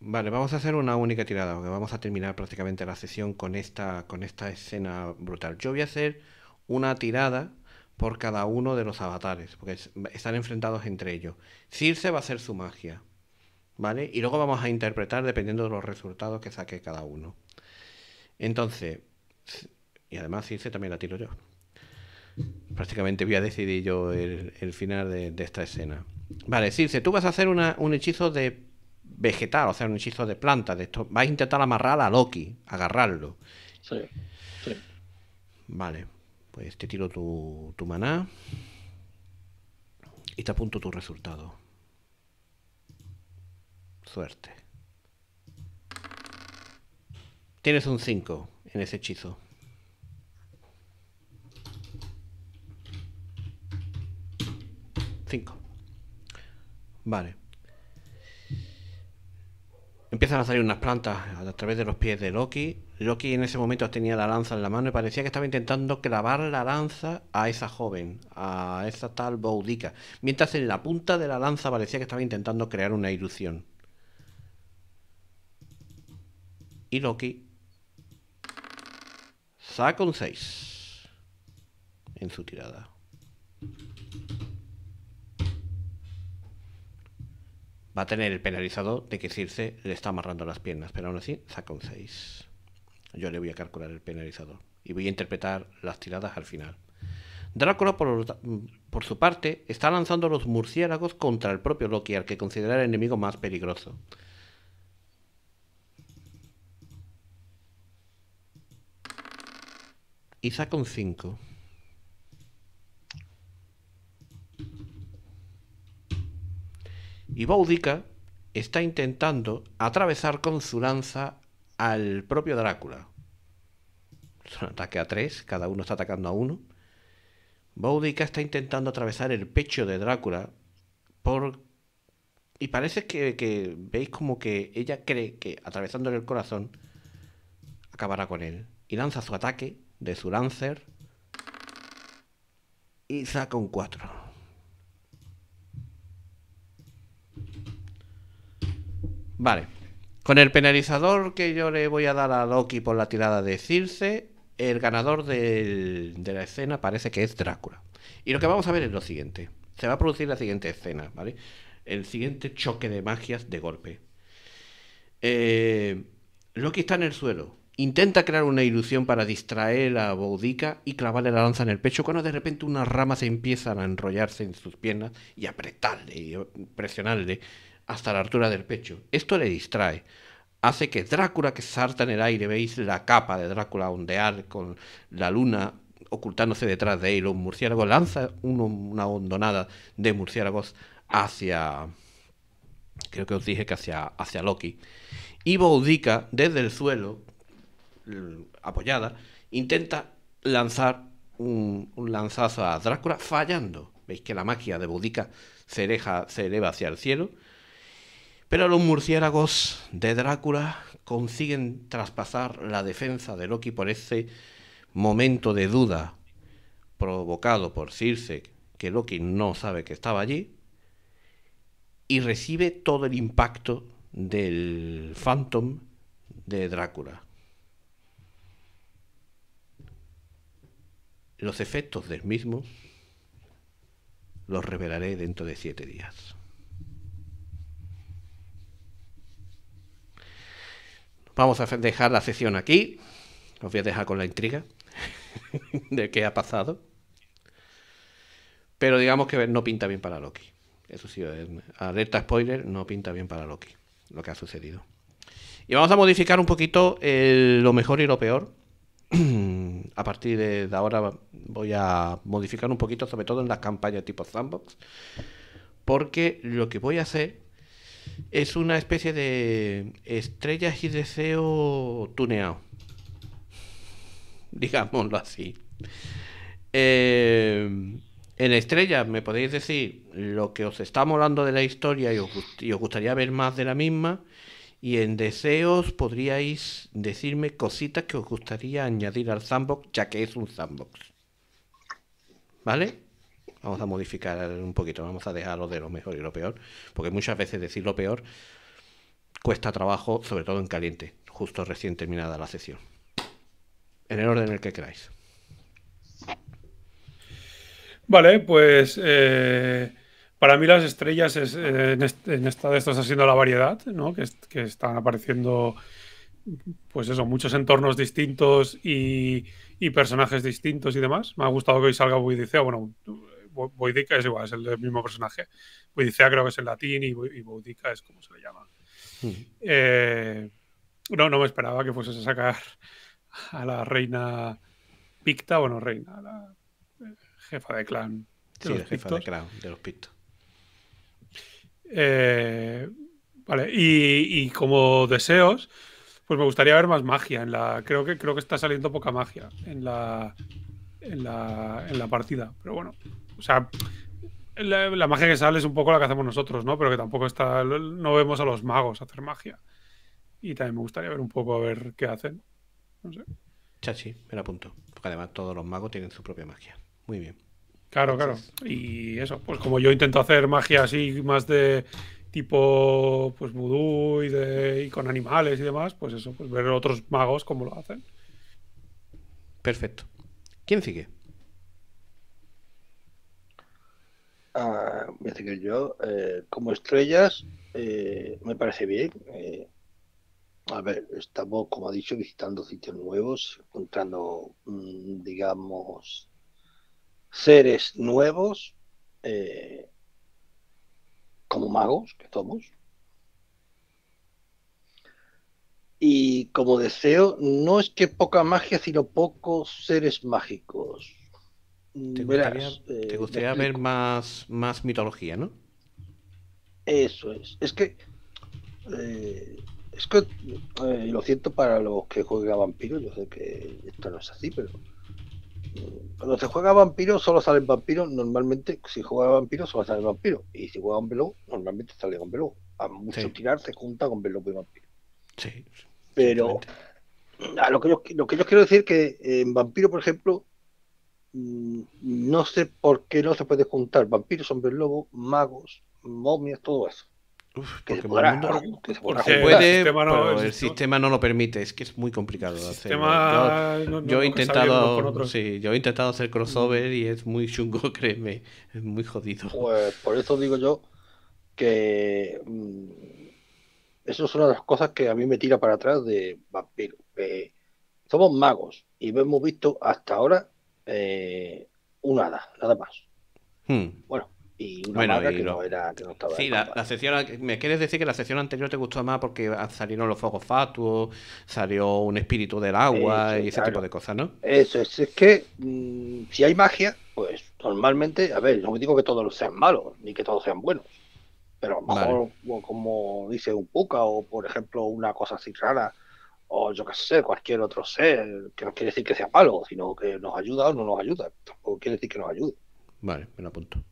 Vale, vamos a hacer una única tirada, porque vamos a terminar prácticamente la sesión con esta, con esta escena brutal. Yo voy a hacer una tirada por cada uno de los avatares, porque están enfrentados entre ellos. Circe va a hacer su magia, ¿vale? Y luego vamos a interpretar dependiendo de los resultados que saque cada uno. Entonces, y además Circe también la tiro yo. Prácticamente voy a decidir yo el, final de, esta escena. Vale, Circe, tú vas a hacer un hechizo de vegetal, o sea, un hechizo de planta. De esto. Vas a intentar amarrar a Loki, agarrarlo. Sí, Vale, pues te tiro tu, tu maná y te apunto tu resultado. Suerte. Tienes un 5 en ese hechizo. 5. Vale. Empiezan a salir unas plantas a través de los pies de Loki. Loki en ese momento tenía la lanza en la mano y parecía que estaba intentando clavar la lanza a esa joven, a esa tal Boudica. Mientras en la punta de la lanza parecía que estaba intentando crear una ilusión. Y Loki saca un 6 en su tirada. va a tener el penalizador de que Circe le está amarrando las piernas, pero aún así saca un 6. Yo le voy a calcular el penalizador y voy a interpretar las tiradas al final. Drácula, por, por, su parte, está lanzando los murciélagos contra el propio Loki, al que considera el enemigo más peligroso. Y saca un 5. Y Boudica está intentando atravesar con su lanza al propio Drácula. Es ataque a tres, cada uno está atacando a uno. Boudica está intentando atravesar el pecho de Drácula por... Y parece que, veis como que ella cree que atravesándole el corazón acabará con él. Y lanza su ataque de su Lancer y saca un cuatro. Vale. Con el penalizador que yo le voy a dar a Loki por la tirada de Circe, el ganador de la escena parece que es Drácula. Y lo que vamos a ver es lo siguiente. Se va a producir la siguiente escena, ¿vale? El siguiente choque de magias de golpe. Eh, Loki está en el suelo. Intenta crear una ilusión para distraer a Boudica y clavarle la lanza en el pecho cuando de repente unas ramas empiezan a enrollarse en sus piernas y apretarle y presionarle hasta la altura del pecho. Esto le distrae. Hace que Drácula, que salta en el aire, veis la capa de Drácula ondear con la luna ocultándose detrás de él, un murciélago lanza una hondonada de murciélagos hacia, creo que os dije que hacia, hacia Loki. Y Boudica, desde el suelo, mm, apoyada, intenta lanzar un, lanzazo a Drácula fallando. Veis que la magia de Boudica se eleva hacia el cielo pero los murciélagos de Drácula consiguen traspasar la defensa de Loki por ese momento de duda provocado por Circe, que Loki no sabe que estaba allí, y recibe todo el impacto del Phantom de Drácula. Los efectos del mismo los revelaré dentro de siete días. Vamos a dejar la sesión aquí. Os voy a dejar con la intriga de qué ha pasado. Pero digamos que no pinta bien para Loki. Eso sí, eh, alerta spoiler, no pinta bien para Loki lo que ha sucedido. Y vamos a modificar un poquito lo mejor y lo peor. a partir de, ahora voy a modificar un poquito, sobre todo en las campañas tipo sandbox. Porque lo que voy a hacer es una especie de estrellas y deseos tuneado. Digámoslo así. Eh, en estrellas me podéis decir lo que os está molando de la historia y os, y os, gustaría ver más de la misma. Y en deseos podríais decirme cositas que os gustaría añadir al sandbox, ya que es un sandbox. ¿Vale? vamos a modificar un poquito, vamos a dejar lo de lo mejor y lo peor, porque muchas veces decir lo peor cuesta trabajo, sobre todo en caliente, justo recién terminada la sesión. En el orden en el que queráis. Vale, pues eh, para mí las estrellas eh, en, esta de estas haciendo la variedad, ¿no? que, están apareciendo pues eso, muchos entornos distintos y, personajes distintos y demás. Me ha gustado que hoy salga dice, ah, Bueno, Voidica es igual, es el mismo personaje. Voidicea creo que es en latín y, Voidica es como se le llama. Mm. Eh, no, no me esperaba que fueses a sacar a la reina Picta, bueno, reina, la eh, jefa de clan. De los jefa de clan de los Pictos. Eh, vale, y, como deseos, pues me gustaría ver más magia. En la, creo, que, creo que está saliendo poca magia en la, en la, en la partida, pero bueno, o sea, la, magia que sale es un poco la que hacemos nosotros, ¿no? Pero que tampoco está, no vemos a los magos hacer magia. Y también me gustaría ver un poco a ver qué hacen. No sé. Chachi, me la apunto. Porque además todos los magos tienen su propia magia. Muy bien. Claro, claro. Y eso, pues como yo intento hacer magia así más de tipo pues vudú y, de, con animales y demás, pues eso, pues ver otros magos cómo lo hacen. Perfecto. ¿Quién sigue? Me yo, eh, como estrellas, eh, me parece bien. Eh, a ver, estamos, como ha dicho, visitando sitios nuevos, encontrando, mm, digamos, seres nuevos, como magos que somos. Y como deseo, no es que poca magia, sino pocos seres mágicos te gustaría, eh, ver más, más mitología, ¿no? Eso es. Es que. Eh, es que. Eh, lo siento para los que juegan a vampiros. Yo sé que esto no es así, pero. Cuando se juega a vampiros, solo salen vampiros. Normalmente, si juega a vampiros, solo salen vampiros. Y si juega a un veloz, normalmente sale un veloz. A mucho tirar se junta con veloz y vampiro. Sí. Pero. lo que, yo, lo que yo quiero decir que en vampiro, por ejemplo, Mm, no sé por qué no se puede juntar vampiros, hombres lobos, magos, momias, todo eso. el sistema no, lo permite, es que es muy complicado hacer. ¿eh? Yo, he intentado, yo he intentado hacer crossover y es muy chungo, créeme, es muy jodido. Pues, por eso digo yo que mm, eso es una de las cosas que a mí me tira para atrás de vampiros somos magos y hemos visto hasta ahora eh, una un hada, nada más. Hmm. Bueno, y una hada que, no era, que no estaba. Sí, la, sesión, me quieres decir que la sesión anterior te gustó más porque salieron los fuegos fatuos, salió un espíritu del agua y ese tipo de cosas, ¿no? Eso es, es que mm, si hay magia, pues normalmente, a ver, no digo que todos sean malos, ni que todos sean buenos. Pero a lo mejor, como, dice un puka o por ejemplo, una cosa así rara, o yo qué sé, cualquier otro ser, que no quiere decir que sea malo, sino que nos ayuda o no nos ayuda, tampoco quiere decir que nos ayude. Vale, me lo apunto.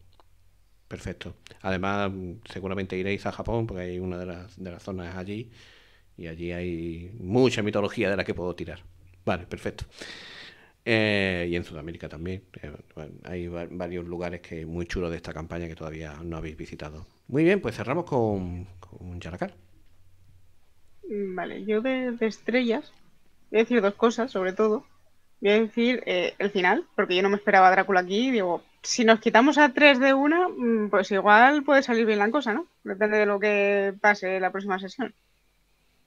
Perfecto. Además, seguramente iréis a Japón, porque hay una de las, de las zonas allí, y allí hay mucha mitología de la que puedo tirar. Vale, perfecto. Eh, y en Sudamérica también. Eh, hay varios lugares que muy chulos de esta campaña que todavía no habéis visitado. Muy bien, pues cerramos con, con Mm, vale, yo de, estrellas voy a decir dos cosas, sobre todo. Voy a decir eh, el final, porque yo no me esperaba Drácula aquí. Digo, si nos quitamos a tres de una, mm, pues igual puede salir bien la cosa, ¿no? Depende de lo que pase la próxima sesión.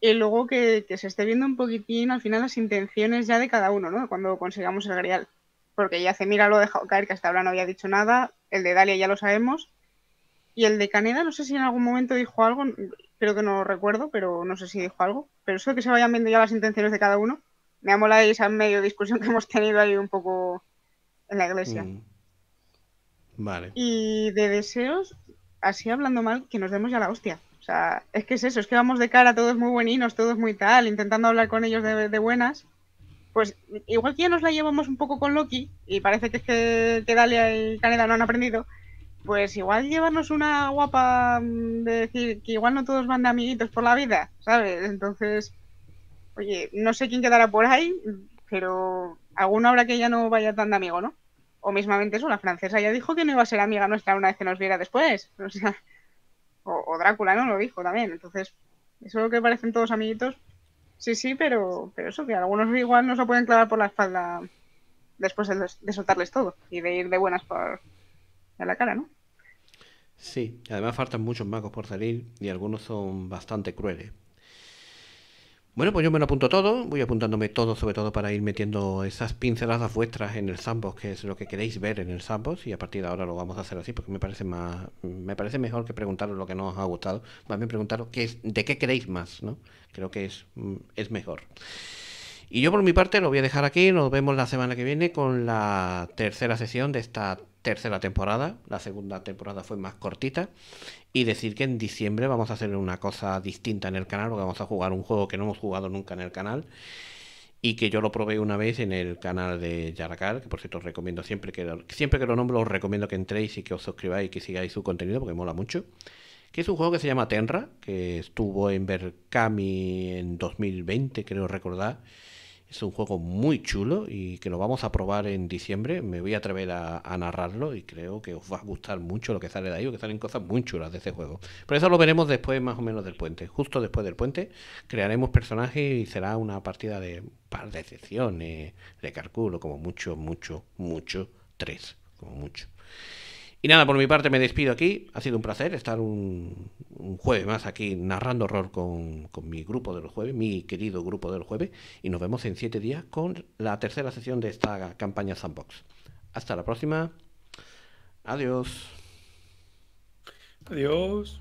Y luego que, se esté viendo un poquitín al final las intenciones ya de cada uno, ¿no? Cuando consigamos el Grial. Porque ya Cemira mira, lo ha dejado caer, que hasta ahora no había dicho nada. El de Dalia ya lo sabemos. Y el de Caneda, no sé si en algún momento dijo algo, creo que no recuerdo, pero no sé si dijo algo. Pero eso que se vayan viendo ya las intenciones de cada uno. Me ha molado esa medio discusión que hemos tenido ahí un poco en la iglesia. Mm. Vale. Y de deseos, así hablando mal, que nos demos ya la hostia. O sea, es que es eso, es que vamos de cara, todos muy bueninos, todos muy tal, intentando hablar con ellos de, buenas. Pues igual que ya nos la llevamos un poco con Loki, y parece que es que, que Dalia y Caneda no han aprendido, pues igual llevarnos una guapa mm, de decir que igual no todos van de amiguitos por la vida, ¿sabes? Entonces, oye, no sé quién quedará por ahí, pero alguno habrá que ya no vaya tan de amigo, ¿no? O mismamente eso, la francesa ya dijo que no iba a ser amiga nuestra una vez que nos viera después. O sea, o, Drácula, ¿no? Lo dijo también. Entonces, eso que parecen todos amiguitos, sí, sí, pero, pero eso, que algunos igual no se pueden clavar por la espalda después de, de soltarles todo y de ir de buenas por, a la cara, ¿no? Sí, además faltan muchos magos por salir y algunos son bastante crueles. Bueno, pues yo me lo apunto todo, voy apuntándome todo, sobre todo para ir metiendo esas pinceladas vuestras en el sandbox, que es lo que queréis ver en el sandbox, y a partir de ahora lo vamos a hacer así, porque me parece más, me parece mejor que preguntaros lo que no os ha gustado, más bien preguntaros qué de qué queréis más, ¿no? Creo que es, mm, es mejor. Y yo por mi parte lo voy a dejar aquí, nos vemos la semana que viene con la tercera sesión de esta tercera temporada, la segunda temporada fue más cortita, y decir que en diciembre vamos a hacer una cosa distinta en el canal, porque vamos a jugar un juego que no hemos jugado nunca en el canal, y que yo lo probé una vez en el canal de Yarakar, que por cierto os recomiendo siempre que siempre que lo nombro, os recomiendo que entréis y que os suscribáis y que sigáis su contenido, porque mola mucho, que es un juego que se llama Tenra, que estuvo en Berkami en 2020, creo recordar, es un juego muy chulo y que lo vamos a probar en diciembre. Me voy a atrever a, narrarlo y creo que os va a gustar mucho lo que sale de ahí, que salen cosas muy chulas de ese juego. Pero eso lo veremos después más o menos del puente. Justo después del puente crearemos personajes y será una partida de par de excepciones. le calculo, como mucho, mucho, mucho, tres, como mucho. Y nada, por mi parte me despido aquí. Ha sido un placer estar un, un jueves más aquí narrando horror con, con mi grupo del jueves, mi querido grupo del jueves, y nos vemos en siete días con la tercera sesión de esta campaña Sandbox. Hasta la próxima. Adiós. Adiós.